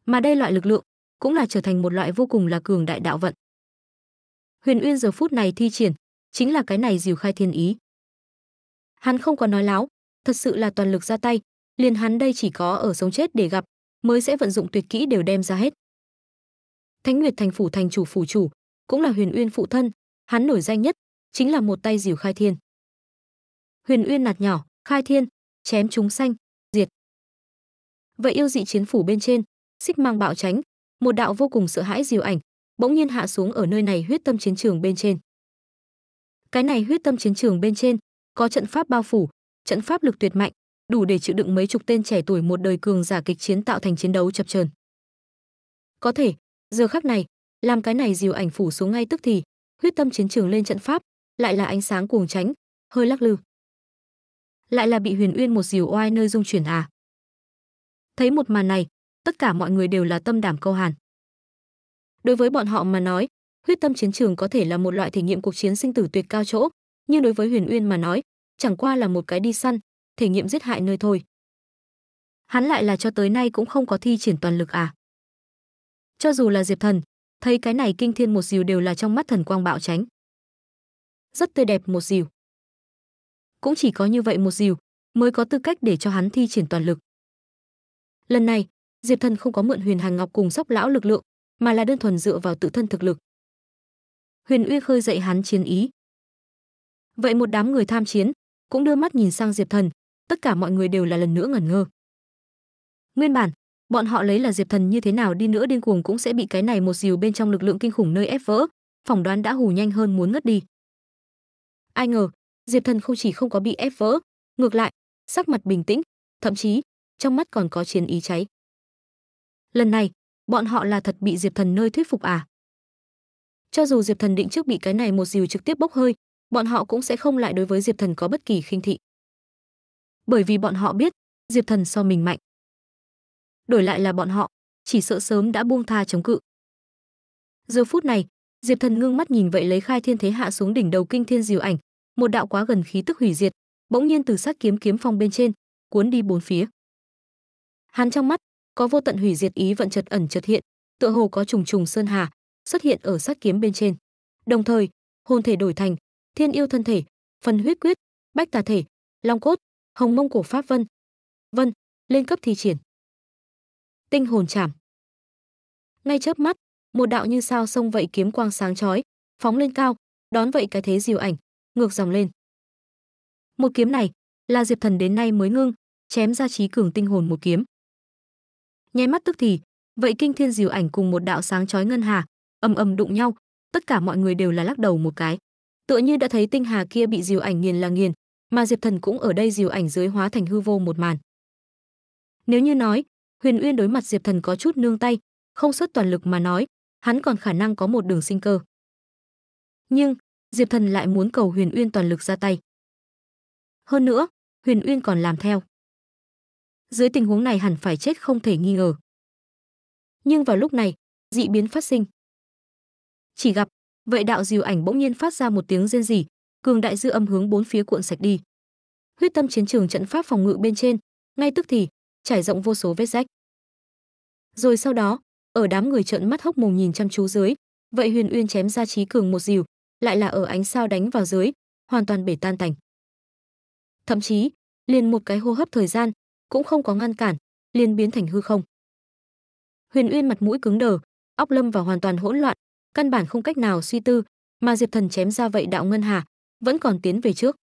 Mà đây loại lực lượng cũng là trở thành một loại vô cùng là cường đại đạo vận. Huyền Uyên giờ phút này thi triển, chính là cái này diều khai thiên ý. Hắn không có nói láo, thật sự là toàn lực ra tay, liền hắn đây chỉ có ở sống chết để gặp, mới sẽ vận dụng tuyệt kỹ đều đem ra hết. Thánh Nguyệt thành phủ thành chủ phủ chủ, cũng là Huyền Uyên phụ thân, hắn nổi danh nhất chính là một tay dìu Khai Thiên. Huyền Uyên nạt nhỏ, Khai Thiên, chém chúng sanh, diệt. Vậy yêu dị chiến phủ bên trên, xích mang bạo tránh, một đạo vô cùng sợ hãi dìu ảnh, bỗng nhiên hạ xuống ở nơi này huyết tâm chiến trường bên trên. Cái này huyết tâm chiến trường bên trên, có trận pháp bao phủ, trận pháp lực tuyệt mạnh, đủ để chịu đựng mấy chục tên trẻ tuổi một đời cường giả kịch chiến tạo thành chiến đấu chập chờn. Có thể, giờ khắc này làm cái này dìu ảnh phủ xuống ngay tức thì huyết tâm chiến trường lên trận pháp lại là ánh sáng cuồng tránh hơi lắc lư lại là bị huyền uyên một dìu oai nơi dung chuyển à thấy một màn này tất cả mọi người đều là tâm đảm câu hàn đối với bọn họ mà nói huyết tâm chiến trường có thể là một loại thể nghiệm cuộc chiến sinh tử tuyệt cao chỗ nhưng đối với huyền uyên mà nói chẳng qua là một cái đi săn thể nghiệm giết hại nơi thôi hắn lại là cho tới nay cũng không có thi triển toàn lực à cho dù là Diệp Thần, thấy cái này kinh thiên một dìu đều là trong mắt thần quang bạo tránh. Rất tươi đẹp một dìu. Cũng chỉ có như vậy một dìu mới có tư cách để cho hắn thi triển toàn lực. Lần này, Diệp Thần không có mượn Huyền Hàn Ngọc cùng Sóc lão lực lượng, mà là đơn thuần dựa vào tự thân thực lực. Huyền Uy khơi dậy hắn chiến ý. Vậy một đám người tham chiến cũng đưa mắt nhìn sang Diệp Thần, tất cả mọi người đều là lần nữa ngẩn ngơ. Nguyên bản, bọn họ lấy là diệp thần như thế nào đi nữa điên cuồng cũng sẽ bị cái này một dìu bên trong lực lượng kinh khủng nơi ép vỡ phỏng đoán đã hù nhanh hơn muốn ngất đi ai ngờ diệp thần không chỉ không có bị ép vỡ ngược lại sắc mặt bình tĩnh thậm chí trong mắt còn có chiến ý cháy lần này bọn họ là thật bị diệp thần nơi thuyết phục à cho dù diệp thần định trước bị cái này một dìu trực tiếp bốc hơi bọn họ cũng sẽ không lại đối với diệp thần có bất kỳ khinh thị bởi vì bọn họ biết diệp thần so mình mạnh đổi lại là bọn họ, chỉ sợ sớm đã buông tha chống cự. Giờ phút này, Diệp Thần ngưng mắt nhìn vậy lấy khai thiên thế hạ xuống đỉnh đầu kinh thiên diều ảnh, một đạo quá gần khí tức hủy diệt, bỗng nhiên từ sát kiếm kiếm phong bên trên, cuốn đi bốn phía. Hắn trong mắt có vô tận hủy diệt ý vận chợt ẩn chợt hiện, tựa hồ có trùng trùng sơn hà xuất hiện ở sát kiếm bên trên. Đồng thời, hồn thể đổi thành thiên yêu thân thể, phần huyết quyết, bách tà thể, long cốt, hồng mông cổ pháp vân. Vân, lên cấp thi triển tinh hồn chảm. Ngay chớp mắt, một đạo như sao sông vậy kiếm quang sáng chói, phóng lên cao, đón vậy cái thế diều ảnh, ngược dòng lên. Một kiếm này là Diệp Thần đến nay mới ngưng, chém ra trí cường tinh hồn một kiếm. Nháy mắt tức thì, vậy kinh thiên diều ảnh cùng một đạo sáng chói ngân hà, ầm ầm đụng nhau, tất cả mọi người đều là lắc đầu một cái. Tựa như đã thấy tinh hà kia bị diều ảnh nghiền là nghiền, mà Diệp Thần cũng ở đây diều ảnh dưới hóa thành hư vô một màn. Nếu như nói, Huyền Uyên đối mặt Diệp Thần có chút nương tay, không xuất toàn lực mà nói, hắn còn khả năng có một đường sinh cơ. Nhưng, Diệp Thần lại muốn cầu Huyền Uyên toàn lực ra tay. Hơn nữa, Huyền Uyên còn làm theo. Dưới tình huống này hẳn phải chết không thể nghi ngờ. Nhưng vào lúc này, dị biến phát sinh. Chỉ gặp, Vệ đạo diều ảnh bỗng nhiên phát ra một tiếng rên rỉ, cường đại dư âm hướng bốn phía cuộn sạch đi. Huyết tâm chiến trường trận pháp phòng ngự bên trên, ngay tức thì, trải rộng vô số vết rách. Rồi sau đó, ở đám người trợn mắt hốc mồm nhìn chăm chú dưới, vậy Huyền Uyên chém ra trí cường một dìu, lại là ở ánh sao đánh vào dưới, hoàn toàn bể tan tành. Thậm chí, liền một cái hô hấp thời gian cũng không có ngăn cản, liền biến thành hư không. Huyền Uyên mặt mũi cứng đờ, óc lâm vào hoàn toàn hỗn loạn, căn bản không cách nào suy tư, mà Diệp Thần chém ra vậy đạo ngân hà, vẫn còn tiến về trước.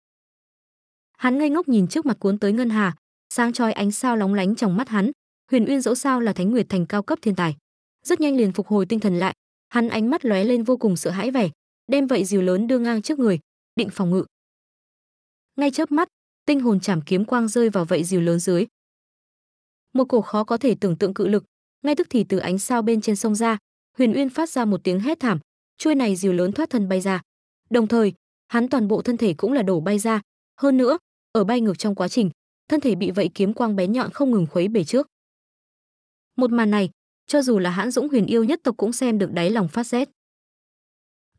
Hắn ngây ngốc nhìn trước mặt cuốn tới ngân hà, sáng chói ánh sao lóng lánh trong mắt hắn huyền uyên dẫu sao là thánh nguyệt thành cao cấp thiên tài rất nhanh liền phục hồi tinh thần lại hắn ánh mắt lóe lên vô cùng sợ hãi vẻ đem vậy dìu lớn đưa ngang trước người định phòng ngự ngay chớp mắt tinh hồn chảm kiếm quang rơi vào vậy dìu lớn dưới một cổ khó có thể tưởng tượng cự lực ngay tức thì từ ánh sao bên trên sông ra huyền uyên phát ra một tiếng hét thảm chuôi này dìu lớn thoát thân bay ra đồng thời hắn toàn bộ thân thể cũng là đổ bay ra hơn nữa ở bay ngược trong quá trình thân thể bị vậy kiếm quang bén nhọn không ngừng khuấy bể trước. Một màn này, cho dù là hãn dũng huyền yêu nhất tộc cũng xem được đáy lòng phát rét.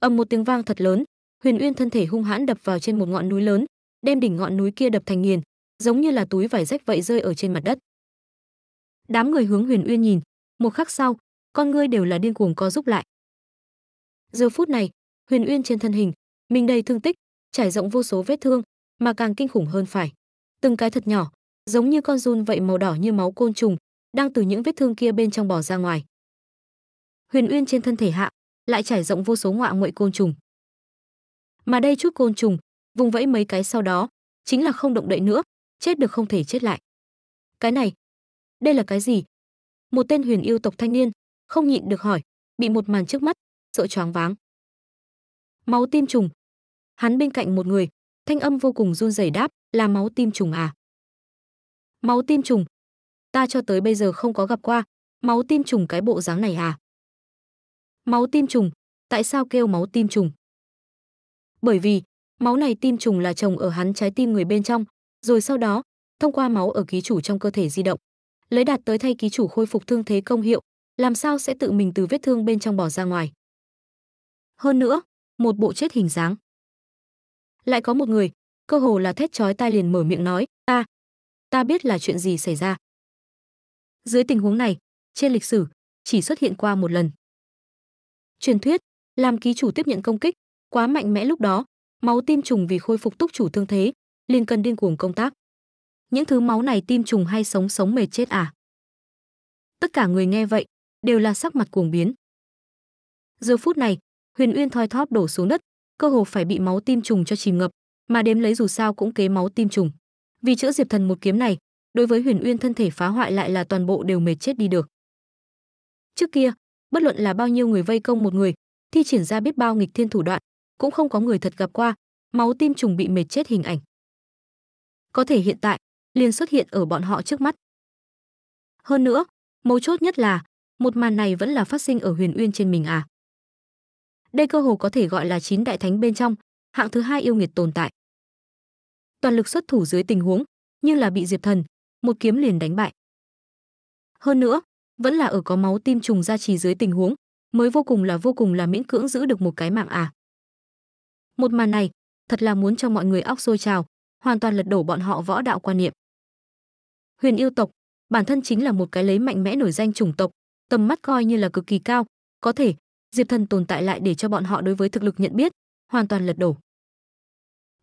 Ầm một tiếng vang thật lớn, Huyền Uyên thân thể hung hãn đập vào trên một ngọn núi lớn, đem đỉnh ngọn núi kia đập thành nghiền, giống như là túi vải rách vậy rơi ở trên mặt đất. Đám người hướng Huyền Uyên nhìn, một khắc sau, con ngươi đều là điên cuồng co giúp lại. Giờ phút này, Huyền Uyên trên thân hình, mình đầy thương tích, trải rộng vô số vết thương, mà càng kinh khủng hơn phải từng cái thật nhỏ, giống như con run vậy màu đỏ như máu côn trùng, đang từ những vết thương kia bên trong bò ra ngoài. Huyền Uyên trên thân thể hạ lại trải rộng vô số ngọa nguậy côn trùng. Mà đây chút côn trùng, vùng vẫy mấy cái sau đó, chính là không động đậy nữa, chết được không thể chết lại. Cái này, đây là cái gì? Một tên huyền yêu tộc thanh niên, không nhịn được hỏi, bị một màn trước mắt, sợ choáng váng. Máu tim trùng. Hắn bên cạnh một người, thanh âm vô cùng run rẩy đáp, là máu tim trùng à? Máu tim trùng? Ta cho tới bây giờ không có gặp qua, máu tim trùng cái bộ dáng này à? Máu tim trùng, tại sao kêu máu tim trùng? Bởi vì, máu này tim trùng là trồng ở hắn trái tim người bên trong, rồi sau đó, thông qua máu ở ký chủ trong cơ thể di động, lấy đạt tới thay ký chủ khôi phục thương thế công hiệu, làm sao sẽ tự mình từ vết thương bên trong bỏ ra ngoài. Hơn nữa, một bộ chết hình dáng. Lại có một người, cơ hồ là thét chói tai liền mở miệng nói ta ta biết là chuyện gì xảy ra dưới tình huống này trên lịch sử chỉ xuất hiện qua một lần truyền thuyết làm ký chủ tiếp nhận công kích quá mạnh mẽ lúc đó máu tim trùng vì khôi phục túc chủ thương thế liền cần điên cuồng công tác những thứ máu này tim trùng hay sống sống mệt chết à tất cả người nghe vậy đều là sắc mặt cuồng biến giờ phút này huyền uyên thoi thóp đổ xuống đất cơ hồ phải bị máu tim trùng cho chìm ngập mà đếm lấy dù sao cũng kế máu tim trùng. Vì chữa Diệp Thần một kiếm này, đối với Huyền Uyên thân thể phá hoại lại là toàn bộ đều mệt chết đi được. Trước kia, bất luận là bao nhiêu người vây công một người, thi triển ra biết bao nghịch thiên thủ đoạn, cũng không có người thật gặp qua máu tim trùng bị mệt chết hình ảnh. Có thể hiện tại, liền xuất hiện ở bọn họ trước mắt. Hơn nữa, mấu chốt nhất là, một màn này vẫn là phát sinh ở Huyền Uyên trên mình à? Đây cơ hồ có thể gọi là chín đại thánh bên trong, hạng thứ hai yêu nghiệt tồn tại toàn lực xuất thủ dưới tình huống như là bị diệp thần một kiếm liền đánh bại hơn nữa vẫn là ở có máu tim trùng ra trì dưới tình huống mới vô cùng là vô cùng là miễn cưỡng giữ được một cái mạng à một màn này thật là muốn cho mọi người óc sôi trào hoàn toàn lật đổ bọn họ võ đạo quan niệm huyền yêu tộc bản thân chính là một cái lấy mạnh mẽ nổi danh chủng tộc tầm mắt coi như là cực kỳ cao có thể diệp thần tồn tại lại để cho bọn họ đối với thực lực nhận biết hoàn toàn lật đổ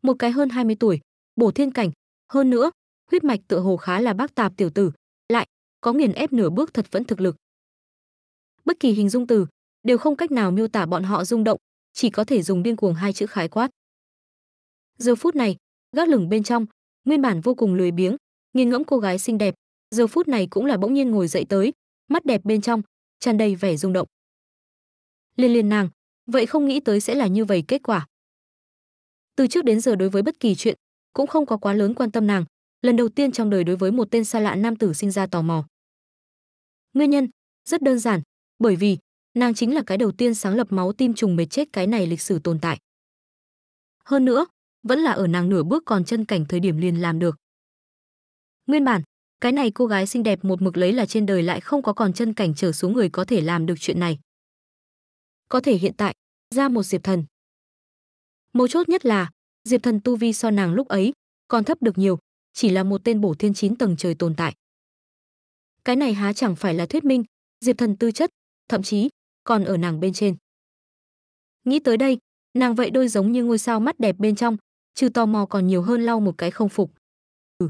một cái hơn 20 tuổi bổ thiên cảnh hơn nữa huyết mạch tựa hồ khá là bác tạp tiểu tử lại có nghiền ép nửa bước thật vẫn thực lực bất kỳ hình dung từ đều không cách nào miêu tả bọn họ rung động chỉ có thể dùng điên cuồng hai chữ khái quát giờ phút này gác lửng bên trong nguyên bản vô cùng lười biếng nghiêng ngẫm cô gái xinh đẹp giờ phút này cũng là bỗng nhiên ngồi dậy tới mắt đẹp bên trong tràn đầy vẻ rung động liên liên nàng vậy không nghĩ tới sẽ là như vậy kết quả từ trước đến giờ đối với bất kỳ chuyện cũng không có quá lớn quan tâm nàng lần đầu tiên trong đời đối với một tên xa lạ nam tử sinh ra tò mò nguyên nhân rất đơn giản bởi vì nàng chính là cái đầu tiên sáng lập máu tim trùng mệt chết cái này lịch sử tồn tại hơn nữa vẫn là ở nàng nửa bước còn chân cảnh thời điểm liền làm được nguyên bản cái này cô gái xinh đẹp một mực lấy là trên đời lại không có còn chân cảnh trở xuống người có thể làm được chuyện này có thể hiện tại ra một diệp thần mấu chốt nhất là Diệp Thần tu vi so nàng lúc ấy còn thấp được nhiều, chỉ là một tên bổ thiên chín tầng trời tồn tại. Cái này há chẳng phải là thuyết minh, Diệp Thần tư chất, thậm chí còn ở nàng bên trên. Nghĩ tới đây, nàng vậy đôi giống như ngôi sao mắt đẹp bên trong, trừ tò mò còn nhiều hơn lau một cái không phục. Ừ.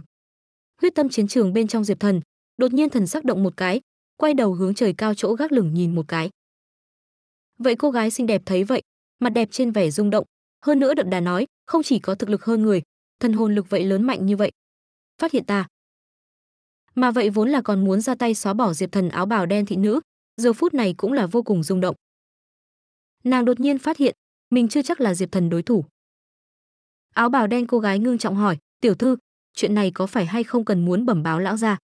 Huyết tâm chiến trường bên trong Diệp Thần, đột nhiên thần sắc động một cái, quay đầu hướng trời cao chỗ gác lửng nhìn một cái. Vậy cô gái xinh đẹp thấy vậy, mặt đẹp trên vẻ rung động, hơn nữa đậm đà nói, không chỉ có thực lực hơn người, thần hồn lực vậy lớn mạnh như vậy. Phát hiện ta. Mà vậy vốn là còn muốn ra tay xóa bỏ Diệp Thần áo bào đen thị nữ, giờ phút này cũng là vô cùng rung động. Nàng đột nhiên phát hiện, mình chưa chắc là Diệp Thần đối thủ. Áo bào đen cô gái ngưng trọng hỏi, "Tiểu thư, chuyện này có phải hay không cần muốn bẩm báo lão gia?"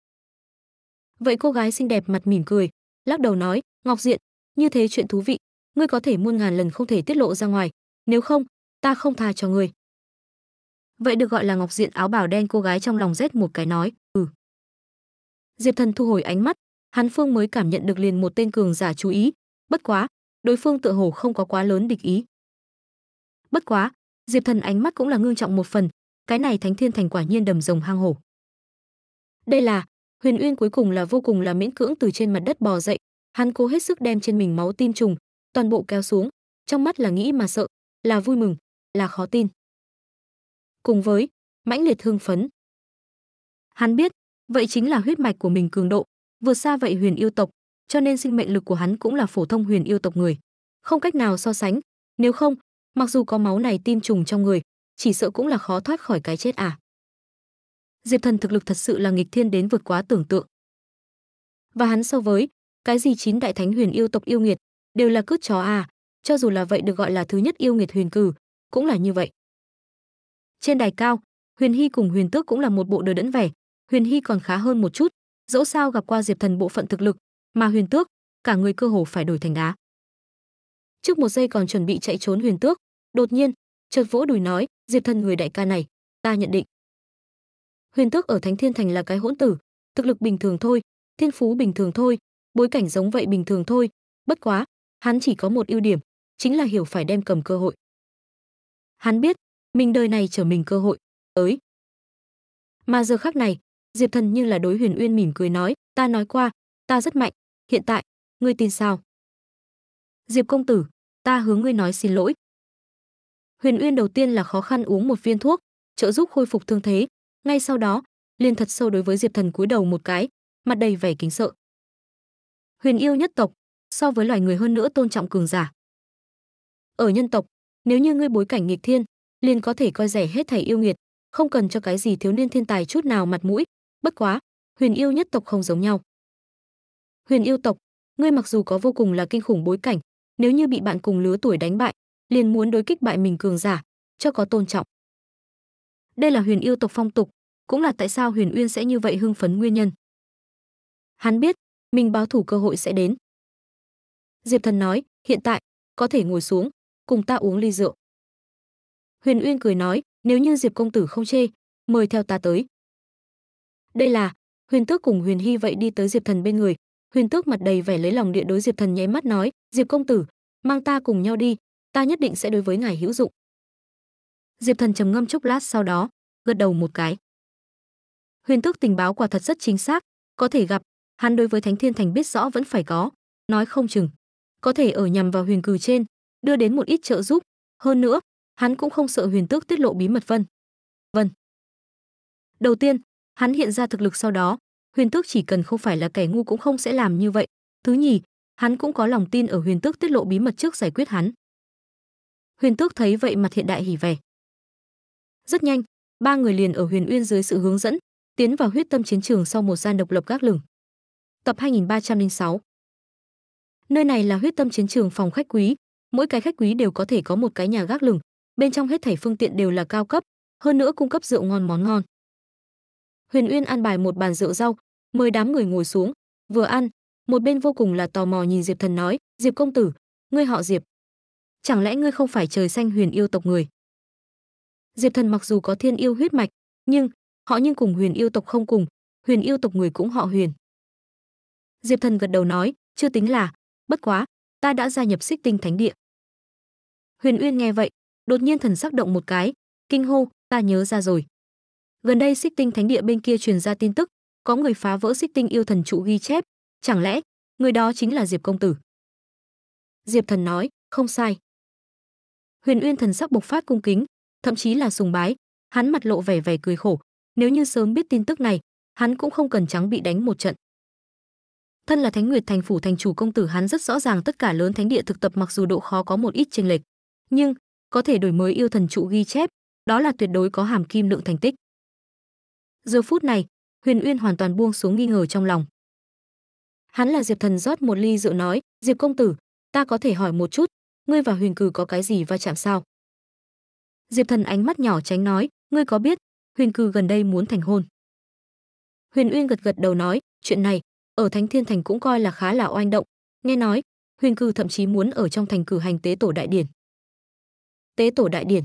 Vậy cô gái xinh đẹp mặt mỉm cười, lắc đầu nói, "Ngọc Diện, như thế chuyện thú vị, ngươi có thể muôn ngàn lần không thể tiết lộ ra ngoài, nếu không, ta không tha cho ngươi. Vậy được gọi là Ngọc Diện áo bào đen cô gái trong lòng rét một cái nói, "Ừ." Diệp Thần thu hồi ánh mắt, hắn phương mới cảm nhận được liền một tên cường giả chú ý, bất quá, đối phương tựa hồ không có quá lớn địch ý. Bất quá, Diệp Thần ánh mắt cũng là ngương trọng một phần, cái này Thánh Thiên Thành quả nhiên đầm rồng hang hổ. Đây là, Huyền Uyên cuối cùng là vô cùng là miễn cưỡng từ trên mặt đất bò dậy, hắn cố hết sức đem trên mình máu tim trùng, toàn bộ kéo xuống, trong mắt là nghĩ mà sợ, là vui mừng, là khó tin. Cùng với mãnh liệt hưng phấn. Hắn biết, vậy chính là huyết mạch của mình cường độ, vượt xa vậy huyền yêu tộc, cho nên sinh mệnh lực của hắn cũng là phổ thông huyền yêu tộc người, không cách nào so sánh, nếu không, mặc dù có máu này tim trùng trong người, chỉ sợ cũng là khó thoát khỏi cái chết à. Diệp Thần thực lực thật sự là nghịch thiên đến vượt quá tưởng tượng. Và hắn so với, cái gì chín đại thánh huyền yêu tộc yêu nghiệt, đều là cướp chó à, cho dù là vậy được gọi là thứ nhất yêu nghiệt huyền cử, cũng là như vậy. Trên đài cao, Huyền Hy cùng Huyền Tước cũng là một bộ đờ đẫn vẻ, Huyền Hy còn khá hơn một chút, dẫu sao gặp qua Diệp Thần bộ phận thực lực, mà Huyền Tước, cả người cơ hồ phải đổi thành đá. Trước một giây còn chuẩn bị chạy trốn Huyền Tước, đột nhiên, chợt vỗ đùi nói, Diệp Thần người đại ca này, ta nhận định. Huyền Tước ở Thánh Thiên Thành là cái hỗn tử, thực lực bình thường thôi, thiên phú bình thường thôi, bối cảnh giống vậy bình thường thôi, bất quá, hắn chỉ có một ưu điểm, chính là hiểu phải đem cầm cơ hội. Hắn biết, mình đời này chờ mình cơ hội, tới. Mà giờ khắc này, Diệp Thần như là đối Huyền Uyên mỉm cười nói, ta nói qua, ta rất mạnh, hiện tại, ngươi tin sao? Diệp công tử, ta hướng ngươi nói xin lỗi. Huyền Uyên đầu tiên là khó khăn uống một viên thuốc, trợ giúp khôi phục thương thế, ngay sau đó, liền thật sâu đối với Diệp Thần cúi đầu một cái, mặt đầy vẻ kính sợ. Huyền yêu nhất tộc, so với loài người hơn nữa tôn trọng cường giả. Ở nhân tộc, nếu như ngươi bối cảnh nghịch thiên liền có thể coi rẻ hết thảy yêu nghiệt không cần cho cái gì thiếu niên thiên tài chút nào mặt mũi bất quá huyền yêu nhất tộc không giống nhau huyền yêu tộc ngươi mặc dù có vô cùng là kinh khủng bối cảnh nếu như bị bạn cùng lứa tuổi đánh bại liền muốn đối kích bại mình cường giả cho có tôn trọng đây là huyền yêu tộc phong tục cũng là tại sao huyền uyên sẽ như vậy hưng phấn nguyên nhân hắn biết mình báo thủ cơ hội sẽ đến diệp thần nói hiện tại có thể ngồi xuống cùng ta uống ly rượu. Huyền Uyên cười nói, nếu như Diệp công tử không chê, mời theo ta tới. Đây là, Huyền Tước cùng Huyền Hy vậy đi tới Diệp Thần bên người, Huyền Tước mặt đầy vẻ lấy lòng địa đối Diệp Thần nháy mắt nói, "Diệp công tử, mang ta cùng nhau đi, ta nhất định sẽ đối với ngài hữu dụng." Diệp Thần trầm ngâm chốc lát sau đó, gật đầu một cái. Huyền Tước tình báo quả thật rất chính xác, có thể gặp, hắn đối với Thánh Thiên Thành biết rõ vẫn phải có, nói không chừng có thể ở nhằm vào Huyền Cừ trên, đưa đến một ít trợ giúp, hơn nữa, hắn cũng không sợ Huyền Tước tiết lộ bí mật Vân. Vân. Đầu tiên, hắn hiện ra thực lực sau đó, Huyền Tước chỉ cần không phải là kẻ ngu cũng không sẽ làm như vậy. Thứ nhì, hắn cũng có lòng tin ở Huyền Tước tiết lộ bí mật trước giải quyết hắn. Huyền Tước thấy vậy mặt hiện đại hỉ vẻ. Rất nhanh, ba người liền ở Huyền Uyên dưới sự hướng dẫn, tiến vào huyết tâm chiến trường sau một gian độc lập gác lửng. Tập 2306. Nơi này là huyết tâm chiến trường phòng khách quý, mỗi cái khách quý đều có thể có một cái nhà gác lửng, bên trong hết thảy phương tiện đều là cao cấp, hơn nữa cung cấp rượu ngon món ngon. Huyền Uyên an bài một bàn rượu rau, mời đám người ngồi xuống, vừa ăn, một bên vô cùng là tò mò nhìn Diệp Thần nói, "Diệp công tử, ngươi họ Diệp, chẳng lẽ ngươi không phải trời xanh Huyền yêu tộc người?" Diệp Thần mặc dù có thiên yêu huyết mạch, nhưng họ nhưng cùng Huyền yêu tộc không cùng, Huyền yêu tộc người cũng họ Huyền. Diệp Thần gật đầu nói, "Chưa tính là, bất quá, ta đã gia nhập Xích Tinh Thánh Địa." Huyền Uyên nghe vậy, đột nhiên thần sắc động một cái, kinh hô, ta nhớ ra rồi. Gần đây Xích Tinh Thánh Địa bên kia truyền ra tin tức, có người phá vỡ Xích Tinh yêu thần trụ ghi chép, chẳng lẽ người đó chính là Diệp công tử? Diệp Thần nói, không sai. Huyền Uyên thần sắc bộc phát cung kính, thậm chí là sùng bái, hắn mặt lộ vẻ vẻ cười khổ, nếu như sớm biết tin tức này, hắn cũng không cần trắng bị đánh một trận. Thân là Thánh Nguyệt thành phủ thành chủ công tử hắn rất rõ ràng tất cả lớn thánh địa thực tập mặc dù độ khó có một ít chênh lệch, nhưng có thể đổi mới yêu thần trụ ghi chép, đó là tuyệt đối có hàm kim lượng thành tích. Giờ phút này, Huyền Uyên hoàn toàn buông xuống nghi ngờ trong lòng. Hắn là Diệp Thần rót một ly rượu nói, "Diệp công tử, ta có thể hỏi một chút, ngươi và Huyền Cừ có cái gì va chạm sao?" Diệp Thần ánh mắt nhỏ tránh nói, "Ngươi có biết, Huyền Cừ gần đây muốn thành hôn." Huyền Uyên gật gật đầu nói, "Chuyện này ở Thánh Thiên Thành cũng coi là khá là oanh động, nghe nói Huyền Cừ thậm chí muốn ở trong thành cử hành tế tổ đại điển." tế tổ đại điển.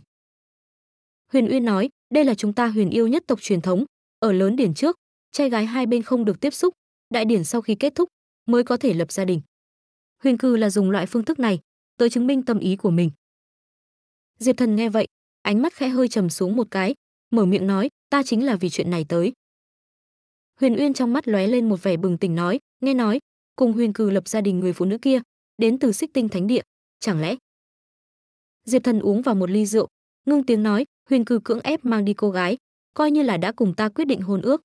Huyền Uyên nói, đây là chúng ta huyền yêu nhất tộc truyền thống, ở lớn điển trước, trai gái hai bên không được tiếp xúc, đại điển sau khi kết thúc mới có thể lập gia đình. Huyền cư là dùng loại phương thức này tới chứng minh tâm ý của mình. Diệp Thần nghe vậy, ánh mắt khẽ hơi trầm xuống một cái, mở miệng nói, ta chính là vì chuyện này tới. Huyền Uyên trong mắt lóe lên một vẻ bừng tỉnh nói, nghe nói, cùng Huyền Cư lập gia đình người phụ nữ kia, đến từ Xích Tinh Thánh Địa, chẳng lẽ Diệp Thần uống vào một ly rượu, ngưng tiếng nói, Huyền Cừ cưỡng ép mang đi cô gái, coi như là đã cùng ta quyết định hôn ước.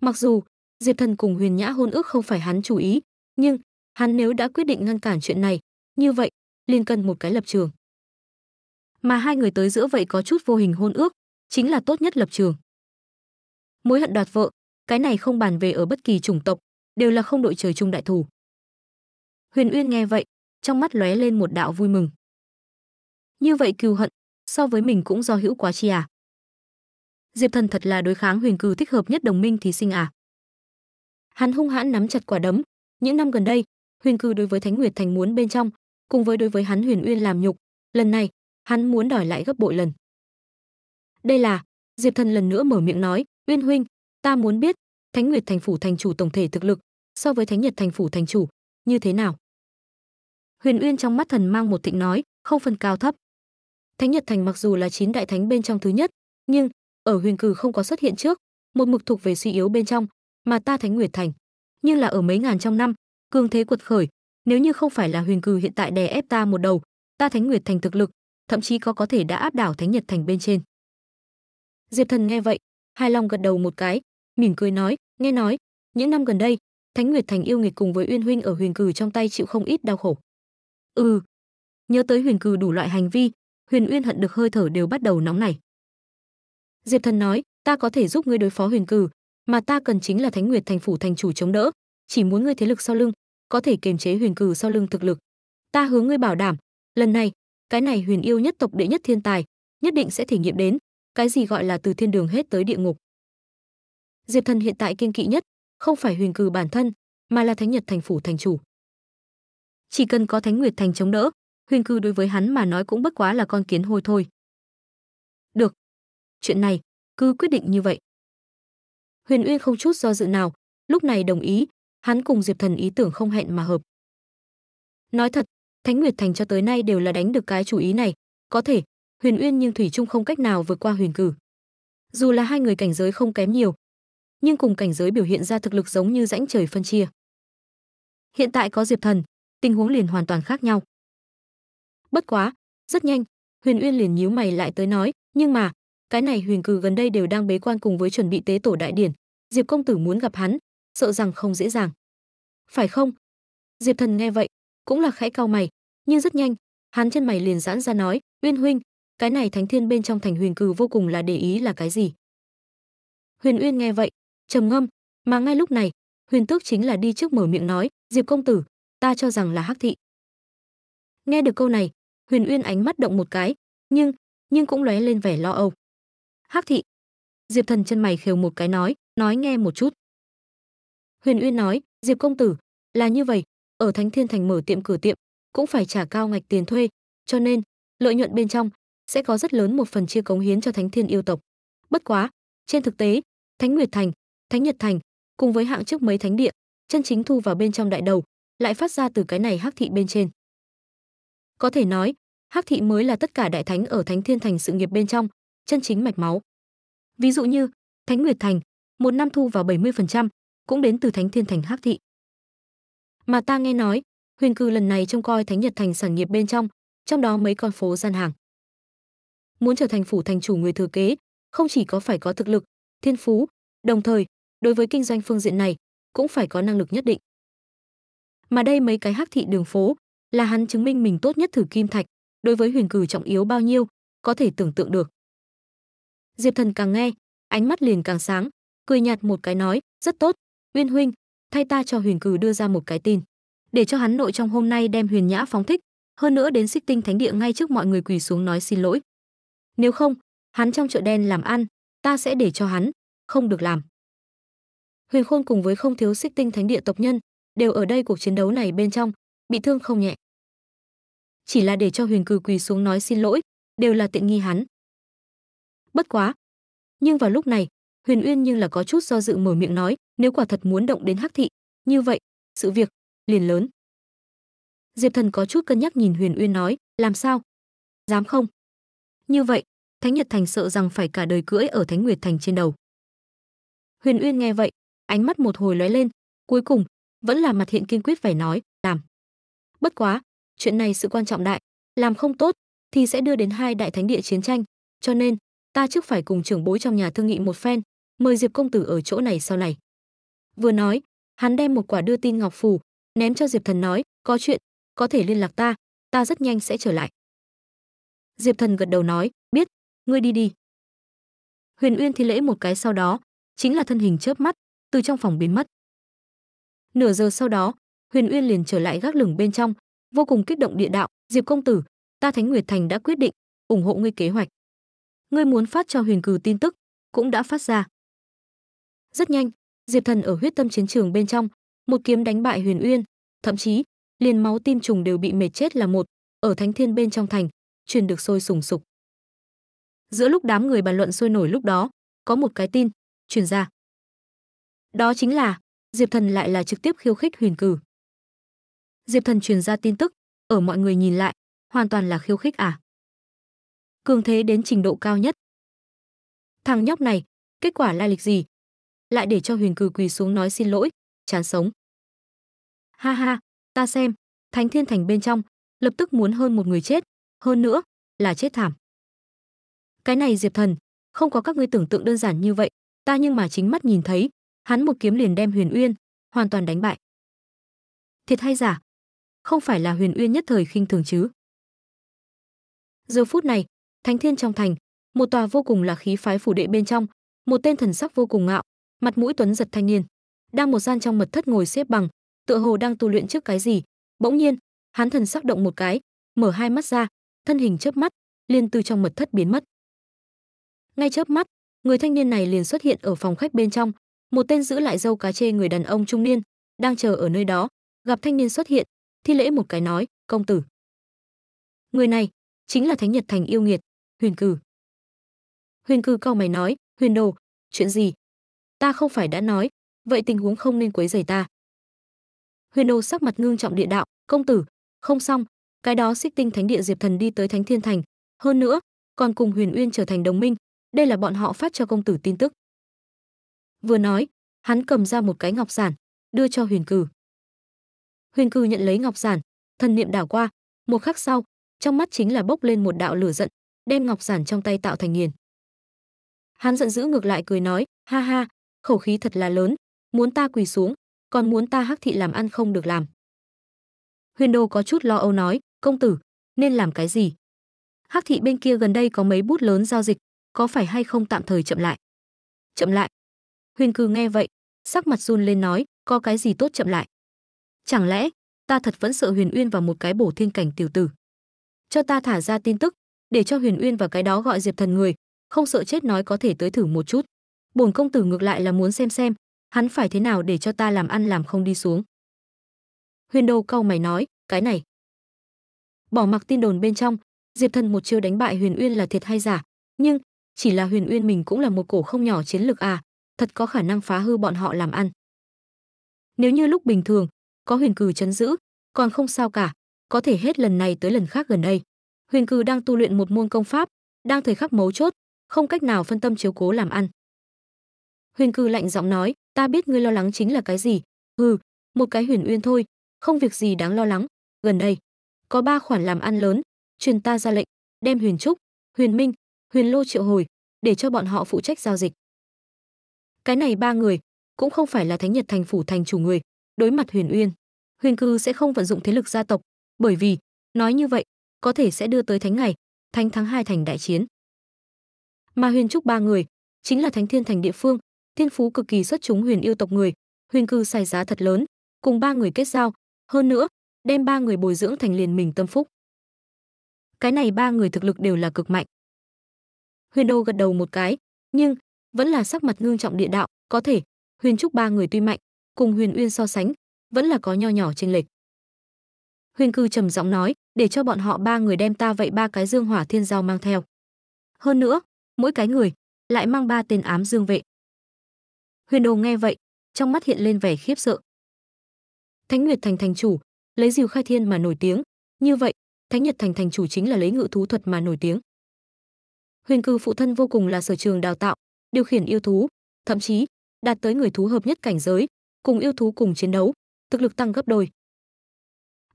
Mặc dù Diệp Thần cùng Huyền Nhã hôn ước không phải hắn chú ý, nhưng hắn nếu đã quyết định ngăn cản chuyện này, như vậy liền cần một cái lập trường. Mà hai người tới giữa vậy có chút vô hình hôn ước, chính là tốt nhất lập trường. Mối hận đoạt vợ, cái này không bàn về ở bất kỳ chủng tộc, đều là không đội trời chung đại thù. Huyền Uyên nghe vậy, trong mắt lóe lên một đạo vui mừng. Như vậy cừu hận, so với mình cũng do hữu quá chi à? Diệp Thần thật là đối kháng huyền cừu thích hợp nhất đồng minh thí sinh à? Hắn hung hãn nắm chặt quả đấm, những năm gần đây, huyền cừu đối với Thánh Nguyệt Thành muốn bên trong, cùng với đối với hắn Huyền Uyên làm nhục, lần này, hắn muốn đòi lại gấp bội lần. Đây là, Diệp Thần lần nữa mở miệng nói, "Uyên huynh, ta muốn biết, Thánh Nguyệt Thành phủ thành chủ tổng thể thực lực so với Thánh Nhật Thành phủ thành chủ như thế nào?" Huyền Uyên trong mắt thần mang một thịnh nói, không phân cao thấp. Thánh Nhật Thành mặc dù là chín đại thánh bên trong thứ nhất, nhưng ở Huyền Cử không có xuất hiện trước, một mực thuộc về suy yếu bên trong, mà ta Thánh Nguyệt Thành, như là ở mấy ngàn trong năm, cường thế quật khởi, nếu như không phải là Huyền Cử hiện tại đè ép ta một đầu, ta Thánh Nguyệt Thành thực lực, thậm chí có có thể đã áp đảo Thánh Nhật Thành bên trên. Diệp Thần nghe vậy, hài lòng gật đầu một cái, mỉm cười nói, nghe nói, những năm gần đây, Thánh Nguyệt Thành yêu nghiệt cùng với Uyên huynh ở Huyền Cử trong tay chịu không ít đau khổ. Ừ. Nhớ tới Huyền Cử đủ loại hành vi, Huyền Uyên hận được hơi thở đều bắt đầu nóng này. Diệp Thần nói, ta có thể giúp ngươi đối phó Huyền Cừ, mà ta cần chính là Thánh Nguyệt thành phủ thành chủ chống đỡ, chỉ muốn ngươi thế lực sau lưng, có thể kiềm chế Huyền Cừ sau lưng thực lực. Ta hướng ngươi bảo đảm, lần này, cái này Huyền yêu nhất tộc đệ nhất thiên tài, nhất định sẽ thể nghiệm đến, cái gì gọi là từ thiên đường hết tới địa ngục. Diệp Thần hiện tại kiên kỵ nhất, không phải Huyền Cừ bản thân, mà là Thánh Nhật thành phủ thành chủ. Chỉ cần có Thánh Nguyệt thành chống đỡ, Huyền cư đối với hắn mà nói cũng bất quá là con kiến hôi thôi. Được. Chuyện này, cứ quyết định như vậy. Huyền Uyên không chút do dự nào, lúc này đồng ý, hắn cùng Diệp Thần ý tưởng không hẹn mà hợp. Nói thật, Thánh Nguyệt Thành cho tới nay đều là đánh được cái chủ ý này, có thể, Huyền Uyên nhưng thủy Trung không cách nào vượt qua Huyền Cử. Dù là hai người cảnh giới không kém nhiều, nhưng cùng cảnh giới biểu hiện ra thực lực giống như rãnh trời phân chia. Hiện tại có Diệp Thần, tình huống liền hoàn toàn khác nhau bất quá rất nhanh huyền uyên liền nhíu mày lại tới nói nhưng mà cái này huyền cừ gần đây đều đang bế quan cùng với chuẩn bị tế tổ đại điển diệp công tử muốn gặp hắn sợ rằng không dễ dàng phải không diệp thần nghe vậy cũng là khẽ cau mày nhưng rất nhanh hắn chân mày liền giãn ra nói uyên huynh cái này thánh thiên bên trong thành huyền cừ vô cùng là để ý là cái gì huyền uyên nghe vậy trầm ngâm mà ngay lúc này huyền tước chính là đi trước mở miệng nói diệp công tử ta cho rằng là hắc thị nghe được câu này Huyền Uyên ánh mắt động một cái, nhưng nhưng cũng lóe lên vẻ lo âu. Hắc thị. Diệp Thần chân mày khều một cái nói, nói nghe một chút. Huyền Uyên nói, Diệp công tử, là như vậy, ở Thánh Thiên Thành mở tiệm cửa tiệm, cũng phải trả cao ngạch tiền thuê, cho nên lợi nhuận bên trong sẽ có rất lớn một phần chia cống hiến cho Thánh Thiên yêu tộc. Bất quá, trên thực tế, Thánh Nguyệt Thành, Thánh Nhật Thành cùng với hạng trước mấy thánh địa, chân chính thu vào bên trong đại đầu, lại phát ra từ cái này hắc thị bên trên. Có thể nói, Hắc thị mới là tất cả đại thánh ở Thánh Thiên Thành sự nghiệp bên trong, chân chính mạch máu. Ví dụ như, Thánh Nguyệt Thành, một năm thu vào 70%, cũng đến từ Thánh Thiên Thành Hắc thị. Mà ta nghe nói, Huyền Cư lần này trông coi Thánh Nhật Thành sản nghiệp bên trong, trong đó mấy con phố gian hàng. Muốn trở thành phủ thành chủ người thừa kế, không chỉ có phải có thực lực, thiên phú, đồng thời, đối với kinh doanh phương diện này, cũng phải có năng lực nhất định. Mà đây mấy cái hắc thị đường phố, là hắn chứng minh mình tốt nhất thử kim thạch, đối với huyền cử trọng yếu bao nhiêu, có thể tưởng tượng được. Diệp Thần càng nghe, ánh mắt liền càng sáng, cười nhạt một cái nói, rất tốt, Uyên huynh, thay ta cho huyền cử đưa ra một cái tin, để cho hắn nội trong hôm nay đem huyền nhã phóng thích, hơn nữa đến xích tinh thánh địa ngay trước mọi người quỳ xuống nói xin lỗi. Nếu không, hắn trong chợ đen làm ăn, ta sẽ để cho hắn, không được làm. Huyền Khôn cùng với không thiếu xích tinh thánh địa tộc nhân, đều ở đây cuộc chiến đấu này bên trong, bị thương không nhẹ. Chỉ là để cho Huyền Cừ quỳ xuống nói xin lỗi, đều là tiện nghi hắn. Bất quá, nhưng vào lúc này, Huyền Uyên nhưng là có chút do dự mở miệng nói, nếu quả thật muốn động đến Hắc thị, như vậy, sự việc liền lớn. Diệp Thần có chút cân nhắc nhìn Huyền Uyên nói, làm sao? Dám không? Như vậy, Thánh Nhật Thành sợ rằng phải cả đời cưỡi ở Thánh Nguyệt Thành trên đầu. Huyền Uyên nghe vậy, ánh mắt một hồi lóe lên, cuối cùng vẫn là mặt hiện kiên quyết phải nói, làm bất quá chuyện này sự quan trọng đại làm không tốt thì sẽ đưa đến hai đại thánh địa chiến tranh cho nên ta trước phải cùng trưởng bối trong nhà thương nghị một phen mời diệp công tử ở chỗ này sau này vừa nói hắn đem một quả đưa tin ngọc phù ném cho diệp thần nói có chuyện có thể liên lạc ta ta rất nhanh sẽ trở lại diệp thần gật đầu nói biết ngươi đi đi huyền uyên thì lễ một cái sau đó chính là thân hình chớp mắt từ trong phòng biến mất nửa giờ sau đó huyền uyên liền trở lại gác lửng bên trong vô cùng kích động địa đạo diệp công tử ta thánh nguyệt thành đã quyết định ủng hộ ngươi kế hoạch ngươi muốn phát cho huyền Cử tin tức cũng đã phát ra rất nhanh diệp thần ở huyết tâm chiến trường bên trong một kiếm đánh bại huyền uyên thậm chí liền máu tim trùng đều bị mệt chết là một ở thánh thiên bên trong thành truyền được sôi sùng sục giữa lúc đám người bàn luận sôi nổi lúc đó có một cái tin truyền ra đó chính là diệp thần lại là trực tiếp khiêu khích huyền cử Diệp Thần truyền ra tin tức, ở mọi người nhìn lại, hoàn toàn là khiêu khích à? Cường thế đến trình độ cao nhất. Thằng nhóc này, kết quả lai lịch gì? Lại để cho Huyền Cử quỳ xuống nói xin lỗi, chán sống. Ha ha, ta xem, Thánh Thiên Thành bên trong, lập tức muốn hơn một người chết, hơn nữa là chết thảm. Cái này Diệp Thần, không có các ngươi tưởng tượng đơn giản như vậy, ta nhưng mà chính mắt nhìn thấy, hắn một kiếm liền đem Huyền Uyên hoàn toàn đánh bại. Thiệt hay giả, không phải là Huyền Uyên nhất thời khinh thường chứ. Giờ phút này, Thánh Thiên trong thành, một tòa vô cùng là khí phái phủ đệ bên trong, một tên thần sắc vô cùng ngạo, mặt mũi tuấn giật thanh niên, đang một gian trong mật thất ngồi xếp bằng, tựa hồ đang tu luyện trước cái gì, bỗng nhiên, hắn thần sắc động một cái, mở hai mắt ra, thân hình chớp mắt, liền từ trong mật thất biến mất. Ngay chớp mắt, người thanh niên này liền xuất hiện ở phòng khách bên trong, một tên giữ lại dâu cá chê người đàn ông trung niên, đang chờ ở nơi đó, gặp thanh niên xuất hiện, thi lễ một cái nói công tử người này chính là thánh nhật thành yêu nghiệt huyền cử huyền cử cao mày nói huyền đồ chuyện gì ta không phải đã nói vậy tình huống không nên quấy rầy ta huyền đồ sắc mặt ngương trọng địa đạo công tử không xong cái đó xích tinh thánh địa diệp thần đi tới thánh thiên thành hơn nữa còn cùng huyền uyên trở thành đồng minh đây là bọn họ phát cho công tử tin tức vừa nói hắn cầm ra một cái ngọc giản đưa cho huyền cử Huyền Cư nhận lấy ngọc giản, thần niệm đảo qua, một khắc sau, trong mắt chính là bốc lên một đạo lửa giận, đem ngọc giản trong tay tạo thành nghiền. Hắn giận dữ ngược lại cười nói, ha ha, khẩu khí thật là lớn, muốn ta quỳ xuống, còn muốn ta hắc thị làm ăn không được làm. Huyền Đô có chút lo âu nói, công tử, nên làm cái gì? Hắc thị bên kia gần đây có mấy bút lớn giao dịch, có phải hay không tạm thời chậm lại? Chậm lại. Huyền Cư nghe vậy, sắc mặt run lên nói, có cái gì tốt chậm lại? Chẳng lẽ ta thật vẫn sợ Huyền Uyên và một cái bổ thiên cảnh tiểu tử? Cho ta thả ra tin tức, để cho Huyền Uyên và cái đó gọi Diệp Thần người, không sợ chết nói có thể tới thử một chút. Bổn công tử ngược lại là muốn xem xem, hắn phải thế nào để cho ta làm ăn làm không đi xuống. Huyền Đâu cau mày nói, cái này. Bỏ mặc tin đồn bên trong, Diệp Thần một chiêu đánh bại Huyền Uyên là thiệt hay giả, nhưng chỉ là Huyền Uyên mình cũng là một cổ không nhỏ chiến lược à, thật có khả năng phá hư bọn họ làm ăn. Nếu như lúc bình thường, có huyền cừ chấn giữ, còn không sao cả, có thể hết lần này tới lần khác gần đây. Huyền cừ đang tu luyện một môn công pháp, đang thời khắc mấu chốt, không cách nào phân tâm chiếu cố làm ăn. Huyền cừ lạnh giọng nói, ta biết ngươi lo lắng chính là cái gì, hừ, một cái huyền uyên thôi, không việc gì đáng lo lắng, gần đây. Có ba khoản làm ăn lớn, truyền ta ra lệnh, đem huyền trúc, huyền minh, huyền lô triệu hồi, để cho bọn họ phụ trách giao dịch. Cái này ba người, cũng không phải là thánh nhật thành phủ thành chủ người, đối mặt huyền uyên huyền cư sẽ không vận dụng thế lực gia tộc bởi vì nói như vậy có thể sẽ đưa tới thánh ngày thánh tháng hai thành đại chiến mà huyền trúc ba người chính là thánh thiên thành địa phương thiên phú cực kỳ xuất chúng huyền yêu tộc người huyền cư xài giá thật lớn cùng ba người kết giao hơn nữa đem ba người bồi dưỡng thành liền mình tâm phúc cái này ba người thực lực đều là cực mạnh huyền đô gật đầu một cái nhưng vẫn là sắc mặt ngương trọng địa đạo có thể huyền trúc ba người tuy mạnh cùng Huyền Uyên so sánh, vẫn là có nho nhỏ chênh lệch. Huyền Cư trầm giọng nói, để cho bọn họ ba người đem ta vậy ba cái dương hỏa thiên giao mang theo. Hơn nữa, mỗi cái người lại mang ba tên ám dương vệ. Huyền Đồ nghe vậy, trong mắt hiện lên vẻ khiếp sợ. Thánh Nguyệt Thành thành chủ, lấy Diều Khai Thiên mà nổi tiếng, như vậy, Thánh Nhật Thành thành chủ chính là lấy ngự thú thuật mà nổi tiếng. Huyền Cư phụ thân vô cùng là sở trường đào tạo, điều khiển yêu thú, thậm chí đạt tới người thú hợp nhất cảnh giới, cùng yêu thú cùng chiến đấu, thực lực tăng gấp đôi.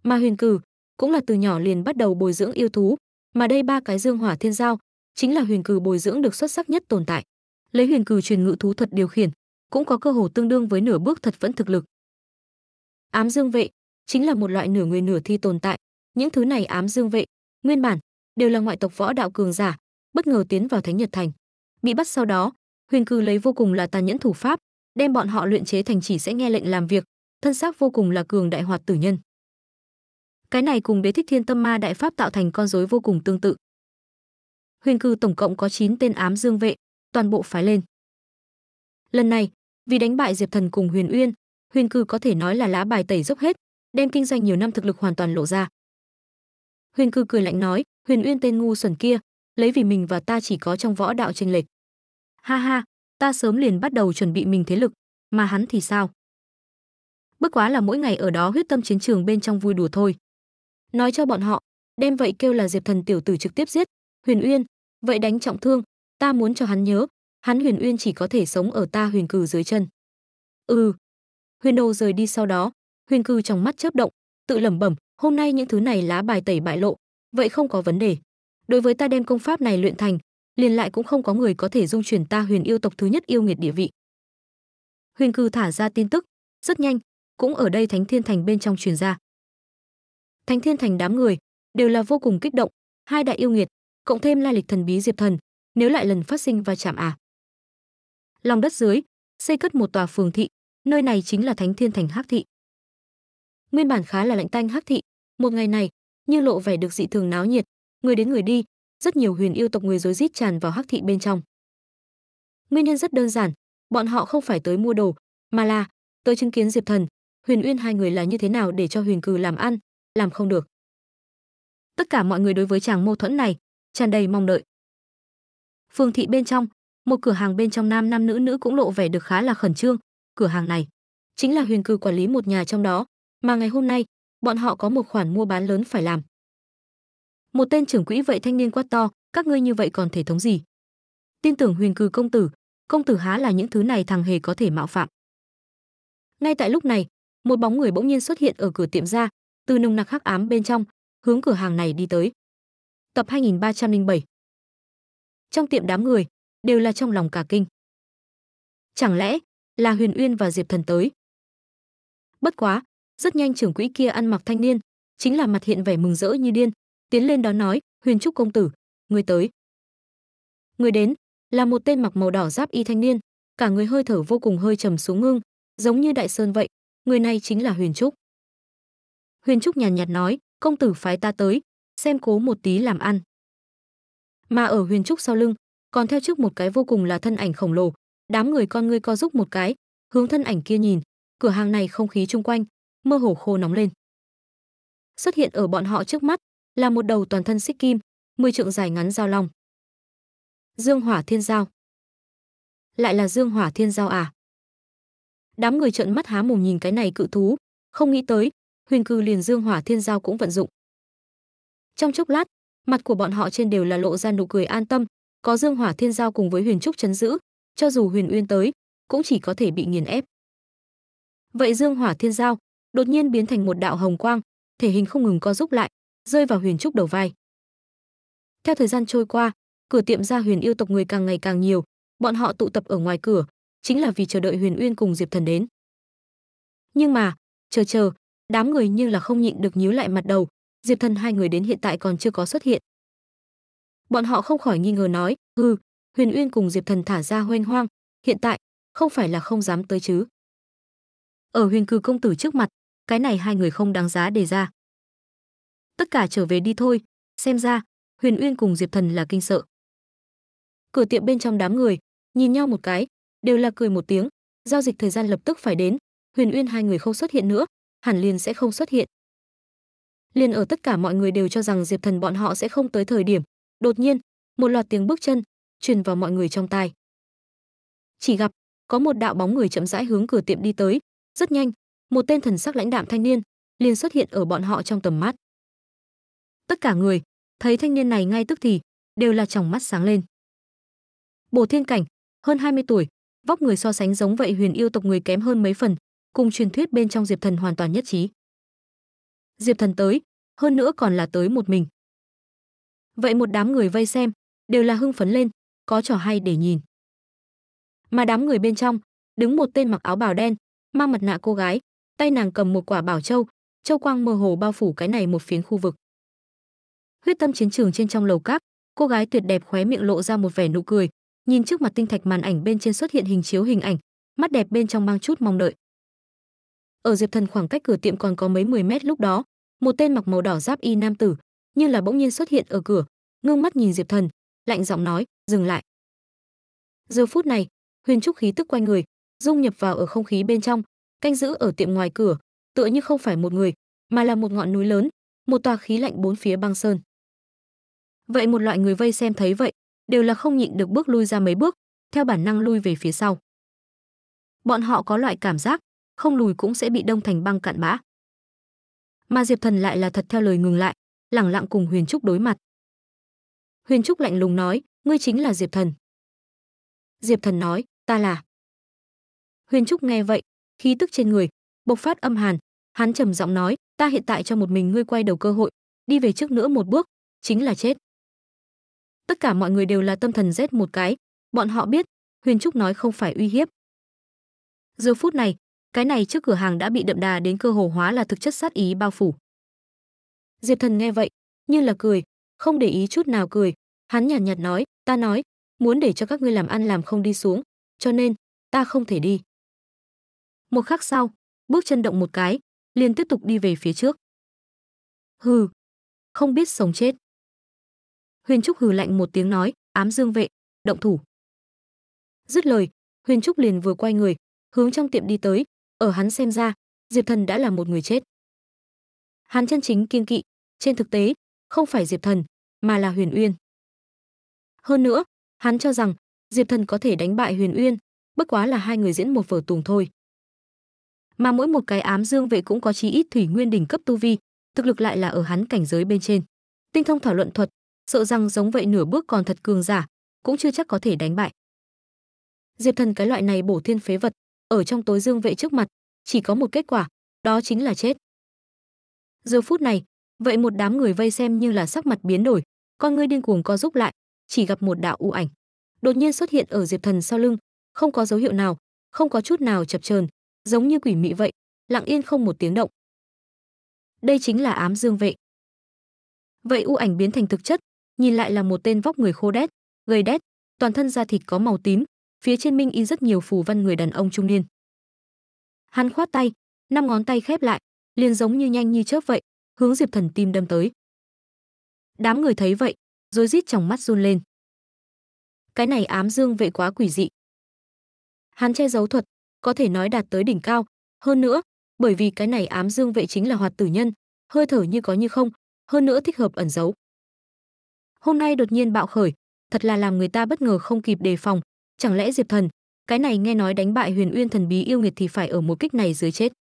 Mà Huyền Cử cũng là từ nhỏ liền bắt đầu bồi dưỡng yêu thú, mà đây ba cái dương hỏa thiên giao chính là Huyền Cử bồi dưỡng được xuất sắc nhất tồn tại. Lấy Huyền Cử truyền ngự thú thuật điều khiển, cũng có cơ hồ tương đương với nửa bước thật vẫn thực lực. Ám Dương vệ chính là một loại nửa người nửa thi tồn tại, những thứ này ám dương vệ, nguyên bản đều là ngoại tộc võ đạo cường giả, bất ngờ tiến vào Thánh Nhật Thành. Bị bắt sau đó, Huyền Cử lấy vô cùng là tàn nhẫn thủ pháp, đem bọn họ luyện chế thành chỉ sẽ nghe lệnh làm việc, thân xác vô cùng là cường đại hoạt tử nhân. Cái này cùng đế thích thiên tâm ma đại pháp tạo thành con rối vô cùng tương tự. Huyền cư tổng cộng có 9 tên ám dương vệ, toàn bộ phái lên. Lần này, vì đánh bại Diệp Thần cùng Huyền Uyên, Huyền cư có thể nói là lá bài tẩy dốc hết, đem kinh doanh nhiều năm thực lực hoàn toàn lộ ra. Huyền cư cười lạnh nói, Huyền Uyên tên ngu xuẩn kia, lấy vì mình và ta chỉ có trong võ đạo chênh lệch. Ha ha, ta sớm liền bắt đầu chuẩn bị mình thế lực, mà hắn thì sao? Bất quá là mỗi ngày ở đó huyết tâm chiến trường bên trong vui đùa thôi. Nói cho bọn họ, đem vậy kêu là Diệp Thần tiểu tử trực tiếp giết, Huyền Uyên, vậy đánh trọng thương, ta muốn cho hắn nhớ, hắn Huyền Uyên chỉ có thể sống ở ta Huyền Cừ dưới chân. Ừ. Huyền Đồ rời đi sau đó, Huyền Cừ trong mắt chớp động, tự lẩm bẩm, hôm nay những thứ này lá bài tẩy bại lộ, vậy không có vấn đề. Đối với ta đem công pháp này luyện thành, liền lại cũng không có người có thể dung chuyển ta huyền yêu tộc thứ nhất yêu nghiệt địa vị huyền cư thả ra tin tức rất nhanh cũng ở đây thánh thiên thành bên trong truyền ra thánh thiên thành đám người đều là vô cùng kích động hai đại yêu nghiệt cộng thêm lai lịch thần bí diệp thần nếu lại lần phát sinh va chạm à lòng đất dưới xây cất một tòa phường thị nơi này chính là thánh thiên thành hắc thị nguyên bản khá là lạnh tanh hắc thị một ngày này như lộ vẻ được dị thường náo nhiệt người đến người đi rất nhiều huyền yêu tộc người rối rít tràn vào hắc thị bên trong. Nguyên nhân rất đơn giản, bọn họ không phải tới mua đồ, mà là tới chứng kiến Diệp Thần, Huyền Uyên hai người là như thế nào để cho Huyền Cừ làm ăn, làm không được. Tất cả mọi người đối với chàng mâu thuẫn này tràn đầy mong đợi. Phương thị bên trong, một cửa hàng bên trong nam nam nữ nữ cũng lộ vẻ được khá là khẩn trương, cửa hàng này chính là Huyền Cừ quản lý một nhà trong đó, mà ngày hôm nay, bọn họ có một khoản mua bán lớn phải làm. Một tên trưởng quỹ vậy thanh niên quát to, các ngươi như vậy còn thể thống gì? Tin tưởng Huyền Cừ công tử, công tử há là những thứ này thằng hề có thể mạo phạm. Ngay tại lúc này, một bóng người bỗng nhiên xuất hiện ở cửa tiệm ra, từ nồng nặc hắc ám bên trong, hướng cửa hàng này đi tới. Tập 2307. Trong tiệm đám người đều là trong lòng cả kinh. Chẳng lẽ là Huyền Uyên và Diệp Thần tới? Bất quá, rất nhanh trưởng quỹ kia ăn mặc thanh niên, chính là mặt hiện vẻ mừng rỡ như điên, tiến lên đó nói huyền trúc công tử người tới người đến là một tên mặc màu đỏ giáp y thanh niên cả người hơi thở vô cùng hơi trầm xuống ngưng giống như đại sơn vậy người này chính là huyền trúc huyền trúc nhàn nhạt, nhạt nói công tử phái ta tới xem cố một tí làm ăn mà ở huyền trúc sau lưng còn theo trước một cái vô cùng là thân ảnh khổng lồ đám người con ngươi co giúp một cái hướng thân ảnh kia nhìn cửa hàng này không khí chung quanh mơ hồ khô nóng lên xuất hiện ở bọn họ trước mắt là một đầu toàn thân xích kim, mười trượng dài ngắn giao long. Dương Hỏa Thiên Giao. Lại là Dương Hỏa Thiên Giao à? Đám người trợn mắt há mồm nhìn cái này cự thú, không nghĩ tới, Huyền Cư liền Dương Hỏa Thiên Giao cũng vận dụng. Trong chốc lát, mặt của bọn họ trên đều là lộ ra nụ cười an tâm, có Dương Hỏa Thiên Giao cùng với Huyền Trúc chấn giữ, cho dù Huyền Uyên tới, cũng chỉ có thể bị nghiền ép. Vậy Dương Hỏa Thiên Giao đột nhiên biến thành một đạo hồng quang, thể hình không ngừng co rút lại, rơi vào Huyền Trúc đầu vai. Theo thời gian trôi qua, cửa tiệm gia Huyền yêu tộc người càng ngày càng nhiều, bọn họ tụ tập ở ngoài cửa, chính là vì chờ đợi Huyền Uyên cùng Diệp Thần đến. Nhưng mà, chờ chờ, đám người như là không nhịn được nhíu lại mặt đầu, Diệp Thần hai người đến hiện tại còn chưa có xuất hiện. Bọn họ không khỏi nghi ngờ nói, "Hừ, Huyền Uyên cùng Diệp Thần thả ra hoen hoang, hiện tại không phải là không dám tới chứ?" Ở Huyền Cừ công tử trước mặt, cái này hai người không đáng giá đề ra tất cả trở về đi thôi, xem ra Huyền Uyên cùng Diệp Thần là kinh sợ. Cửa tiệm bên trong đám người, nhìn nhau một cái, đều là cười một tiếng, giao dịch thời gian lập tức phải đến, Huyền Uyên hai người không xuất hiện nữa, hẳn liền sẽ không xuất hiện. Liền ở tất cả mọi người đều cho rằng Diệp Thần bọn họ sẽ không tới thời điểm, đột nhiên, một loạt tiếng bước chân truyền vào mọi người trong tai. Chỉ gặp có một đạo bóng người chậm rãi hướng cửa tiệm đi tới, rất nhanh, một tên thần sắc lãnh đạm thanh niên liền xuất hiện ở bọn họ trong tầm mắt tất cả người thấy thanh niên này ngay tức thì đều là tròng mắt sáng lên. Bổ Thiên Cảnh, hơn 20 tuổi, vóc người so sánh giống vậy huyền yêu tộc người kém hơn mấy phần, cùng truyền thuyết bên trong Diệp Thần hoàn toàn nhất trí. Diệp Thần tới, hơn nữa còn là tới một mình. Vậy một đám người vây xem, đều là hưng phấn lên, có trò hay để nhìn. Mà đám người bên trong, đứng một tên mặc áo bào đen, mang mặt nạ cô gái, tay nàng cầm một quả bảo châu, châu quang mơ hồ bao phủ cái này một phiến khu vực huyết tâm chiến trường trên trong lầu cát cô gái tuyệt đẹp khóe miệng lộ ra một vẻ nụ cười nhìn trước mặt tinh thạch màn ảnh bên trên xuất hiện hình chiếu hình ảnh mắt đẹp bên trong mang chút mong đợi ở diệp thần khoảng cách cửa tiệm còn có mấy mười mét lúc đó một tên mặc màu đỏ giáp y nam tử như là bỗng nhiên xuất hiện ở cửa ngưng mắt nhìn diệp thần lạnh giọng nói dừng lại giờ phút này huyền trúc khí tức quanh người dung nhập vào ở không khí bên trong canh giữ ở tiệm ngoài cửa tựa như không phải một người mà là một ngọn núi lớn một tòa khí lạnh bốn phía băng sơn Vậy một loại người vây xem thấy vậy, đều là không nhịn được bước lui ra mấy bước, theo bản năng lui về phía sau. Bọn họ có loại cảm giác, không lùi cũng sẽ bị đông thành băng cạn bã. Mà Diệp Thần lại là thật theo lời ngừng lại, lẳng lặng cùng Huyền Trúc đối mặt. Huyền Trúc lạnh lùng nói, ngươi chính là Diệp Thần. Diệp Thần nói, ta là. Huyền Trúc nghe vậy, khí tức trên người bộc phát âm hàn, hắn trầm giọng nói, ta hiện tại cho một mình ngươi quay đầu cơ hội, đi về trước nữa một bước, chính là chết tất cả mọi người đều là tâm thần rét một cái, bọn họ biết, Huyền Trúc nói không phải uy hiếp. Giờ phút này, cái này trước cửa hàng đã bị đậm đà đến cơ hồ hóa là thực chất sát ý bao phủ. Diệp Thần nghe vậy, như là cười, không để ý chút nào cười, hắn nhàn nhạt, nhạt nói, "Ta nói, muốn để cho các ngươi làm ăn làm không đi xuống, cho nên ta không thể đi." Một khắc sau, bước chân động một cái, liền tiếp tục đi về phía trước. Hừ, không biết sống chết. Huyền Trúc hừ lạnh một tiếng nói, "Ám Dương vệ, động thủ." Dứt lời, Huyền Trúc liền vừa quay người, hướng trong tiệm đi tới, ở hắn xem ra, Diệp Thần đã là một người chết. Hắn chân chính kiên kỵ, trên thực tế, không phải Diệp Thần, mà là Huyền Uyên. Hơn nữa, hắn cho rằng Diệp Thần có thể đánh bại Huyền Uyên, bất quá là hai người diễn một vở tuồng thôi. Mà mỗi một cái ám dương vệ cũng có chí ít thủy nguyên đỉnh cấp tu vi, thực lực lại là ở hắn cảnh giới bên trên. Tinh thông thảo luận thuật, sợ rằng giống vậy nửa bước còn thật cường giả, cũng chưa chắc có thể đánh bại. Diệp Thần cái loại này bổ thiên phế vật, ở trong tối dương vệ trước mặt, chỉ có một kết quả, đó chính là chết. Giờ phút này, vậy một đám người vây xem như là sắc mặt biến đổi, con ngươi điên cuồng co rúm lại, chỉ gặp một đạo u ảnh, đột nhiên xuất hiện ở Diệp Thần sau lưng, không có dấu hiệu nào, không có chút nào chập chờn, giống như quỷ mị vậy, lặng yên không một tiếng động. Đây chính là ám dương vệ. Vậy u ảnh biến thành thực chất, nhìn lại là một tên vóc người khô đét gầy đét toàn thân da thịt có màu tím phía trên minh in rất nhiều phù văn người đàn ông trung niên hắn khoát tay năm ngón tay khép lại liền giống như nhanh như chớp vậy hướng diệp thần tim đâm tới đám người thấy vậy rối rít trong mắt run lên cái này ám dương vệ quá quỷ dị hắn che giấu thuật có thể nói đạt tới đỉnh cao hơn nữa bởi vì cái này ám dương vệ chính là hoạt tử nhân hơi thở như có như không hơn nữa thích hợp ẩn giấu hôm nay đột nhiên bạo khởi, thật là làm người ta bất ngờ không kịp đề phòng, chẳng lẽ Diệp Thần, cái này nghe nói đánh bại Huyền Uyên thần bí yêu nghiệt thì phải ở một kích này dưới chết.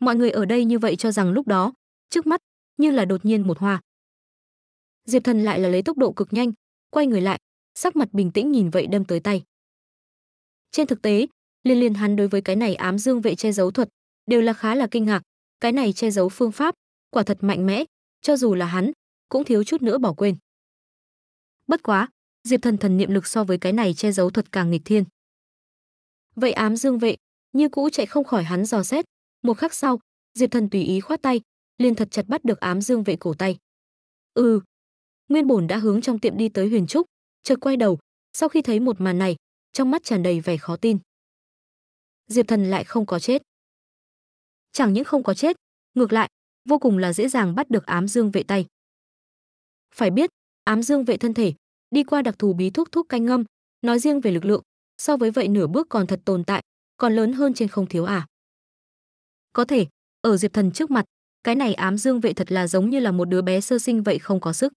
Mọi người ở đây như vậy cho rằng lúc đó, trước mắt, như là đột nhiên một hoa. Diệp Thần lại là lấy tốc độ cực nhanh, quay người lại, sắc mặt bình tĩnh nhìn vậy đâm tới tay. Trên thực tế, liên liên hắn đối với cái này ám dương vệ che giấu thuật đều là khá là kinh ngạc, cái này che giấu phương pháp quả thật mạnh mẽ, cho dù là hắn, cũng thiếu chút nữa bỏ quên. Bất quá, Diệp Thần thần niệm lực so với cái này che giấu thuật càng nghịch thiên. Vậy ám dương vệ, như cũ chạy không khỏi hắn dò xét, một khắc sau, Diệp Thần tùy ý khoát tay, liền thật chặt bắt được ám dương vệ cổ tay. Ừ. Nguyên Bổn đã hướng trong tiệm đi tới Huyền Trúc, chợt quay đầu, sau khi thấy một màn này, trong mắt tràn đầy vẻ khó tin. Diệp Thần lại không có chết. Chẳng những không có chết, ngược lại, vô cùng là dễ dàng bắt được ám dương vệ tay. Phải biết, ám dương vệ thân thể, đi qua đặc thù bí thuốc thuốc canh ngâm, nói riêng về lực lượng, so với vậy nửa bước còn thật tồn tại, còn lớn hơn trên không thiếu à. Có thể, ở Diệp Thần trước mặt, cái này ám dương vệ thật là giống như là một đứa bé sơ sinh vậy không có sức.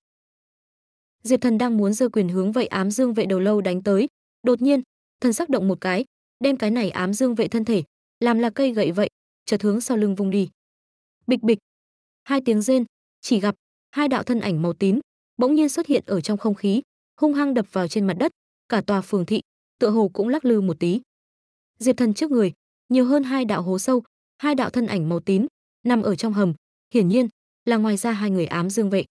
Diệp Thần đang muốn giơ quyền hướng vậy ám dương vệ đầu lâu đánh tới, đột nhiên, thần sắc động một cái, đem cái này ám dương vệ thân thể, làm là cây gậy vậy, chợt hướng sau lưng vung đi. Bịch bịch. Hai tiếng rên, chỉ gặp hai đạo thân ảnh màu tím bỗng nhiên xuất hiện ở trong không khí, hung hăng đập vào trên mặt đất, cả tòa phường thị tựa hồ cũng lắc lư một tí. Diệp Thần trước người, nhiều hơn hai đạo hố sâu, hai đạo thân ảnh màu tím nằm ở trong hầm, hiển nhiên là ngoài ra hai người ám dương vệ.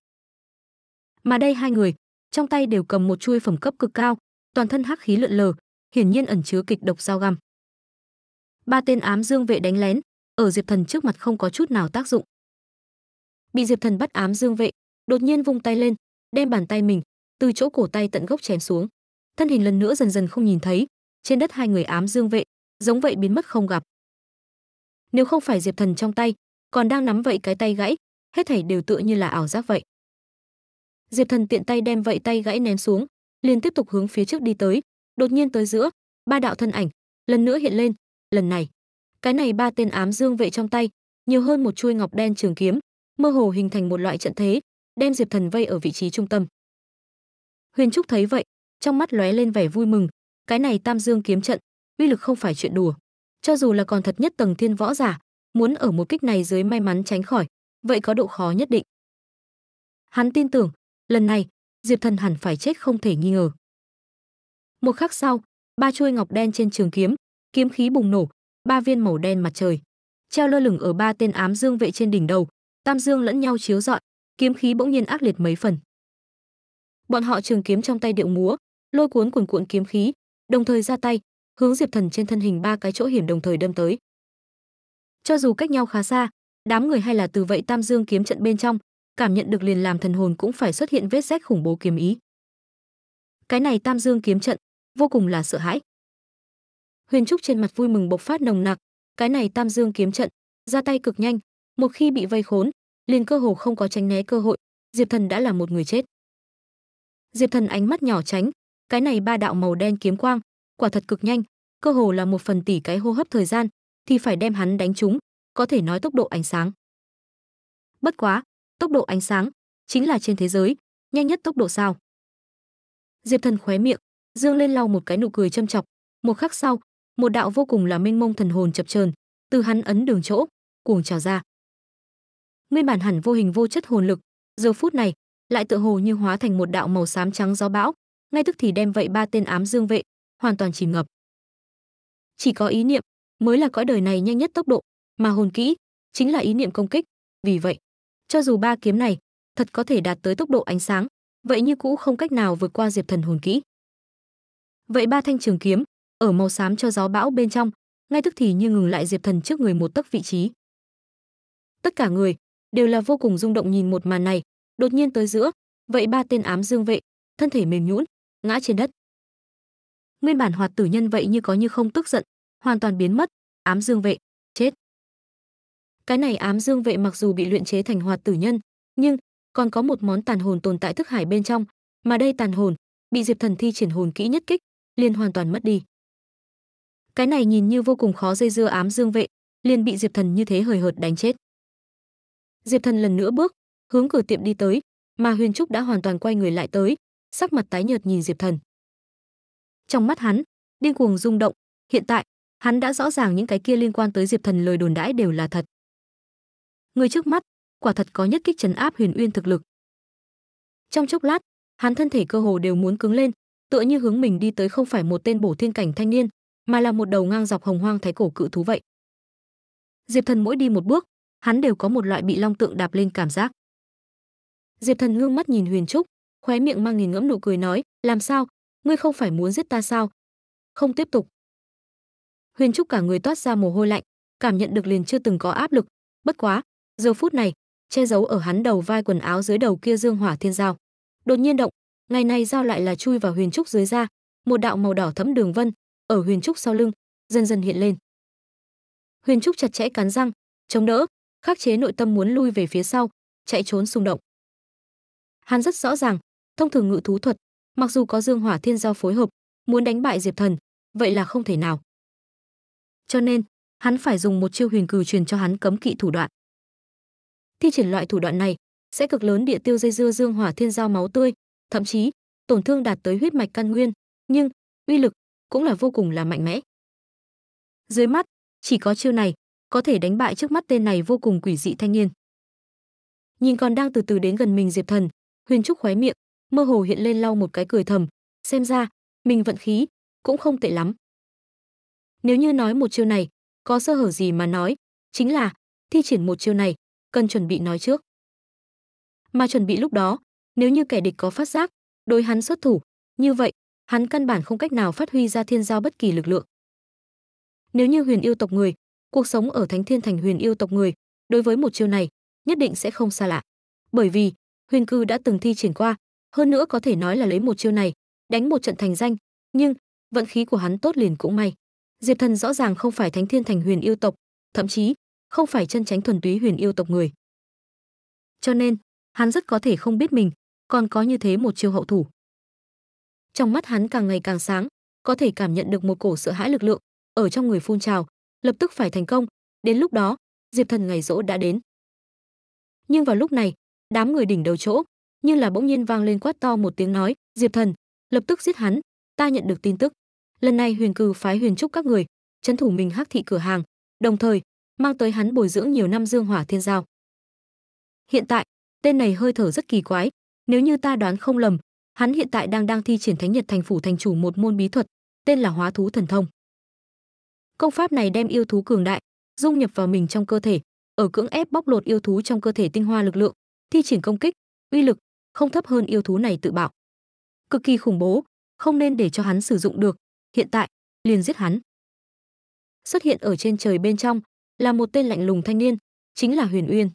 Mà đây hai người, trong tay đều cầm một chuôi phẩm cấp cực cao, toàn thân hắc khí lượn lờ, hiển nhiên ẩn chứa kịch độc dao găm. Ba tên ám dương vệ đánh lén, ở Diệp Thần trước mặt không có chút nào tác dụng bị diệp thần bắt ám dương vệ đột nhiên vung tay lên đem bàn tay mình từ chỗ cổ tay tận gốc chém xuống thân hình lần nữa dần dần không nhìn thấy trên đất hai người ám dương vệ giống vậy biến mất không gặp nếu không phải diệp thần trong tay còn đang nắm vậy cái tay gãy hết thảy đều tựa như là ảo giác vậy diệp thần tiện tay đem vậy tay gãy ném xuống liền tiếp tục hướng phía trước đi tới đột nhiên tới giữa ba đạo thân ảnh lần nữa hiện lên lần này cái này ba tên ám dương vệ trong tay nhiều hơn một chuôi ngọc đen trường kiếm mơ hồ hình thành một loại trận thế, đem Diệp Thần vây ở vị trí trung tâm. Huyền Trúc thấy vậy, trong mắt lóe lên vẻ vui mừng, cái này Tam Dương kiếm trận, uy lực không phải chuyện đùa. Cho dù là còn thật nhất tầng thiên võ giả, muốn ở một kích này dưới may mắn tránh khỏi, vậy có độ khó nhất định. Hắn tin tưởng, lần này, Diệp Thần hẳn phải chết không thể nghi ngờ. Một khắc sau, ba chuôi ngọc đen trên trường kiếm, kiếm khí bùng nổ, ba viên màu đen mặt trời, treo lơ lửng ở ba tên ám dương vệ trên đỉnh đầu, tam dương lẫn nhau chiếu rọi, kiếm khí bỗng nhiên ác liệt mấy phần. Bọn họ trường kiếm trong tay điệu múa, lôi cuốn cuồn cuộn kiếm khí, đồng thời ra tay, hướng Diệp Thần trên thân hình ba cái chỗ hiểm đồng thời đâm tới. Cho dù cách nhau khá xa, đám người hay là từ vậy Tam Dương kiếm trận bên trong, cảm nhận được liền làm thần hồn cũng phải xuất hiện vết rách khủng bố kiếm ý. Cái này Tam Dương kiếm trận, vô cùng là sợ hãi. Huyền Trúc trên mặt vui mừng bộc phát nồng nặc, cái này Tam Dương kiếm trận, ra tay cực nhanh, một khi bị vây khốn liền cơ hồ không có tránh né cơ hội diệp thần đã là một người chết diệp thần ánh mắt nhỏ tránh cái này ba đạo màu đen kiếm quang quả thật cực nhanh cơ hồ là một phần tỷ cái hô hấp thời gian thì phải đem hắn đánh trúng có thể nói tốc độ ánh sáng bất quá tốc độ ánh sáng chính là trên thế giới nhanh nhất tốc độ sao diệp thần khóe miệng dương lên lau một cái nụ cười châm chọc một khắc sau một đạo vô cùng là mênh mông thần hồn chập chờn từ hắn ấn đường chỗ cuồng trào ra nguyên bản hẳn vô hình vô chất hồn lực, giờ phút này lại tựa hồ như hóa thành một đạo màu xám trắng gió bão, ngay tức thì đem vậy ba tên ám dương vệ hoàn toàn chìm ngập. Chỉ có ý niệm mới là cõi đời này nhanh nhất tốc độ, mà hồn kỹ chính là ý niệm công kích, vì vậy, cho dù ba kiếm này thật có thể đạt tới tốc độ ánh sáng, vậy như cũ không cách nào vượt qua Diệp Thần hồn kỹ. Vậy ba thanh trường kiếm ở màu xám cho gió bão bên trong, ngay tức thì như ngừng lại Diệp Thần trước người một tấc vị trí. Tất cả người đều là vô cùng rung động nhìn một màn này đột nhiên tới giữa vậy ba tên ám dương vệ thân thể mềm nhũn ngã trên đất nguyên bản hoạt tử nhân vậy như có như không tức giận hoàn toàn biến mất ám dương vệ chết cái này ám dương vệ mặc dù bị luyện chế thành hoạt tử nhân nhưng còn có một món tàn hồn tồn tại thức hải bên trong mà đây tàn hồn bị diệp thần thi triển hồn kỹ nhất kích liền hoàn toàn mất đi cái này nhìn như vô cùng khó dây dưa ám dương vệ liền bị diệp thần như thế hời hợt đánh chết Diệp Thần lần nữa bước, hướng cửa tiệm đi tới, mà Huyền Trúc đã hoàn toàn quay người lại tới, sắc mặt tái nhợt nhìn Diệp Thần. Trong mắt hắn, điên cuồng rung động, hiện tại, hắn đã rõ ràng những cái kia liên quan tới Diệp Thần lời đồn đãi đều là thật. Người trước mắt, quả thật có nhất kích trấn áp Huyền Uyên thực lực. Trong chốc lát, hắn thân thể cơ hồ đều muốn cứng lên, tựa như hướng mình đi tới không phải một tên bổ thiên cảnh thanh niên, mà là một đầu ngang dọc hồng hoang thái cổ cự thú vậy. Diệp Thần mỗi đi một bước, hắn đều có một loại bị long tượng đạp lên cảm giác. Diệp Thần ngưng mắt nhìn Huyền Trúc, khóe miệng mang nghìn ngẫm nụ cười nói, "Làm sao? Ngươi không phải muốn giết ta sao?" Không tiếp tục. Huyền Trúc cả người toát ra mồ hôi lạnh, cảm nhận được liền chưa từng có áp lực, bất quá, giờ phút này, che giấu ở hắn đầu vai quần áo dưới đầu kia dương hỏa thiên dao. Đột nhiên động, ngày nay dao lại là chui vào Huyền Trúc dưới da, một đạo màu đỏ thẫm đường vân ở Huyền Trúc sau lưng, dần dần hiện lên. Huyền Trúc chặt chẽ cắn răng, chống đỡ, khắc chế nội tâm muốn lui về phía sau, chạy trốn xung động. Hắn rất rõ ràng, thông thường ngự thú thuật, mặc dù có Dương Hỏa Thiên Giao phối hợp, muốn đánh bại Diệp Thần, vậy là không thể nào. Cho nên, hắn phải dùng một chiêu huyền cừu truyền cho hắn cấm kỵ thủ đoạn. Thi triển loại thủ đoạn này, sẽ cực lớn địa tiêu dây dưa Dương Hỏa Thiên Giao máu tươi, thậm chí tổn thương đạt tới huyết mạch căn nguyên, nhưng uy lực cũng là vô cùng là mạnh mẽ. Dưới mắt, chỉ có chiêu này có thể đánh bại trước mắt tên này vô cùng quỷ dị thanh niên. Nhìn còn đang từ từ đến gần mình Diệp Thần, Huyền Trúc khóe miệng, mơ hồ hiện lên lau một cái cười thầm, xem ra mình vận khí cũng không tệ lắm. Nếu như nói một chiêu này, có sơ hở gì mà nói, chính là thi triển một chiêu này, cần chuẩn bị nói trước. Mà chuẩn bị lúc đó, nếu như kẻ địch có phát giác, đối hắn xuất thủ, như vậy, hắn căn bản không cách nào phát huy ra thiên giao bất kỳ lực lượng. Nếu như huyền yêu tộc người, cuộc sống ở thánh thiên thành huyền yêu tộc người đối với một chiêu này nhất định sẽ không xa lạ bởi vì huyền cư đã từng thi triển qua hơn nữa có thể nói là lấy một chiêu này đánh một trận thành danh nhưng vận khí của hắn tốt liền cũng may diệp thần rõ ràng không phải thánh thiên thành huyền yêu tộc thậm chí không phải chân tránh thuần túy huyền yêu tộc người cho nên hắn rất có thể không biết mình còn có như thế một chiêu hậu thủ trong mắt hắn càng ngày càng sáng có thể cảm nhận được một cổ sợ hãi lực lượng ở trong người phun trào lập tức phải thành công, đến lúc đó, Diệp Thần ngày rỗ đã đến. Nhưng vào lúc này, đám người đỉnh đầu chỗ, như là bỗng nhiên vang lên quát to một tiếng nói, "Diệp Thần, lập tức giết hắn, ta nhận được tin tức. Lần này Huyền Cừ phái Huyền Trúc các người, trấn thủ mình Hắc thị cửa hàng, đồng thời mang tới hắn bồi dưỡng nhiều năm Dương Hỏa Thiên Giao." Hiện tại, tên này hơi thở rất kỳ quái, nếu như ta đoán không lầm, hắn hiện tại đang đang thi triển Thánh Nhật Thành phủ thành chủ một môn bí thuật, tên là Hóa thú thần thông. Công pháp này đem yêu thú cường đại dung nhập vào mình trong cơ thể, ở cưỡng ép bóc lột yêu thú trong cơ thể tinh hoa lực lượng, thi triển công kích, uy lực không thấp hơn yêu thú này tự bạo. Cực kỳ khủng bố, không nên để cho hắn sử dụng được, hiện tại liền giết hắn. Xuất hiện ở trên trời bên trong là một tên lạnh lùng thanh niên, chính là Huyền Uyên.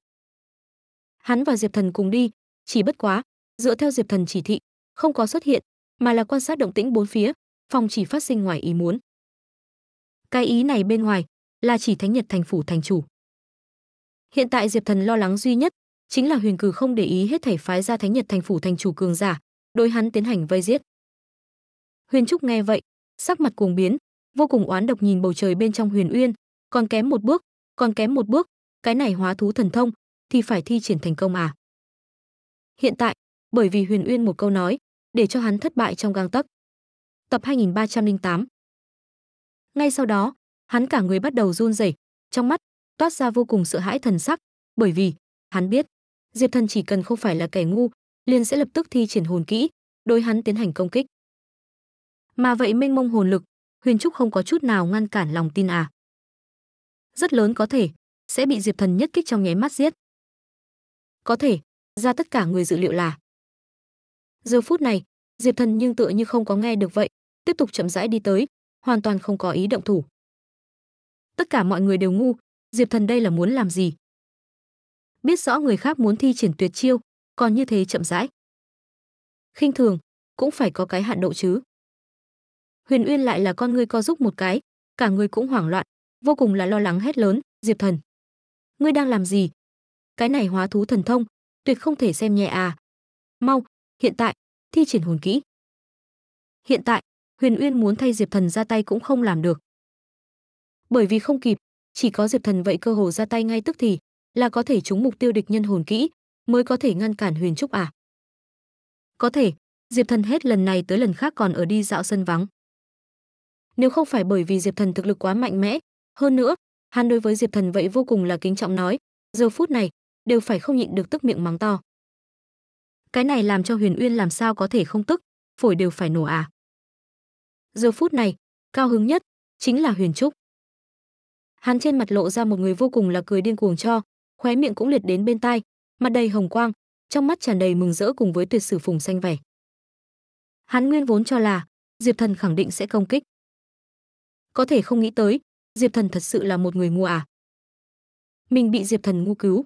Hắn và Diệp Thần cùng đi, chỉ bất quá, dựa theo Diệp Thần chỉ thị, không có xuất hiện, mà là quan sát động tĩnh bốn phía, phòng chỉ phát sinh ngoài ý muốn. Cái ý này bên ngoài là chỉ Thánh Nhật thành phủ thành chủ. Hiện tại Diệp Thần lo lắng duy nhất chính là Huyền Cử không để ý hết thảy phái ra Thánh Nhật thành phủ thành chủ cường giả, đối hắn tiến hành vây giết. Huyền Trúc nghe vậy, sắc mặt cuồng biến, vô cùng oán độc nhìn bầu trời bên trong Huyền Uyên, còn kém một bước, còn kém một bước, cái này hóa thú thần thông thì phải thi triển thành công à? Hiện tại, bởi vì Huyền Uyên một câu nói, để cho hắn thất bại trong gang tấc. Tập 2308 ngay sau đó hắn cả người bắt đầu run rẩy trong mắt toát ra vô cùng sợ hãi thần sắc bởi vì hắn biết diệp thần chỉ cần không phải là kẻ ngu liền sẽ lập tức thi triển hồn kỹ đối hắn tiến hành công kích mà vậy mênh mông hồn lực huyền trúc không có chút nào ngăn cản lòng tin à rất lớn có thể sẽ bị diệp thần nhất kích trong nháy mắt giết có thể ra tất cả người dự liệu là giờ phút này diệp thần nhưng tựa như không có nghe được vậy tiếp tục chậm rãi đi tới hoàn toàn không có ý động thủ. Tất cả mọi người đều ngu, Diệp Thần đây là muốn làm gì? Biết rõ người khác muốn thi triển tuyệt chiêu, còn như thế chậm rãi. Khinh thường, cũng phải có cái hạn độ chứ. Huyền Uyên lại là con ngươi co giúp một cái, cả người cũng hoảng loạn, vô cùng là lo lắng hết lớn, "Diệp Thần, ngươi đang làm gì? Cái này hóa thú thần thông, tuyệt không thể xem nhẹ à. Mau, hiện tại, thi triển hồn kỹ." Hiện tại, Huyền Uyên muốn thay Diệp Thần ra tay cũng không làm được. Bởi vì không kịp, chỉ có Diệp Thần vậy cơ hồ ra tay ngay tức thì, là có thể trúng mục tiêu địch nhân hồn kỹ, mới có thể ngăn cản Huyền Trúc à. Có thể, Diệp Thần hết lần này tới lần khác còn ở đi dạo sân vắng. Nếu không phải bởi vì Diệp Thần thực lực quá mạnh mẽ, hơn nữa, hắn đối với Diệp Thần vậy vô cùng là kính trọng nói, giờ phút này đều phải không nhịn được tức miệng mắng to. Cái này làm cho Huyền Uyên làm sao có thể không tức, phổi đều phải nổ à. Giờ phút này, cao hứng nhất chính là Huyền Trúc. Hắn trên mặt lộ ra một người vô cùng là cười điên cuồng cho, khóe miệng cũng liệt đến bên tai, mặt đầy hồng quang, trong mắt tràn đầy mừng rỡ cùng với tuyệt sử phùng xanh vẻ. Hắn nguyên vốn cho là Diệp Thần khẳng định sẽ công kích. Có thể không nghĩ tới, Diệp Thần thật sự là một người ngu à? Mình bị Diệp Thần ngu cứu.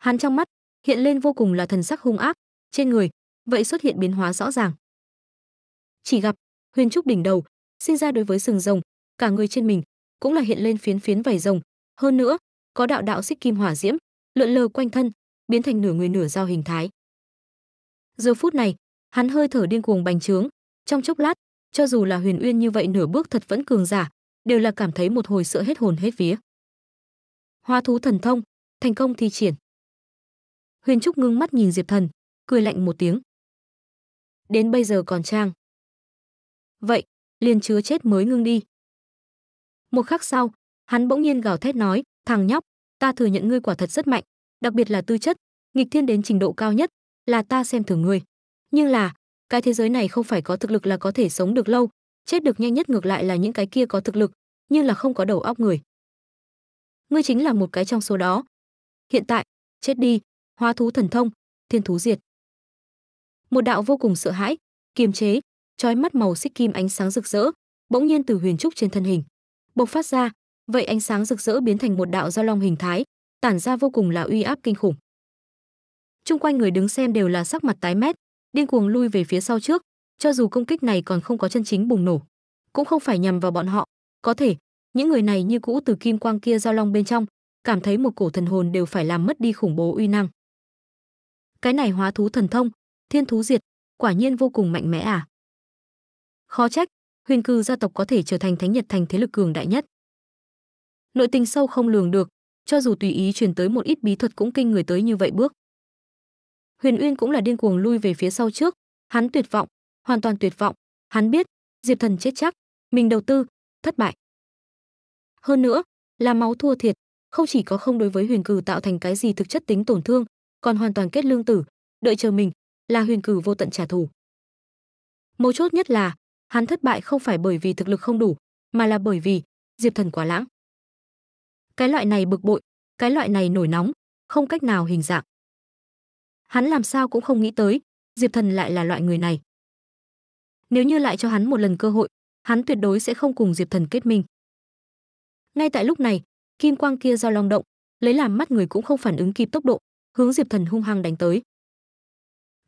Hắn trong mắt hiện lên vô cùng là thần sắc hung ác, trên người vậy xuất hiện biến hóa rõ ràng. Chỉ gặp huyền trúc đỉnh đầu sinh ra đối với sừng rồng cả người trên mình cũng là hiện lên phiến phiến vảy rồng hơn nữa có đạo đạo xích kim hỏa diễm lượn lờ quanh thân biến thành nửa người nửa dao hình thái giờ phút này hắn hơi thở điên cuồng bành trướng trong chốc lát cho dù là huyền uyên như vậy nửa bước thật vẫn cường giả đều là cảm thấy một hồi sợ hết hồn hết vía hoa thú thần thông thành công thi triển huyền trúc ngưng mắt nhìn diệp thần cười lạnh một tiếng đến bây giờ còn trang vậy liền chứa chết mới ngưng đi một khắc sau hắn bỗng nhiên gào thét nói thằng nhóc ta thừa nhận ngươi quả thật rất mạnh đặc biệt là tư chất nghịch thiên đến trình độ cao nhất là ta xem thường ngươi nhưng là cái thế giới này không phải có thực lực là có thể sống được lâu chết được nhanh nhất ngược lại là những cái kia có thực lực nhưng là không có đầu óc người ngươi chính là một cái trong số đó hiện tại chết đi hóa thú thần thông thiên thú diệt một đạo vô cùng sợ hãi kiềm chế chói mắt màu xích kim ánh sáng rực rỡ, bỗng nhiên từ huyền trúc trên thân hình bộc phát ra, vậy ánh sáng rực rỡ biến thành một đạo giao long hình thái, tản ra vô cùng là uy áp kinh khủng. chung quanh người đứng xem đều là sắc mặt tái mét, điên cuồng lui về phía sau trước, cho dù công kích này còn không có chân chính bùng nổ, cũng không phải nhằm vào bọn họ, có thể những người này như cũ từ kim quang kia giao long bên trong, cảm thấy một cổ thần hồn đều phải làm mất đi khủng bố uy năng. Cái này hóa thú thần thông, thiên thú diệt, quả nhiên vô cùng mạnh mẽ à? Khó trách, huyền cư gia tộc có thể trở thành thánh nhật thành thế lực cường đại nhất. Nội tình sâu không lường được, cho dù tùy ý truyền tới một ít bí thuật cũng kinh người tới như vậy bước. Huyền Uyên cũng là điên cuồng lui về phía sau trước, hắn tuyệt vọng, hoàn toàn tuyệt vọng, hắn biết, Diệp Thần chết chắc, mình đầu tư, thất bại. Hơn nữa, là máu thua thiệt, không chỉ có không đối với Huyền Cử tạo thành cái gì thực chất tính tổn thương, còn hoàn toàn kết lương tử, đợi chờ mình là Huyền Cử vô tận trả thù. Mấu chốt nhất là, hắn thất bại không phải bởi vì thực lực không đủ, mà là bởi vì Diệp Thần quá lãng. Cái loại này bực bội, cái loại này nổi nóng, không cách nào hình dạng. Hắn làm sao cũng không nghĩ tới, Diệp Thần lại là loại người này. Nếu như lại cho hắn một lần cơ hội, hắn tuyệt đối sẽ không cùng Diệp Thần kết minh. Ngay tại lúc này, kim quang kia do long động, lấy làm mắt người cũng không phản ứng kịp tốc độ, hướng Diệp Thần hung hăng đánh tới.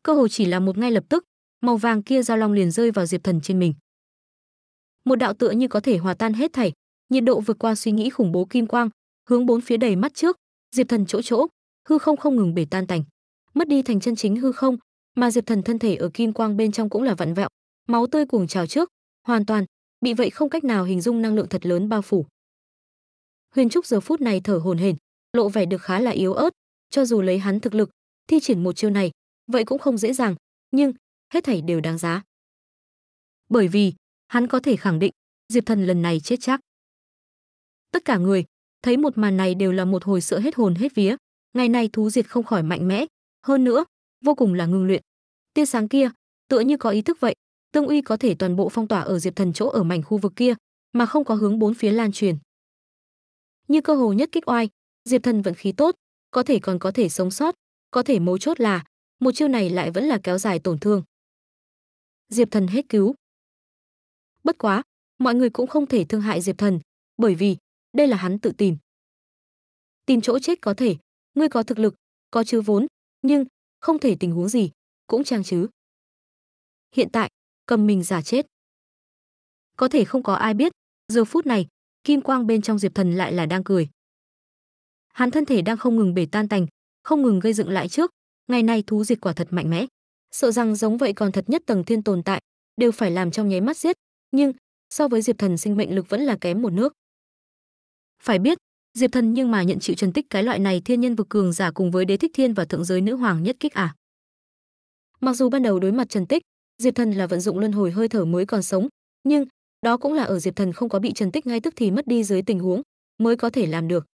Cơ hội chỉ là một ngay lập tức, màu vàng kia giao long liền rơi vào diệp thần trên mình một đạo tựa như có thể hòa tan hết thảy nhiệt độ vượt qua suy nghĩ khủng bố kim quang hướng bốn phía đầy mắt trước diệp thần chỗ chỗ hư không không ngừng bể tan tành mất đi thành chân chính hư không mà diệp thần thân thể ở kim quang bên trong cũng là vặn vẹo máu tươi cuồng trào trước hoàn toàn bị vậy không cách nào hình dung năng lượng thật lớn bao phủ huyền trúc giờ phút này thở hồn hển lộ vẻ được khá là yếu ớt cho dù lấy hắn thực lực thi triển một chiêu này vậy cũng không dễ dàng nhưng hết thảy đều đáng giá. Bởi vì, hắn có thể khẳng định, Diệp Thần lần này chết chắc. Tất cả người, thấy một màn này đều là một hồi sợ hết hồn hết vía, ngày này thú diệt không khỏi mạnh mẽ, hơn nữa, vô cùng là ngưng luyện. Tia sáng kia, tựa như có ý thức vậy, Tương Uy có thể toàn bộ phong tỏa ở Diệp Thần chỗ ở mảnh khu vực kia, mà không có hướng bốn phía lan truyền. Như cơ hồ nhất kích oai, Diệp Thần vận khí tốt, có thể còn có thể sống sót, có thể mấu chốt là một chiêu này lại vẫn là kéo dài tổn thương. Diệp Thần hết cứu. Bất quá, mọi người cũng không thể thương hại Diệp Thần, bởi vì đây là hắn tự tìm. Tìm chỗ chết có thể, ngươi có thực lực, có chứa vốn, nhưng không thể tình huống gì, cũng trang chứ. Hiện tại, cầm mình giả chết. Có thể không có ai biết, giờ phút này, kim quang bên trong Diệp Thần lại là đang cười. Hắn thân thể đang không ngừng bể tan tành, không ngừng gây dựng lại trước, ngày nay thú diệt quả thật mạnh mẽ sợ rằng giống vậy còn thật nhất tầng thiên tồn tại, đều phải làm trong nháy mắt giết, nhưng so với Diệp Thần sinh mệnh lực vẫn là kém một nước. Phải biết, Diệp Thần nhưng mà nhận chịu trần tích cái loại này thiên nhân vực cường giả cùng với đế thích thiên và thượng giới nữ hoàng nhất kích à. Mặc dù ban đầu đối mặt trần tích, Diệp Thần là vận dụng luân hồi hơi thở mới còn sống, nhưng đó cũng là ở Diệp Thần không có bị trần tích ngay tức thì mất đi dưới tình huống mới có thể làm được.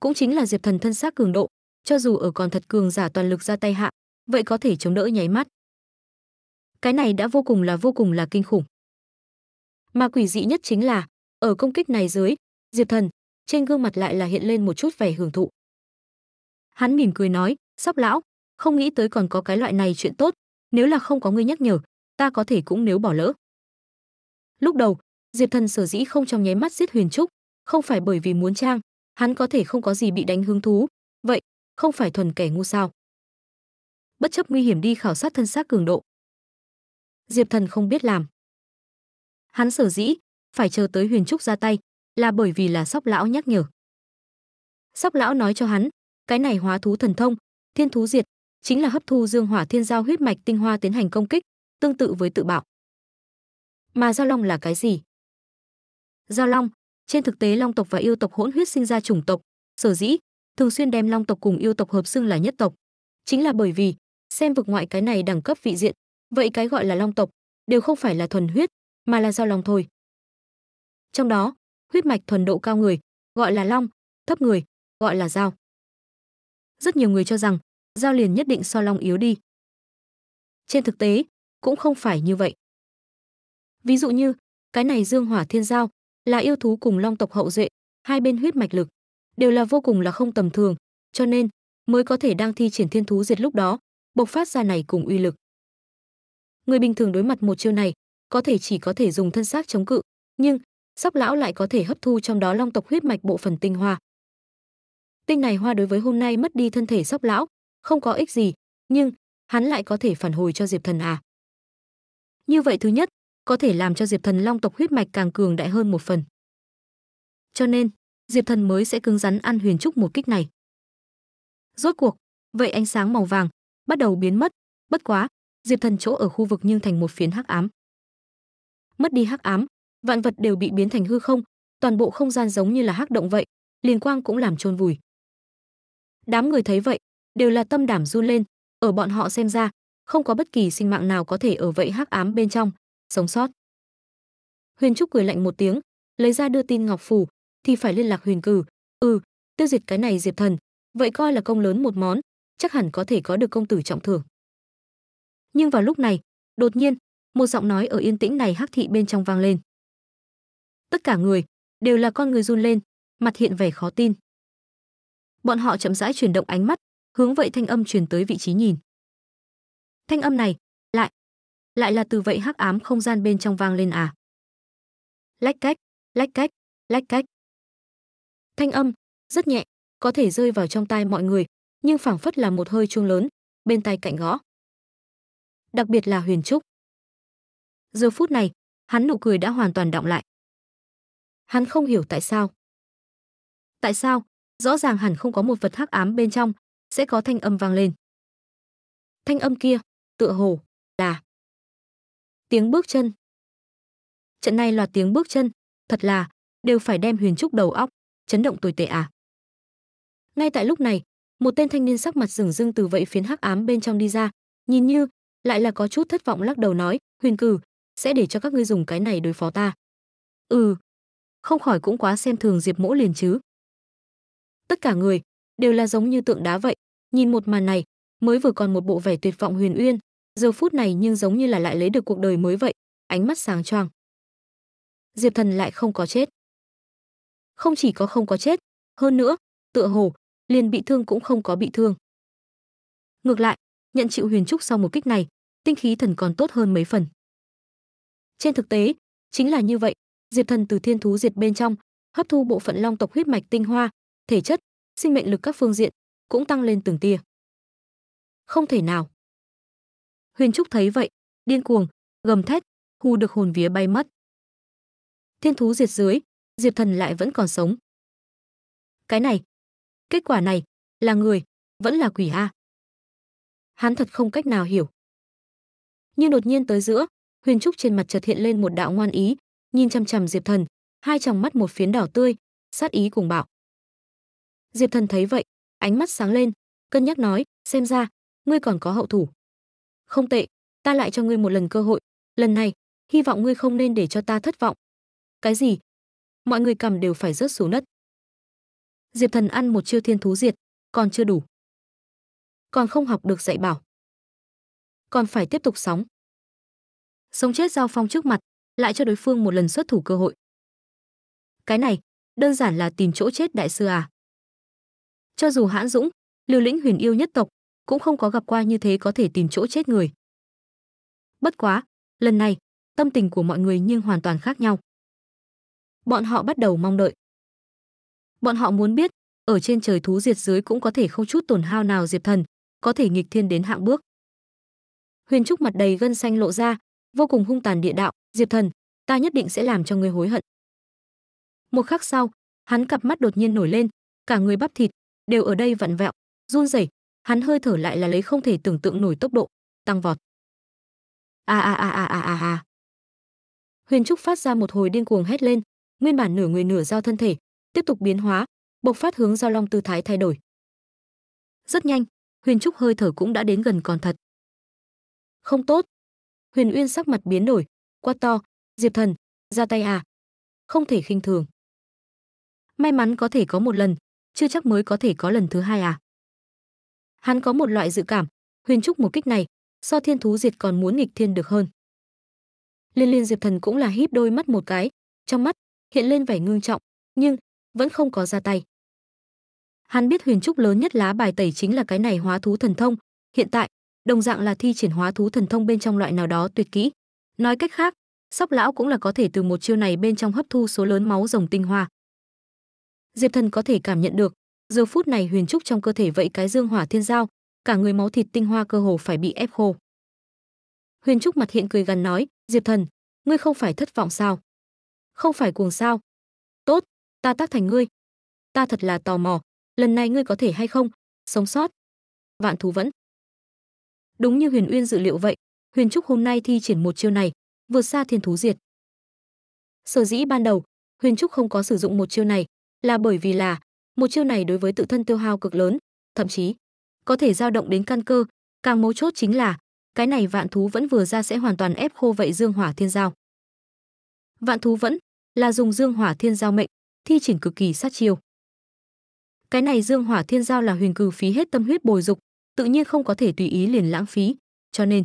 Cũng chính là Diệp Thần thân xác cường độ, cho dù ở còn thật cường giả toàn lực ra tay hạ, vậy có thể chống đỡ nháy mắt. Cái này đã vô cùng là vô cùng là kinh khủng. Mà quỷ dị nhất chính là, ở công kích này dưới, Diệp Thần, trên gương mặt lại là hiện lên một chút vẻ hưởng thụ. Hắn mỉm cười nói, sóc lão, không nghĩ tới còn có cái loại này chuyện tốt, nếu là không có ngươi nhắc nhở, ta có thể cũng nếu bỏ lỡ. Lúc đầu, Diệp Thần sở dĩ không trong nháy mắt giết Huyền Trúc, không phải bởi vì muốn trang, hắn có thể không có gì bị đánh hứng thú, vậy, không phải thuần kẻ ngu sao? bất chấp nguy hiểm đi khảo sát thân xác cường độ. Diệp Thần không biết làm. Hắn sở dĩ phải chờ tới Huyền Trúc ra tay là bởi vì là Sóc lão nhắc nhở. Sóc lão nói cho hắn, cái này hóa thú thần thông, thiên thú diệt, chính là hấp thu dương hỏa thiên giao huyết mạch tinh hoa tiến hành công kích, tương tự với tự bạo. Mà giao long là cái gì? Giao long, trên thực tế long tộc và yêu tộc hỗn huyết sinh ra chủng tộc, sở dĩ thường xuyên đem long tộc cùng yêu tộc hợp xưng là nhất tộc, chính là bởi vì xem vực ngoại cái này đẳng cấp vị diện, vậy cái gọi là long tộc đều không phải là thuần huyết, mà là do long thôi. Trong đó, huyết mạch thuần độ cao người gọi là long, thấp người gọi là dao. Rất nhiều người cho rằng dao liền nhất định so long yếu đi. Trên thực tế, cũng không phải như vậy. Ví dụ như, cái này Dương Hỏa Thiên dao là yêu thú cùng long tộc hậu duệ, hai bên huyết mạch lực đều là vô cùng là không tầm thường, cho nên mới có thể đang thi triển thiên thú diệt lúc đó, bộc phát ra này cùng uy lực. Người bình thường đối mặt một chiêu này, có thể chỉ có thể dùng thân xác chống cự, nhưng Sóc lão lại có thể hấp thu trong đó long tộc huyết mạch bộ phần tinh hoa. Tinh này hoa đối với hôm nay mất đi thân thể Sóc lão, không có ích gì, nhưng hắn lại có thể phản hồi cho Diệp Thần à? Như vậy thứ nhất, có thể làm cho Diệp Thần long tộc huyết mạch càng cường đại hơn một phần. Cho nên, Diệp Thần mới sẽ cứng rắn ăn Huyền Trúc một kích này. Rốt cuộc, vậy ánh sáng màu vàng, bắt đầu biến mất bất quá diệp thần chỗ ở khu vực nhưng thành một phiến hắc ám mất đi hắc ám vạn vật đều bị biến thành hư không toàn bộ không gian giống như là hắc động vậy liền quang cũng làm chôn vùi đám người thấy vậy đều là tâm đảm run lên ở bọn họ xem ra không có bất kỳ sinh mạng nào có thể ở vậy hắc ám bên trong sống sót huyền trúc cười lạnh một tiếng lấy ra đưa tin ngọc phù, thì phải liên lạc huyền cử ừ tiêu diệt cái này diệp thần vậy coi là công lớn một món chắc hẳn có thể có được công tử trọng thưởng. Nhưng vào lúc này, đột nhiên, một giọng nói ở yên tĩnh này hắc thị bên trong vang lên. Tất cả người đều là con người run lên, mặt hiện vẻ khó tin. Bọn họ chậm rãi chuyển động ánh mắt, hướng vậy thanh âm truyền tới vị trí nhìn. Thanh âm này, lại lại là từ vậy hắc ám không gian bên trong vang lên à? Lách cách, lách cách, lách cách. Thanh âm rất nhẹ, có thể rơi vào trong tai mọi người, nhưng phảng phất là một hơi chuông lớn, bên tay cạnh gõ. Đặc biệt là Huyền Trúc. Giờ phút này, hắn nụ cười đã hoàn toàn đọng lại. Hắn không hiểu tại sao. Tại sao, rõ ràng hẳn không có một vật hắc ám bên trong, sẽ có thanh âm vang lên. Thanh âm kia, tựa hồ là tiếng bước chân. Trận này là tiếng bước chân, thật là đều phải đem Huyền Trúc đầu óc chấn động tồi tệ à. Ngay tại lúc này, một tên thanh niên sắc mặt rừng rưng từ vậy phiến hắc ám bên trong đi ra nhìn như lại là có chút thất vọng lắc đầu nói huyền cử sẽ để cho các ngươi dùng cái này đối phó ta ừ không khỏi cũng quá xem thường diệp mỗ liền chứ tất cả người đều là giống như tượng đá vậy nhìn một màn này mới vừa còn một bộ vẻ tuyệt vọng huyền uyên giờ phút này nhưng giống như là lại lấy được cuộc đời mới vậy ánh mắt sáng choang diệp thần lại không có chết không chỉ có không có chết hơn nữa tựa hồ liền bị thương cũng không có bị thương. Ngược lại, nhận chịu huyền trúc sau một kích này, tinh khí thần còn tốt hơn mấy phần. Trên thực tế, chính là như vậy, Diệp Thần từ thiên thú diệt bên trong, hấp thu bộ phận long tộc huyết mạch tinh hoa, thể chất, sinh mệnh lực các phương diện cũng tăng lên từng tia. Không thể nào. Huyền Trúc thấy vậy, điên cuồng, gầm thét, hù được hồn vía bay mất. Thiên thú diệt dưới, Diệp Thần lại vẫn còn sống. Cái này, Kết quả này là người, vẫn là quỷ a. Hắn thật không cách nào hiểu. Như đột nhiên tới giữa, Huyền Trúc trên mặt chợt hiện lên một đạo ngoan ý, nhìn chăm chằm Diệp Thần, hai tròng mắt một phiến đỏ tươi, sát ý cùng bạo. Diệp Thần thấy vậy, ánh mắt sáng lên, cân nhắc nói, xem ra, ngươi còn có hậu thủ. Không tệ, ta lại cho ngươi một lần cơ hội, lần này, hy vọng ngươi không nên để cho ta thất vọng. Cái gì? Mọi người cầm đều phải rớt xuống đất. Diệp Thần ăn một chiêu thiên thú diệt, còn chưa đủ. Còn không học được dạy bảo. Còn phải tiếp tục sóng. Sống chết giao phong trước mặt, lại cho đối phương một lần xuất thủ cơ hội. Cái này, đơn giản là tìm chỗ chết đại sư à. Cho dù hãn dũng, liều lĩnh huyền yêu nhất tộc, cũng không có gặp qua như thế có thể tìm chỗ chết người. Bất quá, lần này, tâm tình của mọi người nhưng hoàn toàn khác nhau. Bọn họ bắt đầu mong đợi. Bọn họ muốn biết, ở trên trời thú diệt dưới cũng có thể không chút tổn hao nào diệp thần, có thể nghịch thiên đến hạng bước. Huyền Trúc mặt đầy gân xanh lộ ra, vô cùng hung tàn địa đạo, "Diệp Thần, ta nhất định sẽ làm cho ngươi hối hận." Một khắc sau, hắn cặp mắt đột nhiên nổi lên, cả người bắp thịt đều ở đây vặn vẹo, run rẩy, hắn hơi thở lại là lấy không thể tưởng tượng nổi tốc độ, tăng vọt. A a a a a a a. Huyền Trúc phát ra một hồi điên cuồng hét lên, nguyên bản nửa người nửa giao thân thể, tiếp tục biến hóa, bộc phát hướng giao long tư thái thay đổi. Rất nhanh, Huyền Trúc hơi thở cũng đã đến gần còn thật. Không tốt. Huyền Uyên sắc mặt biến đổi, quá to, "Diệp Thần, ra tay à? Không thể khinh thường. May mắn có thể có một lần, chưa chắc mới có thể có lần thứ hai à?" Hắn có một loại dự cảm, Huyền Trúc một kích này, so thiên thú diệt còn muốn nghịch thiên được hơn. Liên Liên Diệp Thần cũng là híp đôi mắt một cái, trong mắt hiện lên vẻ ngưng trọng, nhưng vẫn không có ra tay. Hắn biết huyền trúc lớn nhất lá bài tẩy chính là cái này hóa thú thần thông, hiện tại, đồng dạng là thi triển hóa thú thần thông bên trong loại nào đó tuyệt kỹ. Nói cách khác, sóc lão cũng là có thể từ một chiêu này bên trong hấp thu số lớn máu rồng tinh hoa. Diệp Thần có thể cảm nhận được, giờ phút này huyền trúc trong cơ thể vậy cái dương hỏa thiên giao, cả người máu thịt tinh hoa cơ hồ phải bị ép khô. Huyền trúc mặt hiện cười gần nói, "Diệp Thần, ngươi không phải thất vọng sao? Không phải cuồng sao, ta tác thành ngươi. Ta thật là tò mò, lần này ngươi có thể hay không sống sót? Vạn thú vẫn. Đúng như Huyền Uyên dự liệu vậy, Huyền Trúc hôm nay thi triển một chiêu này, vượt xa thiên thú diệt. Sở dĩ ban đầu, Huyền Trúc không có sử dụng một chiêu này là bởi vì là một chiêu này đối với tự thân tiêu hao cực lớn, thậm chí có thể dao động đến căn cơ, càng mấu chốt chính là cái này vạn thú vẫn vừa ra sẽ hoàn toàn ép khô vậy dương hỏa thiên giao. Vạn thú vẫn là dùng dương hỏa thiên giao mệnh thi triển cực kỳ sát chiêu. Cái này Dương Hỏa Thiên Giao là huyền cừ phí hết tâm huyết bồi dục, tự nhiên không có thể tùy ý liền lãng phí, cho nên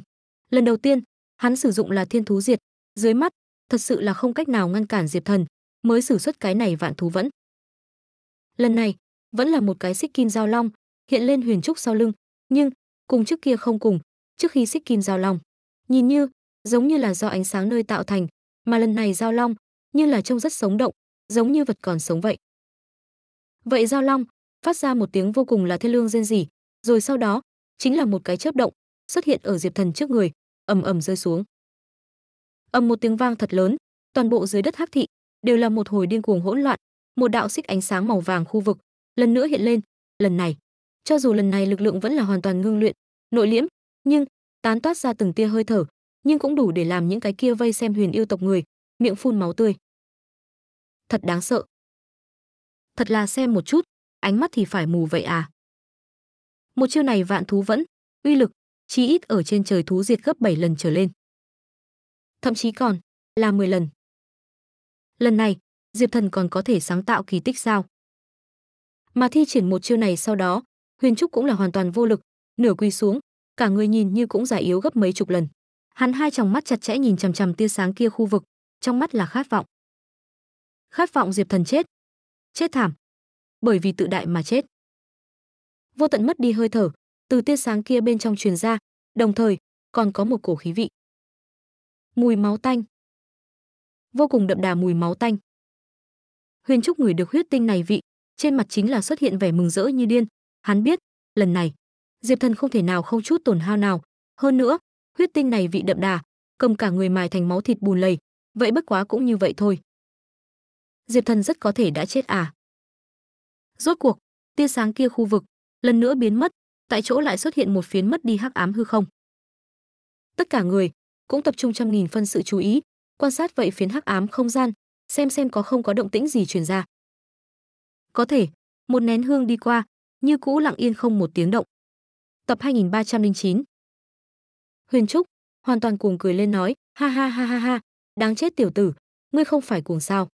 lần đầu tiên hắn sử dụng là Thiên Thú Diệt, dưới mắt thật sự là không cách nào ngăn cản Diệp Thần, mới sử xuất cái này vạn thú vẫn. Lần này vẫn là một cái xích kim giao long hiện lên huyền trúc sau lưng, nhưng cùng trước kia không cùng, trước khi xích kim giao long nhìn như giống như là do ánh sáng nơi tạo thành, mà lần này giao long như là trông rất sống động, giống như vật còn sống vậy. Vậy Giao Long phát ra một tiếng vô cùng là thê lương rên rỉ, rồi sau đó chính là một cái chớp động xuất hiện ở Diệp Thần trước người, ầm ầm rơi xuống. Ầm một tiếng vang thật lớn, toàn bộ dưới đất Hắc thị đều là một hồi điên cuồng hỗn loạn, một đạo xích ánh sáng màu vàng khu vực lần nữa hiện lên, lần này, cho dù lần này lực lượng vẫn là hoàn toàn ngưng luyện, nội liễm, nhưng tán toát ra từng tia hơi thở, nhưng cũng đủ để làm những cái kia vây xem huyền yêu tộc người, miệng phun máu tươi thật đáng sợ. Thật là xem một chút, ánh mắt thì phải mù vậy à. Một chiêu này vạn thú vẫn, uy lực, chí ít ở trên trời thú diệt gấp 7 lần trở lên. Thậm chí còn là 10 lần. Lần này, Diệp Thần còn có thể sáng tạo kỳ tích sao? Mà thi triển một chiêu này sau đó, Huyền Trúc cũng là hoàn toàn vô lực, nửa quỳ xuống, cả người nhìn như cũng già yếu gấp mấy chục lần. Hắn hai tròng mắt chặt chẽ nhìn chằm chằm tia sáng kia khu vực, trong mắt là khát vọng khát vọng Diệp Thần chết. Chết thảm. Bởi vì tự đại mà chết. Vô tận mất đi hơi thở, từ tia sáng kia bên trong truyền ra, đồng thời còn có một cổ khí vị. Mùi máu tanh. Vô cùng đậm đà mùi máu tanh. Huyền Trúc ngửi được huyết tinh này vị, trên mặt chính là xuất hiện vẻ mừng rỡ như điên, hắn biết, lần này, Diệp Thần không thể nào không chút tổn hao nào, hơn nữa, huyết tinh này vị đậm đà, cầm cả người mài thành máu thịt bùn lầy, vậy bất quá cũng như vậy thôi. Diệp Thần rất có thể đã chết à? Rốt cuộc, tia sáng kia khu vực lần nữa biến mất, tại chỗ lại xuất hiện một phiến mất đi hắc ám hư không. Tất cả người cũng tập trung trăm nghìn phân sự chú ý, quan sát vậy phiến hắc ám không gian, xem xem có không có động tĩnh gì truyền ra. Có thể, một nén hương đi qua, như cũ lặng yên không một tiếng động. Tập 2309. Huyền Trúc hoàn toàn cuồng cười lên nói, ha ha ha ha ha, đáng chết tiểu tử, ngươi không phải cuồng sao?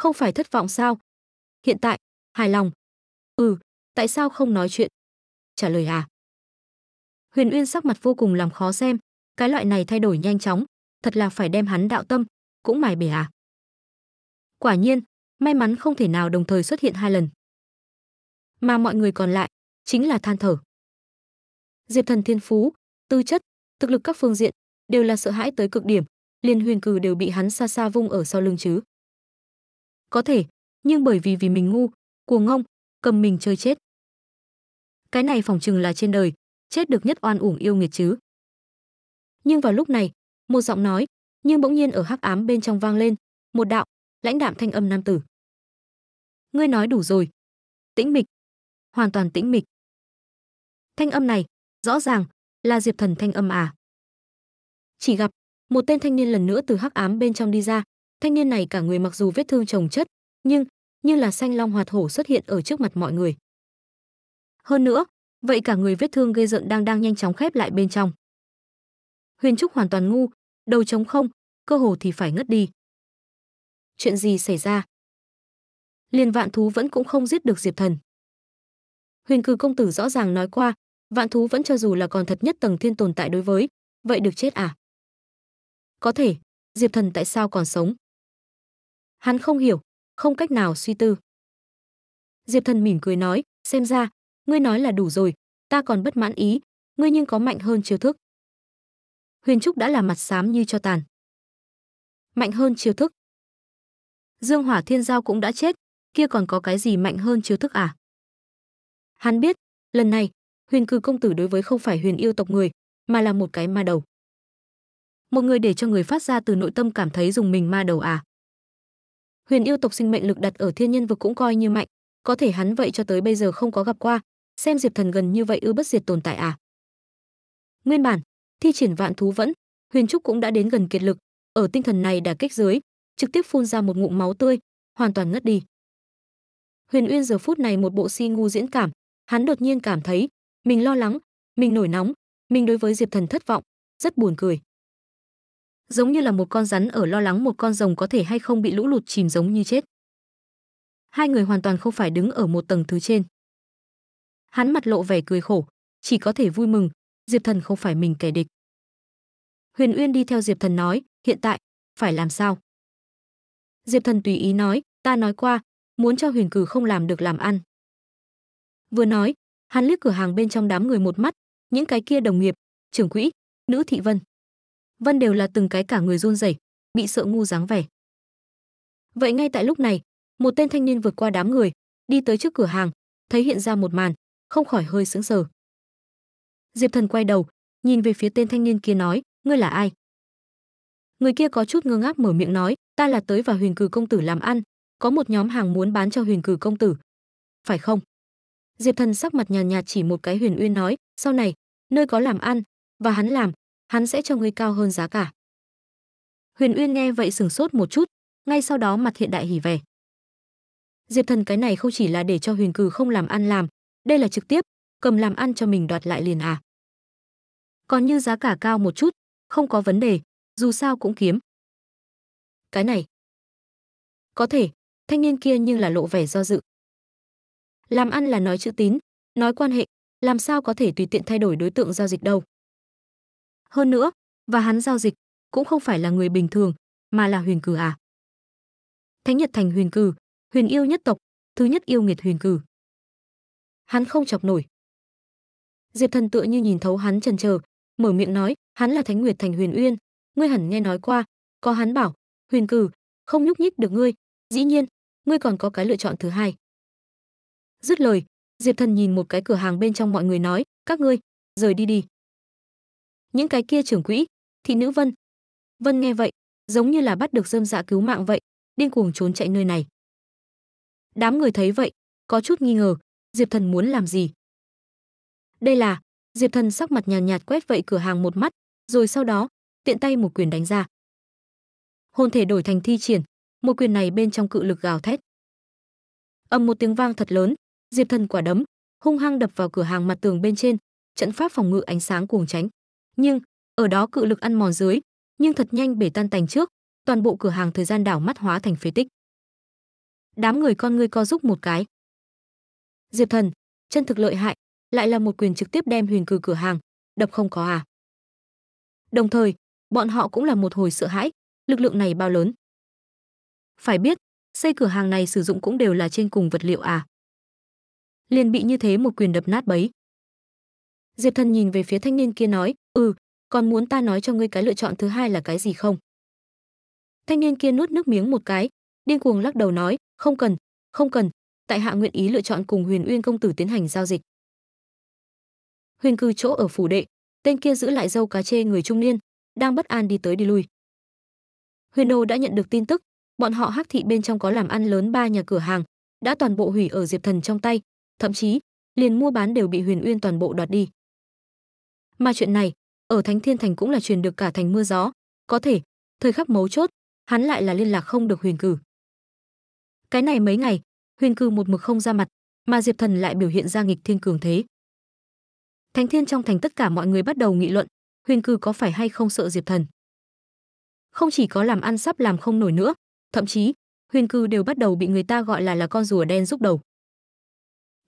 không phải thất vọng sao? Hiện tại, hài lòng. Ừ, tại sao không nói chuyện? Trả lời à? Huyền Uyên sắc mặt vô cùng làm khó xem, cái loại này thay đổi nhanh chóng, thật là phải đem hắn đạo tâm, cũng mài bể à? Quả nhiên, may mắn không thể nào đồng thời xuất hiện hai lần. Mà mọi người còn lại, chính là than thở. Diệp thần thiên phú, tư chất, thực lực các phương diện, đều là sợ hãi tới cực điểm, liền huyền cử đều bị hắn xa xa vung ở sau lưng chứ. Có thể, nhưng bởi vì vì mình ngu, cuồng ngông, cầm mình chơi chết. Cái này phòng chừng là trên đời, chết được nhất oan uổng yêu nghiệt chứ. Nhưng vào lúc này, một giọng nói, nhưng bỗng nhiên ở hắc ám bên trong vang lên, một đạo, lãnh đạm thanh âm nam tử. Ngươi nói đủ rồi. Tĩnh mịch. Hoàn toàn tĩnh mịch. Thanh âm này, rõ ràng là Diệp Thần thanh âm à. Chỉ gặp một tên thanh niên lần nữa từ hắc ám bên trong đi ra, thanh niên này cả người mặc dù vết thương trồng chất nhưng như là xanh long hoạt hổ xuất hiện ở trước mặt mọi người hơn nữa vậy cả người vết thương gây giận đang đang nhanh chóng khép lại bên trong huyền trúc hoàn toàn ngu đầu trống không cơ hồ thì phải ngất đi chuyện gì xảy ra liền vạn thú vẫn cũng không giết được diệp thần huyền cư công tử rõ ràng nói qua vạn thú vẫn cho dù là còn thật nhất tầng thiên tồn tại đối với vậy được chết à có thể diệp thần tại sao còn sống Hắn không hiểu, không cách nào suy tư. Diệp Thần mỉm cười nói, xem ra, ngươi nói là đủ rồi, ta còn bất mãn ý, ngươi nhưng có mạnh hơn chiêu thức. Huyền Trúc đã là mặt xám như cho tàn. Mạnh hơn chiêu thức. Dương Hỏa Thiên Giao cũng đã chết, kia còn có cái gì mạnh hơn chiêu thức à? Hắn biết, lần này, huyền cư công tử đối với không phải huyền yêu tộc người, mà là một cái ma đầu. Một người để cho người phát ra từ nội tâm cảm thấy dùng mình ma đầu à? huyền yêu tộc sinh mệnh lực đặt ở thiên nhân vực cũng coi như mạnh có thể hắn vậy cho tới bây giờ không có gặp qua xem diệp thần gần như vậy ư bất diệt tồn tại à nguyên bản thi triển vạn thú vẫn huyền trúc cũng đã đến gần kiệt lực ở tinh thần này đã kích dưới trực tiếp phun ra một ngụm máu tươi hoàn toàn ngất đi huyền uyên giờ phút này một bộ si ngu diễn cảm hắn đột nhiên cảm thấy mình lo lắng mình nổi nóng mình đối với diệp thần thất vọng rất buồn cười giống như là một con rắn ở lo lắng một con rồng có thể hay không bị lũ lụt chìm giống như chết. Hai người hoàn toàn không phải đứng ở một tầng thứ trên. Hắn mặt lộ vẻ cười khổ, chỉ có thể vui mừng, Diệp Thần không phải mình kẻ địch. Huyền Uyên đi theo Diệp Thần nói, hiện tại phải làm sao? Diệp Thần tùy ý nói, ta nói qua, muốn cho Huyền Cử không làm được làm ăn. Vừa nói, hắn liếc cửa hàng bên trong đám người một mắt, những cái kia đồng nghiệp, trưởng quỹ, nữ thị vân vân đều là từng cái cả người run rẩy, bị sợ ngu dáng vẻ. Vậy ngay tại lúc này, một tên thanh niên vượt qua đám người, đi tới trước cửa hàng, thấy hiện ra một màn, không khỏi hơi sững sờ. Diệp Thần quay đầu, nhìn về phía tên thanh niên kia nói, ngươi là ai? Người kia có chút ngơ ngác mở miệng nói, ta là tới và Huyền Cử công tử làm ăn, có một nhóm hàng muốn bán cho Huyền Cử công tử. Phải không? Diệp Thần sắc mặt nhàn nhạt chỉ một cái Huyền Uyên nói, sau này, nơi có làm ăn và hắn làm hắn sẽ cho ngươi cao hơn giá cả huyền uyên nghe vậy sửng sốt một chút ngay sau đó mặt hiện đại hỉ vẻ diệp thần cái này không chỉ là để cho huyền cừ không làm ăn làm đây là trực tiếp cầm làm ăn cho mình đoạt lại liền à còn như giá cả cao một chút không có vấn đề dù sao cũng kiếm cái này có thể thanh niên kia nhưng là lộ vẻ do dự làm ăn là nói chữ tín nói quan hệ làm sao có thể tùy tiện thay đổi đối tượng giao dịch đâu hơn nữa, và hắn giao dịch cũng không phải là người bình thường, mà là huyền cử à? Thánh Nhật Thành huyền cử, huyền yêu nhất tộc, thứ nhất yêu nghiệt huyền cử. Hắn không chọc nổi. Diệp Thần tựa như nhìn thấu hắn chần chờ, mở miệng nói, hắn là Thánh Nguyệt Thành Huyền Uyên, ngươi hẳn nghe nói qua, có hắn bảo, Huyền Cử, không nhúc nhích được ngươi, dĩ nhiên, ngươi còn có cái lựa chọn thứ hai. Dứt lời, Diệp Thần nhìn một cái cửa hàng bên trong mọi người nói, các ngươi, rời đi đi những cái kia trưởng quỹ thị nữ vân vân nghe vậy giống như là bắt được dơm dạ cứu mạng vậy điên cuồng trốn chạy nơi này đám người thấy vậy có chút nghi ngờ diệp thần muốn làm gì đây là diệp thần sắc mặt nhàn nhạt, quét vậy cửa hàng một mắt rồi sau đó tiện tay một quyền đánh ra hồn thể đổi thành thi triển một quyền này bên trong cự lực gào thét ầm một tiếng vang thật lớn diệp thần quả đấm hung hăng đập vào cửa hàng mặt tường bên trên trận pháp phòng ngự ánh sáng cuồng tránh nhưng ở đó cự lực ăn mòn dưới nhưng thật nhanh bể tan tành trước toàn bộ cửa hàng thời gian đảo mắt hóa thành phế tích đám người con ngươi co giúp một cái diệp thần chân thực lợi hại lại là một quyền trực tiếp đem huyền cử cửa hàng đập không có à đồng thời bọn họ cũng là một hồi sợ hãi lực lượng này bao lớn phải biết xây cửa hàng này sử dụng cũng đều là trên cùng vật liệu à liền bị như thế một quyền đập nát bấy diệp thần nhìn về phía thanh niên kia nói ừ còn muốn ta nói cho ngươi cái lựa chọn thứ hai là cái gì không thanh niên kia nuốt nước miếng một cái điên cuồng lắc đầu nói không cần không cần tại hạ nguyện ý lựa chọn cùng huyền uyên công tử tiến hành giao dịch huyền cư chỗ ở phủ đệ tên kia giữ lại dâu cá chê người trung niên đang bất an đi tới đi lui huyền đô đã nhận được tin tức bọn họ hắc thị bên trong có làm ăn lớn ba nhà cửa hàng đã toàn bộ hủy ở diệp thần trong tay thậm chí liền mua bán đều bị huyền uyên toàn bộ đoạt đi mà chuyện này ở Thánh Thiên Thành cũng là truyền được cả thành mưa gió, có thể thời khắc mấu chốt, hắn lại là liên lạc không được Huyền Cừ Cái này mấy ngày, Huyền Cử một mực không ra mặt, mà Diệp Thần lại biểu hiện ra nghịch thiên cường thế. Thánh Thiên trong thành tất cả mọi người bắt đầu nghị luận, Huyền Cử có phải hay không sợ Diệp Thần. Không chỉ có làm ăn sắp làm không nổi nữa, thậm chí Huyền Cư đều bắt đầu bị người ta gọi là là con rùa đen giúp đầu.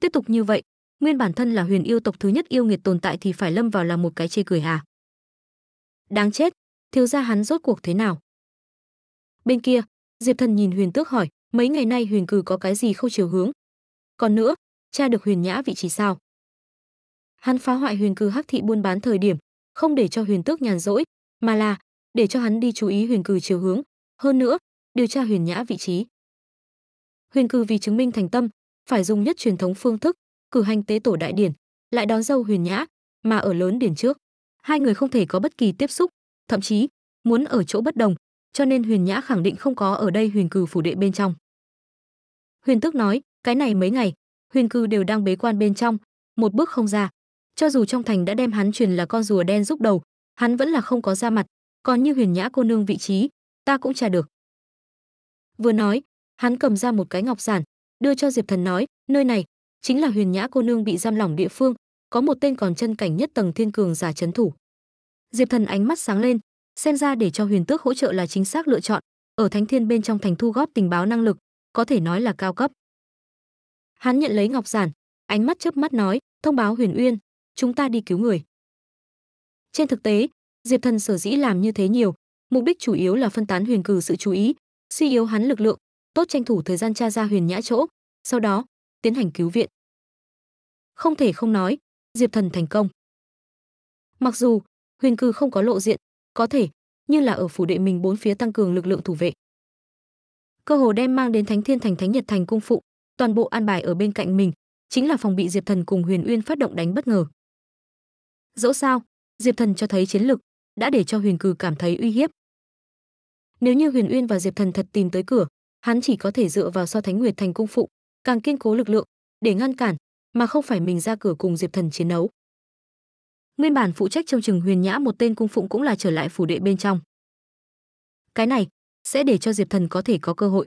Tiếp tục như vậy, nguyên bản thân là huyền yêu tộc thứ nhất yêu nghiệt tồn tại thì phải lâm vào là một cái chê cười à? Đáng chết, thiếu gia hắn rốt cuộc thế nào? Bên kia, Diệp Thần nhìn Huyền Tước hỏi, mấy ngày nay Huyền Cử có cái gì không chiều hướng? Còn nữa, tra được Huyền Nhã vị trí sao? Hắn phá hoại Huyền Cử hắc thị buôn bán thời điểm, không để cho Huyền Tước nhàn rỗi, mà là để cho hắn đi chú ý Huyền Cử chiều hướng, hơn nữa, điều tra Huyền Nhã vị trí. Huyền Cử vì chứng minh thành tâm, phải dùng nhất truyền thống phương thức, cử hành tế tổ đại điển, lại đón dâu Huyền Nhã, mà ở lớn điển trước hai người không thể có bất kỳ tiếp xúc, thậm chí muốn ở chỗ bất đồng, cho nên Huyền Nhã khẳng định không có ở đây Huyền Cừ phủ đệ bên trong. Huyền Tước nói, cái này mấy ngày, Huyền Cừ đều đang bế quan bên trong, một bước không ra. Cho dù trong thành đã đem hắn truyền là con rùa đen giúp đầu, hắn vẫn là không có ra mặt, còn như Huyền Nhã cô nương vị trí, ta cũng trả được. Vừa nói, hắn cầm ra một cái ngọc giản, đưa cho Diệp Thần nói, nơi này chính là Huyền Nhã cô nương bị giam lỏng địa phương, có một tên còn chân cảnh nhất tầng thiên cường giả chấn thủ. Diệp Thần ánh mắt sáng lên, xem ra để cho Huyền Tước hỗ trợ là chính xác lựa chọn, ở Thánh Thiên bên trong thành thu góp tình báo năng lực, có thể nói là cao cấp. Hắn nhận lấy ngọc giản, ánh mắt chớp mắt nói, thông báo Huyền Uyên, chúng ta đi cứu người. Trên thực tế, Diệp Thần sở dĩ làm như thế nhiều, mục đích chủ yếu là phân tán Huyền Cử sự chú ý, suy yếu hắn lực lượng, tốt tranh thủ thời gian tra ra Huyền Nhã chỗ, sau đó tiến hành cứu viện. Không thể không nói, Diệp Thần thành công. Mặc dù Huyền Cư không có lộ diện, có thể như là ở phủ đệ mình bốn phía tăng cường lực lượng thủ vệ. Cơ hồ đem mang đến Thánh Thiên Thành Thánh Nhật Thành cung phụ, toàn bộ an bài ở bên cạnh mình, chính là phòng bị Diệp Thần cùng Huyền Uyên phát động đánh bất ngờ. Dẫu sao, Diệp Thần cho thấy chiến lực đã để cho Huyền Cừ cảm thấy uy hiếp. Nếu như Huyền Uyên và Diệp Thần thật tìm tới cửa, hắn chỉ có thể dựa vào so Thánh Nguyệt Thành cung phụ, càng kiên cố lực lượng để ngăn cản, mà không phải mình ra cửa cùng Diệp Thần chiến đấu. Nguyên bản phụ trách trong trường Huyền Nhã một tên cung phụng cũng là trở lại phủ đệ bên trong. Cái này sẽ để cho Diệp Thần có thể có cơ hội.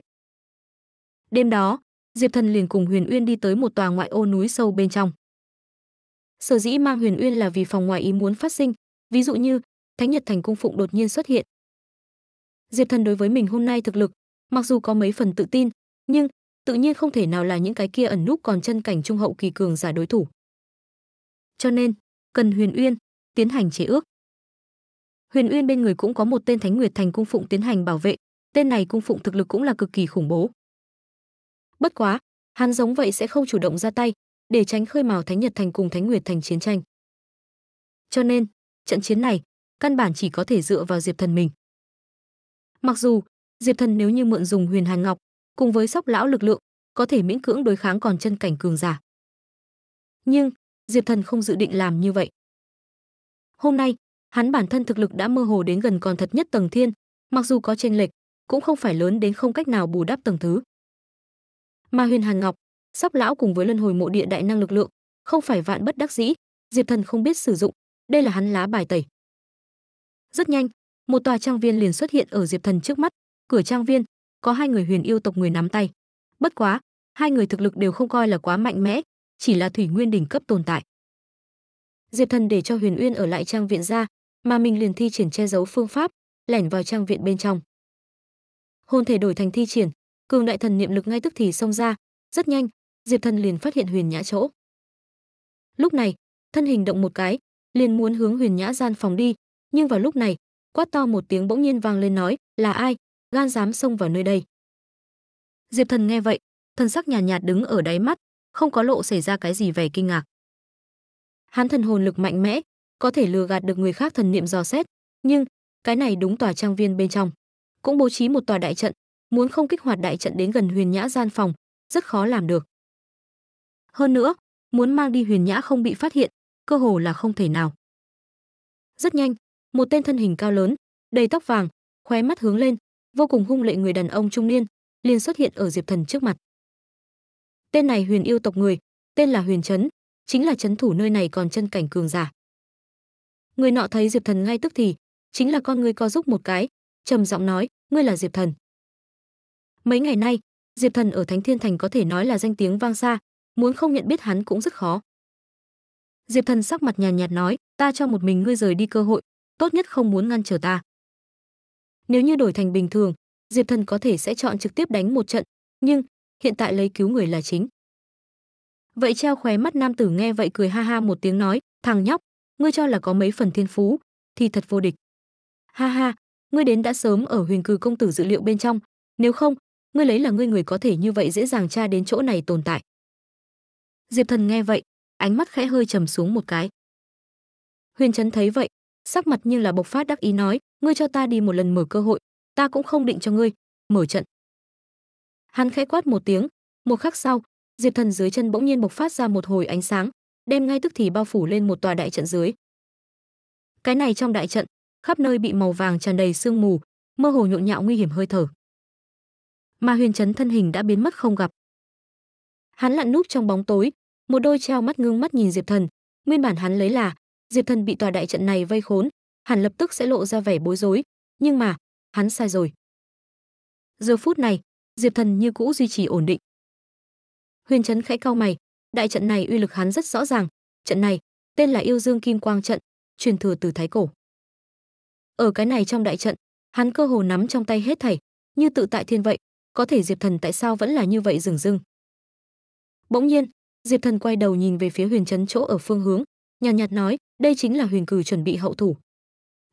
Đêm đó, Diệp Thần liền cùng Huyền Uyên đi tới một tòa ngoại ô núi sâu bên trong. Sở dĩ mang Huyền Uyên là vì phòng ngoài ý muốn phát sinh, ví dụ như Thánh Nhật Thành cung phụng đột nhiên xuất hiện. Diệp Thần đối với mình hôm nay thực lực, mặc dù có mấy phần tự tin, nhưng tự nhiên không thể nào là những cái kia ẩn núp còn chân cảnh trung hậu kỳ cường giả đối thủ. Cho nên, cần Huyền Uyên tiến hành chế ước. Huyền Uyên bên người cũng có một tên Thánh Nguyệt Thành cung phụng tiến hành bảo vệ, tên này cung phụng thực lực cũng là cực kỳ khủng bố. Bất quá, hắn giống vậy sẽ không chủ động ra tay, để tránh khơi mào Thánh Nhật Thành cùng Thánh Nguyệt Thành chiến tranh. Cho nên, trận chiến này căn bản chỉ có thể dựa vào Diệp Thần mình. Mặc dù, Diệp Thần nếu như mượn dùng Huyền Hàn Ngọc, cùng với sóc lão lực lượng, có thể miễn cưỡng đối kháng còn chân cảnh cường giả. Nhưng, Diệp Thần không dự định làm như vậy. Hôm nay, hắn bản thân thực lực đã mơ hồ đến gần còn thật nhất tầng thiên, mặc dù có chênh lệch, cũng không phải lớn đến không cách nào bù đắp tầng thứ. Mà Huyền Hàn Ngọc, Sóc lão cùng với Luân Hồi Mộ Địa đại năng lực lượng, không phải vạn bất đắc dĩ, Diệp Thần không biết sử dụng, đây là hắn lá bài tẩy. Rất nhanh, một tòa trang viên liền xuất hiện ở Diệp Thần trước mắt, cửa trang viên có hai người huyền yêu tộc người nắm tay. Bất quá, hai người thực lực đều không coi là quá mạnh mẽ, chỉ là thủy nguyên đỉnh cấp tồn tại. Diệp Thần để cho Huyền Uyên ở lại trang viện ra, mà mình liền thi triển che giấu phương pháp, lẻn vào trang viện bên trong. Hồn thể đổi thành thi triển, cường đại thần niệm lực ngay tức thì xông ra, rất nhanh, Diệp Thần liền phát hiện Huyền Nhã chỗ. Lúc này, thân hình động một cái, liền muốn hướng Huyền Nhã gian phòng đi, nhưng vào lúc này, quát to một tiếng bỗng nhiên vang lên nói, "Là ai? gan dám xông vào nơi đây. Diệp Thần nghe vậy, thần sắc nhàn nhạt, nhạt đứng ở đáy mắt, không có lộ xảy ra cái gì vẻ kinh ngạc. Hắn thần hồn lực mạnh mẽ, có thể lừa gạt được người khác thần niệm dò xét, nhưng cái này đúng tòa trang viên bên trong, cũng bố trí một tòa đại trận, muốn không kích hoạt đại trận đến gần Huyền Nhã gian phòng, rất khó làm được. Hơn nữa, muốn mang đi Huyền Nhã không bị phát hiện, cơ hồ là không thể nào. Rất nhanh, một tên thân hình cao lớn, đầy tóc vàng, khóe mắt hướng lên, vô cùng hung lệ người đàn ông trung niên liền xuất hiện ở diệp thần trước mặt tên này huyền yêu tộc người tên là huyền trấn chính là trấn thủ nơi này còn chân cảnh cường giả người nọ thấy diệp thần ngay tức thì chính là con ngươi co giúp một cái trầm giọng nói ngươi là diệp thần mấy ngày nay diệp thần ở thánh thiên thành có thể nói là danh tiếng vang xa muốn không nhận biết hắn cũng rất khó diệp thần sắc mặt nhàn nhạt nói ta cho một mình ngươi rời đi cơ hội tốt nhất không muốn ngăn trở ta nếu như đổi thành bình thường, Diệp Thần có thể sẽ chọn trực tiếp đánh một trận, nhưng hiện tại lấy cứu người là chính. Vậy treo khóe mắt nam tử nghe vậy cười ha ha một tiếng nói, "Thằng nhóc, ngươi cho là có mấy phần thiên phú thì thật vô địch." "Ha ha, ngươi đến đã sớm ở Huyền Cư công tử dự liệu bên trong, nếu không, ngươi lấy là ngươi người có thể như vậy dễ dàng tra đến chỗ này tồn tại." Diệp Thần nghe vậy, ánh mắt khẽ hơi trầm xuống một cái. Huyền Trấn thấy vậy, sắc mặt như là bộc phát đắc ý nói, ngươi cho ta đi một lần mở cơ hội ta cũng không định cho ngươi mở trận hắn khẽ quát một tiếng một khắc sau diệp thần dưới chân bỗng nhiên bộc phát ra một hồi ánh sáng đem ngay tức thì bao phủ lên một tòa đại trận dưới cái này trong đại trận khắp nơi bị màu vàng tràn đầy sương mù mơ hồ nhộn nhạo nguy hiểm hơi thở mà huyền trấn thân hình đã biến mất không gặp hắn lặn núp trong bóng tối một đôi treo mắt ngưng mắt nhìn diệp thần nguyên bản hắn lấy là diệp thần bị tòa đại trận này vây khốn hẳn lập tức sẽ lộ ra vẻ bối rối, nhưng mà, hắn sai rồi. Giờ phút này, Diệp Thần như cũ duy trì ổn định. Huyền Trấn khẽ cau mày, đại trận này uy lực hắn rất rõ ràng, trận này tên là Yêu Dương Kim Quang trận, truyền thừa từ thái cổ. Ở cái này trong đại trận, hắn cơ hồ nắm trong tay hết thảy, như tự tại thiên vậy, có thể Diệp Thần tại sao vẫn là như vậy rừng rưng. Bỗng nhiên, Diệp Thần quay đầu nhìn về phía Huyền Trấn chỗ ở phương hướng, nhàn nhạt, nhạt nói, đây chính là Huyền Cử chuẩn bị hậu thủ.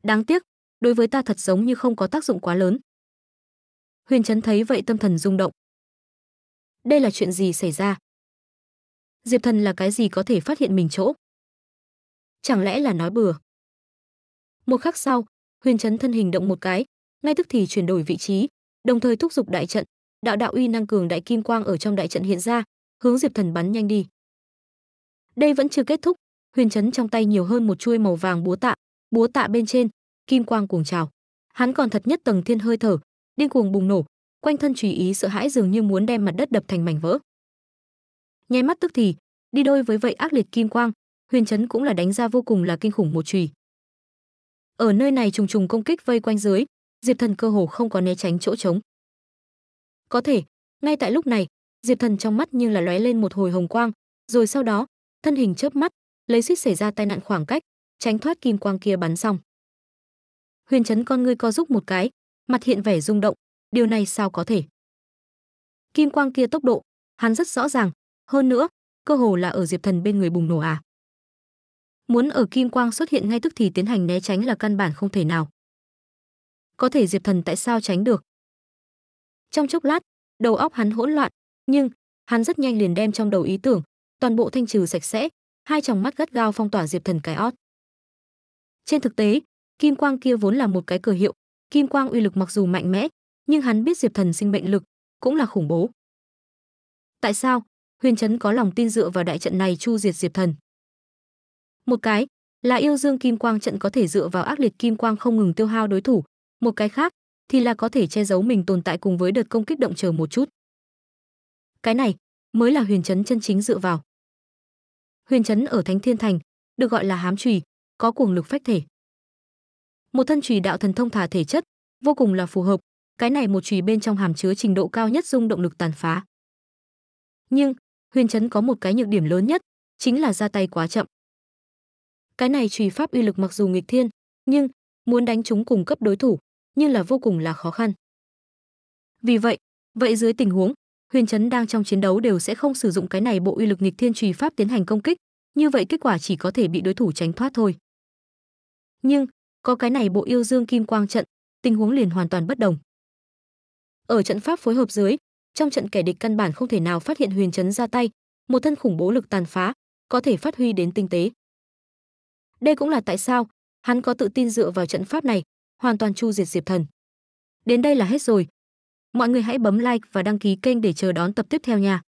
Đáng tiếc, đối với ta thật giống như không có tác dụng quá lớn. Huyền Trấn thấy vậy tâm thần rung động. Đây là chuyện gì xảy ra? Diệp Thần là cái gì có thể phát hiện mình chỗ? Chẳng lẽ là nói bừa? Một khắc sau, Huyền Trấn thân hình động một cái, ngay tức thì chuyển đổi vị trí, đồng thời thúc giục đại trận, đạo đạo uy năng cường đại kim quang ở trong đại trận hiện ra, hướng Diệp Thần bắn nhanh đi. Đây vẫn chưa kết thúc, Huyền Trấn trong tay nhiều hơn một chuôi màu vàng búa tạ, búa tạ bên trên, kim quang cuồng trào. Hắn còn thật nhất tầng thiên hơi thở, điên cuồng bùng nổ, quanh thân tùy ý sợ hãi dường như muốn đem mặt đất đập thành mảnh vỡ. Nháy mắt tức thì, đi đôi với vậy ác liệt kim quang, huyền chấn cũng là đánh ra vô cùng là kinh khủng một chùy. Ở nơi này trùng trùng công kích vây quanh dưới, Diệp Thần cơ hồ không có né tránh chỗ trống. Có thể, ngay tại lúc này, Diệp Thần trong mắt như là lóe lên một hồi hồng quang, rồi sau đó, thân hình chớp mắt, lấy suýt xảy ra tai nạn khoảng cách, tránh thoát kim quang kia bắn xong. Huyền chấn con ngươi co giúp một cái, mặt hiện vẻ rung động, điều này sao có thể? Kim quang kia tốc độ, hắn rất rõ ràng, hơn nữa, cơ hồ là ở Diệp Thần bên người bùng nổ à? Muốn ở kim quang xuất hiện ngay tức thì tiến hành né tránh là căn bản không thể nào. Có thể Diệp Thần tại sao tránh được? Trong chốc lát, đầu óc hắn hỗn loạn, nhưng hắn rất nhanh liền đem trong đầu ý tưởng toàn bộ thanh trừ sạch sẽ, hai tròng mắt gắt gao phong tỏa Diệp Thần cái ót. Trên thực tế, kim quang kia vốn là một cái cờ hiệu, kim quang uy lực mặc dù mạnh mẽ, nhưng hắn biết Diệp Thần sinh mệnh lực cũng là khủng bố. Tại sao? Huyền Trấn có lòng tin dựa vào đại trận này chu diệt Diệp Thần. Một cái là yêu dương kim quang trận có thể dựa vào ác liệt kim quang không ngừng tiêu hao đối thủ, một cái khác thì là có thể che giấu mình tồn tại cùng với đợt công kích động chờ một chút. Cái này mới là huyền trấn chân chính dựa vào. Huyền trấn ở Thánh Thiên Thành, được gọi là hám chùy, có cuồng lực phách thể. Một thân chùy đạo thần thông thả thể chất, vô cùng là phù hợp, cái này một chùy bên trong hàm chứa trình độ cao nhất dung động lực tàn phá. Nhưng, Huyền chấn có một cái nhược điểm lớn nhất, chính là ra tay quá chậm. Cái này chùy pháp uy lực mặc dù nghịch thiên, nhưng muốn đánh chúng cùng cấp đối thủ, nhưng là vô cùng là khó khăn. Vì vậy, vậy dưới tình huống Huyền chấn đang trong chiến đấu đều sẽ không sử dụng cái này bộ uy lực nghịch thiên chùy pháp tiến hành công kích, như vậy kết quả chỉ có thể bị đối thủ tránh thoát thôi. Nhưng, có cái này bộ yêu dương kim quang trận, tình huống liền hoàn toàn bất đồng. Ở trận pháp phối hợp dưới, trong trận kẻ địch căn bản không thể nào phát hiện Huyền Trấn ra tay, một thân khủng bố lực tàn phá, có thể phát huy đến tinh tế. Đây cũng là tại sao hắn có tự tin dựa vào trận pháp này, hoàn toàn chu diệt Diệp Thần. Đến đây là hết rồi. Mọi người hãy bấm like và đăng ký kênh để chờ đón tập tiếp theo nha.